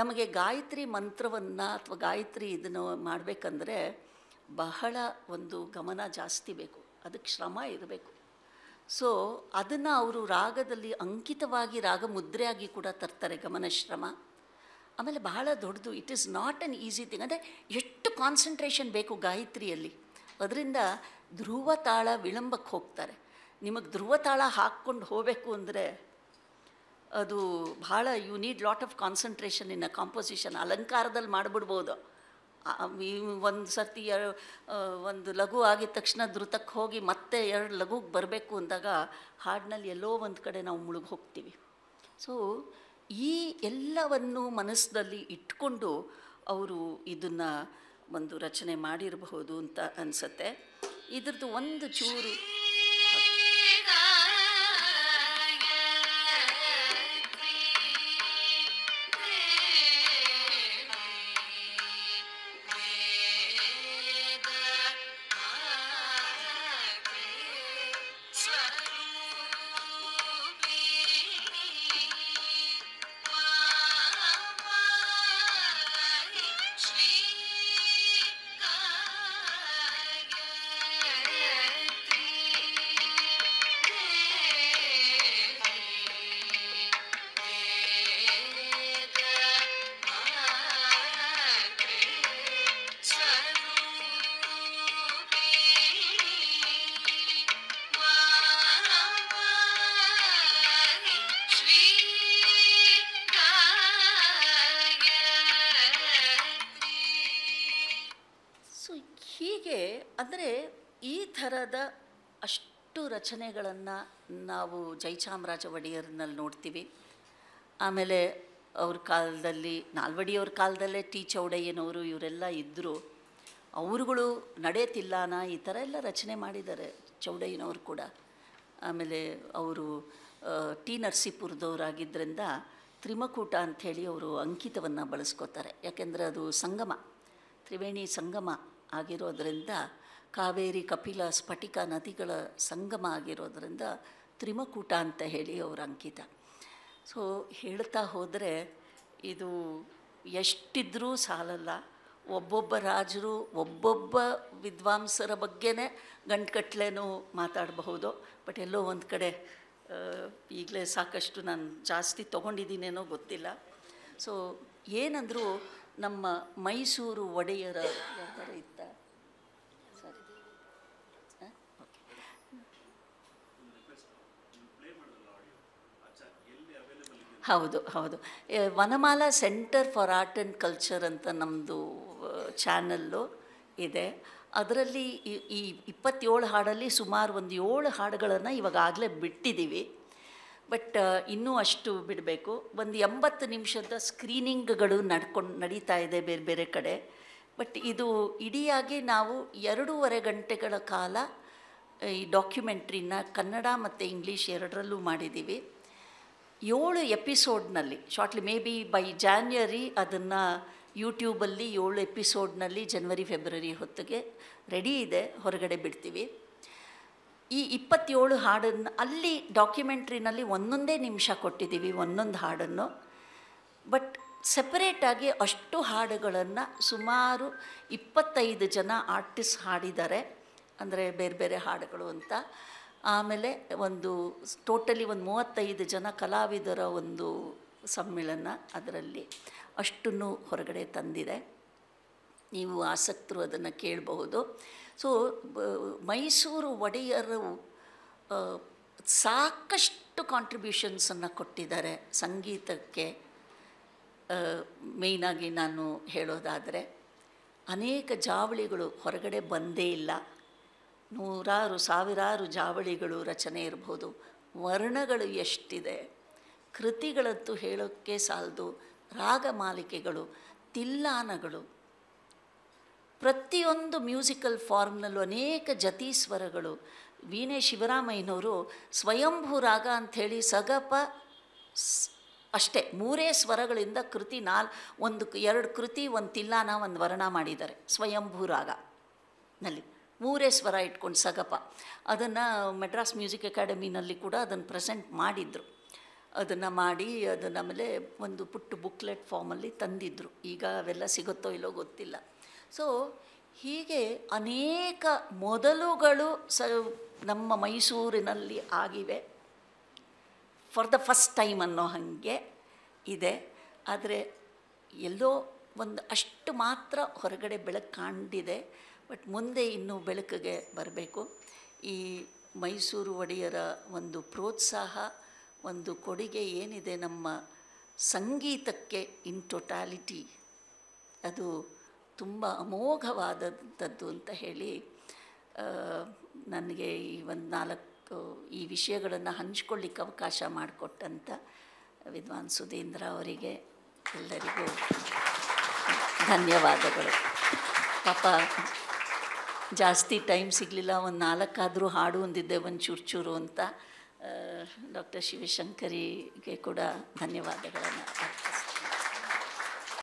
ನಮಗೆ ಗಾಯತ್ರಿ ಮಂತ್ರವನ್ನು ಅಥವಾ ಗಾಯತ್ರಿ ಇದನ್ನು ಮಾಡಬೇಕಂದ್ರೆ ಬಹಳ ಒಂದು ಗಮನ ಜಾಸ್ತಿ ಬೇಕು ಅದಕ್ಕೆ ಶ್ರಮ ಇರಬೇಕು ಸೊ ಅದನ್ನು ಅವರು ರಾಗದಲ್ಲಿ ಅಂಕಿತವಾಗಿ ರಾಗ ಮುದ್ರೆಯಾಗಿ ಕೂಡ ತರ್ತಾರೆ ಗಮನ ಶ್ರಮ ಆಮೇಲೆ ಬಹಳ ದೊಡ್ಡದು it is not an easy thing ಅಂದರೆ ಎಷ್ಟು ಕಾನ್ಸಂಟ್ರೇಷನ್ ಬೇಕು ಗಾಯತ್ರಿಯಲ್ಲಿ ಅದರಿಂದ ಧ್ರುವ ತಾಳ ವಿಳಂಬಕ್ಕೆ ಹೋಗ್ತಾರೆ ನಿಮಗೆ ಧ್ರುವತಾಳ ಹಾಕ್ಕೊಂಡು ಹೋಗಬೇಕು ಅಂದರೆ ಅದು ಭಾಳ you need lot of concentration ಇನ್ನು ಕಾಂಪೋಸಿಷನ್ ಅಲಂಕಾರದಲ್ಲಿ ಮಾಡಿಬಿಡ್ಬೋದು ಒಂದು ಸರ್ತಿ ಒಂದು ಲಘು ಆಗಿದ ತಕ್ಷಣ ಧೃತಕ್ಕೆ ಹೋಗಿ ಮತ್ತೆ ಎರಡು ಲಘುಗೆ ಬರಬೇಕು ಅಂದಾಗ ಹಾಡಿನಲ್ಲಿ ಎಲ್ಲೋ ಒಂದು ಕಡೆ ನಾವು ಮುಳುಗಿ ಹೋಗ್ತೀವಿ ಸೊ ಈ ಎಲ್ಲವನ್ನು ಮನಸ್ಸಿನಲ್ಲಿ ಇಟ್ಕೊಂಡು ಅವರು ಇದನ್ನು ಒಂದು ರಚನೆ ಮಾಡಿರಬಹುದು ಅಂತ ಅನಿಸುತ್ತೆ ಇದ್ರದ್ದು ಒಂದು ಚೂರು ರಚನೆಗಳನ್ನು ನಾವು ಜೈಚಾಮರಾಜ ಒಡೆಯರ್ನಲ್ಲಿ ನೋಡ್ತೀವಿ ಆಮೇಲೆ ಅವ್ರ ಕಾಲದಲ್ಲಿ ನಾಲ್ವಡಿಯವ್ರ ಕಾಲದಲ್ಲೇ ಟಿ ಚೌಡಯ್ಯನವರು ಇವರೆಲ್ಲ ಇದ್ದರು ಅವರುಗಳು ನಡೆಯುತ್ತಿಲ್ಲನ ಈ ಥರ ಎಲ್ಲ ರಚನೆ ಮಾಡಿದ್ದಾರೆ ಚೌಡಯ್ಯನವರು ಕೂಡ ಆಮೇಲೆ ಅವರು ಟಿ ನರಸೀಪುರದವರಾಗಿದ್ದರಿಂದ ತ್ರಿಮಕೂಟ ಅಂಥೇಳಿ ಅವರು ಅಂಕಿತವನ್ನು ಬಳಸ್ಕೋತಾರೆ ಯಾಕೆಂದರೆ ಅದು ಸಂಗಮ ತ್ರಿವೇಣಿ ಸಂಗಮ ಆಗಿರೋದರಿಂದ ಕಾವೇರಿ ಕಪಿಲ ಸ್ಫಟಿಕ ನದಿಗಳ ಸಂಗಮ ಆಗಿರೋದ್ರಿಂದ ತ್ರಿಮಕೂಟ ಅಂತ ಹೇಳಿ ಅವರ ಅಂಕಿತ ಸೊ ಹೇಳ್ತಾ ಹೋದರೆ ಇದು ಎಷ್ಟಿದ್ರೂ ಸಾಲಲ್ಲ ಒಬ್ಬೊಬ್ಬ ರಾಜರು ಒಬ್ಬೊಬ್ಬ ವಿದ್ವಾಂಸರ ಬಗ್ಗೆನೇ ಗಂಟ್ಕಟ್ಲೇನೂ ಮಾತಾಡಬಹುದು ಬಟ್ ಎಲ್ಲೋ ಒಂದು ಕಡೆ ಈಗಲೇ ಸಾಕಷ್ಟು ನಾನು ಜಾಸ್ತಿ ತೊಗೊಂಡಿದ್ದೀನೇನೋ ಗೊತ್ತಿಲ್ಲ ಸೊ ಏನಂದರೂ ನಮ್ಮ ಮೈಸೂರು ಒಡೆಯರ ಯಾರು ಇತ್ತ ಹೌದು ಹೌದು Vanamala center for art and culture ಅಂತ ನಮ್ಮದು ಚಾನಲ್ಲು ಇದೆ ಅದರಲ್ಲಿ ಈ ಇಪ್ಪತ್ತೇಳು ಹಾಡಲ್ಲಿ ಸುಮಾರು ಒಂದು ಏಳು ಹಾಡುಗಳನ್ನು ಇವಾಗಾಗಲೇ ಬಿಟ್ಟಿದ್ದೀವಿ ಬಟ್ ಇನ್ನೂ ಅಷ್ಟು ಬಿಡಬೇಕು ಒಂದು ಎಂಬತ್ತು ನಿಮಿಷದ ಸ್ಕ್ರೀನಿಂಗ್ಗಳು ನಡ್ಕೊಂಡು ನಡೀತಾ ಇದೆ ಬೇರೆ ಬೇರೆ ಕಡೆ ಬಟ್ ಇದು ಇಡಿಯಾಗಿ ನಾವು ಎರಡೂವರೆ ಗಂಟೆಗಳ ಕಾಲ ಈ ಡಾಕ್ಯುಮೆಂಟ್ರಿನ ಕನ್ನಡ ಮತ್ತು ಇಂಗ್ಲೀಷ್ ಎರಡರಲ್ಲೂ ಮಾಡಿದ್ದೀವಿ ಏಳು ಎಪಿಸೋಡ್ನಲ್ಲಿ shortly may be by January ಅದನ್ನು ಯೂಟ್ಯೂಬಲ್ಲಿ ಏಳು ಎಪಿಸೋಡ್ನಲ್ಲಿ ಜನ್ವರಿ ಫೆಬ್ರವರಿ ಹೊತ್ತಿಗೆ ರೆಡಿ ಇದೆ ಹೊರಗಡೆ ಬಿಡ್ತೀವಿ ಈ ಇಪ್ಪತ್ತೇಳು ಹಾಡನ್ನು ಅಲ್ಲಿ ಡಾಕ್ಯುಮೆಂಟ್ರಿನಲ್ಲಿ ಒಂದೊಂದೇ ನಿಮಿಷ ಕೊಟ್ಟಿದ್ದೀವಿ ಒಂದೊಂದು ಹಾಡನ್ನು ಬಟ್ ಸಪರೇಟಾಗಿ ಅಷ್ಟು ಹಾಡುಗಳನ್ನು ಸುಮಾರು ಇಪ್ಪತ್ತೈದು ಜನ ಆರ್ಟಿಸ್ಟ್ ಹಾಡಿದ್ದಾರೆ ಅಂದರೆ ಬೇರೆ ಬೇರೆ ಹಾಡುಗಳು ಅಂತ ಆಮೇಲೆ ಒಂದು ಟೋಟಲಿ ಒಂದು ಮೂವತ್ತೈದು ಜನ ಕಲಾವಿದರ ಒಂದು ಸಮ್ಮೇಳನ ಅದರಲ್ಲಿ ಅಷ್ಟನ್ನು ಹೊರಗಡೆ ತಂದಿದೆ ನೀವು ಆಸಕ್ತರು ಅದನ್ನು ಕೇಳಬಹುದು ಸೊ ಮೈಸೂರು ಒಡೆಯರು ಸಾಕಷ್ಟು ಕಾಂಟ್ರಿಬ್ಯೂಷನ್ಸನ್ನು ಕೊಟ್ಟಿದ್ದಾರೆ ಸಂಗೀತಕ್ಕೆ ಮೇಯ್ನಾಗಿ ನಾನು ಹೇಳೋದಾದರೆ ಅನೇಕ ಜಾವಳಿಗಳು ಹೊರಗಡೆ ಬಂದೇ ಇಲ್ಲ ನೂರಾರು ಸಾವಿರಾರು ಜಾವಳಿಗಳು ರಚನೆ ಇರ್ಬೋದು ವರ್ಣಗಳು ಎಷ್ಟಿದೆ ಕೃತಿಗಳದ್ದು ಹೇಳೋಕ್ಕೆ ಸಾಲದು ರಾಗ ಮಾಲಿಕೆಗಳು ತಿಲ್ಲಾನಗಳು ಪ್ರತಿಯೊಂದು ಮ್ಯೂಸಿಕಲ್ ಫಾರ್ಮ್ನಲ್ಲೂ ಅನೇಕ ಜತಿ ಸ್ವರಗಳು ವೀಣೆ ಶಿವರಾಮಯ್ಯನವರು ಸ್ವಯಂಭೂ ರಾಗ ಅಂಥೇಳಿ ಸಗಪ ಅಷ್ಟೇ ಮೂರೇ ಸ್ವರಗಳಿಂದ ಕೃತಿ ನಾಲ್ ಒಂದು ಎರಡು ಕೃತಿ ಒಂದು ತಿಲ್ಲಾನ ಒಂದು ವರ್ಣ ಮಾಡಿದ್ದಾರೆ ಸ್ವಯಂಭೂ ನಲ್ಲಿ ಮೂರೇ ಸ್ವರ ಇಟ್ಕೊಂಡು ಸಗಪ ಅದನ್ನು ಮೆಡ್ರಾಸ್ ಮ್ಯೂಸಿಕ್ ಅಕಾಡೆಮಿನಲ್ಲಿ ಕೂಡ ಅದನ್ನು ಪ್ರೆಸೆಂಟ್ ಮಾಡಿದರು ಅದನ್ನು ಮಾಡಿ ಅದನ್ನು ಆಮೇಲೆ ಒಂದು ಪುಟ್ಟ ಬುಕ್ಲೆಟ್ ಫಾರ್ಮಲ್ಲಿ ತಂದಿದ್ದರು ಈಗ ಅವೆಲ್ಲ ಸಿಗುತ್ತೋ ಇಲ್ಲೋ ಗೊತ್ತಿಲ್ಲ ಸೊ ಹೀಗೆ ಅನೇಕ ಮೊದಲುಗಳು ಸ ನಮ್ಮ ಮೈಸೂರಿನಲ್ಲಿ ಆಗಿವೆ ಫಾರ್ ದ ಫಸ್ಟ್ ಟೈಮ್ ಅನ್ನೋ ಹಾಗೆ ಇದೆ ಆದರೆ ಎಲ್ಲೋ ಒಂದು ಅಷ್ಟು ಮಾತ್ರ ಹೊರಗಡೆ ಬೆಳಕು ಕಾಣಿದೆ ಬಟ್ ಮುಂದೆ ಇನ್ನೂ ಬೆಳಕಿಗೆ ಬರಬೇಕು ಈ ಮೈಸೂರು ಒಡೆಯರ ಒಂದು ಪ್ರೋತ್ಸಾಹ ಒಂದು ಕೊಡುಗೆ ಏನಿದೆ ನಮ್ಮ ಸಂಗೀತಕ್ಕೆ ಇನ್ ಟೊಟ್ಯಾಲಿಟಿ ಅದು ತುಂಬ ಅಮೋಘವಾದಂಥದ್ದು ಅಂತ ಹೇಳಿ ನನಗೆ ಈ ಒಂದು ನಾಲ್ಕು ಈ ವಿಷಯಗಳನ್ನು ಹಂಚ್ಕೊಳ್ಳಿಕ್ಕೆ ಅವಕಾಶ ಮಾಡಿಕೊಟ್ಟಂಥ ವಿದ್ವಾನ್ ಸುಧೀಂದ್ರ ಅವರಿಗೆ ಎಲ್ಲರಿಗೂ ಧನ್ಯವಾದಗಳು ಪಾಪ ಜಾಸ್ತಿ ಟೈಮ್ ಸಿಗಲಿಲ್ಲ ಒಂದು ನಾಲ್ಕಾದರೂ ಹಾಡು ಹೊಂದಿದ್ದೆ ಒಂದು ಚೂರು ಚೂರು ಅಂತ ಡಾಕ್ಟರ್ ಶಿವಶಂಕರಿಗೆ ಕೂಡ ಧನ್ಯವಾದಗಳನ್ನು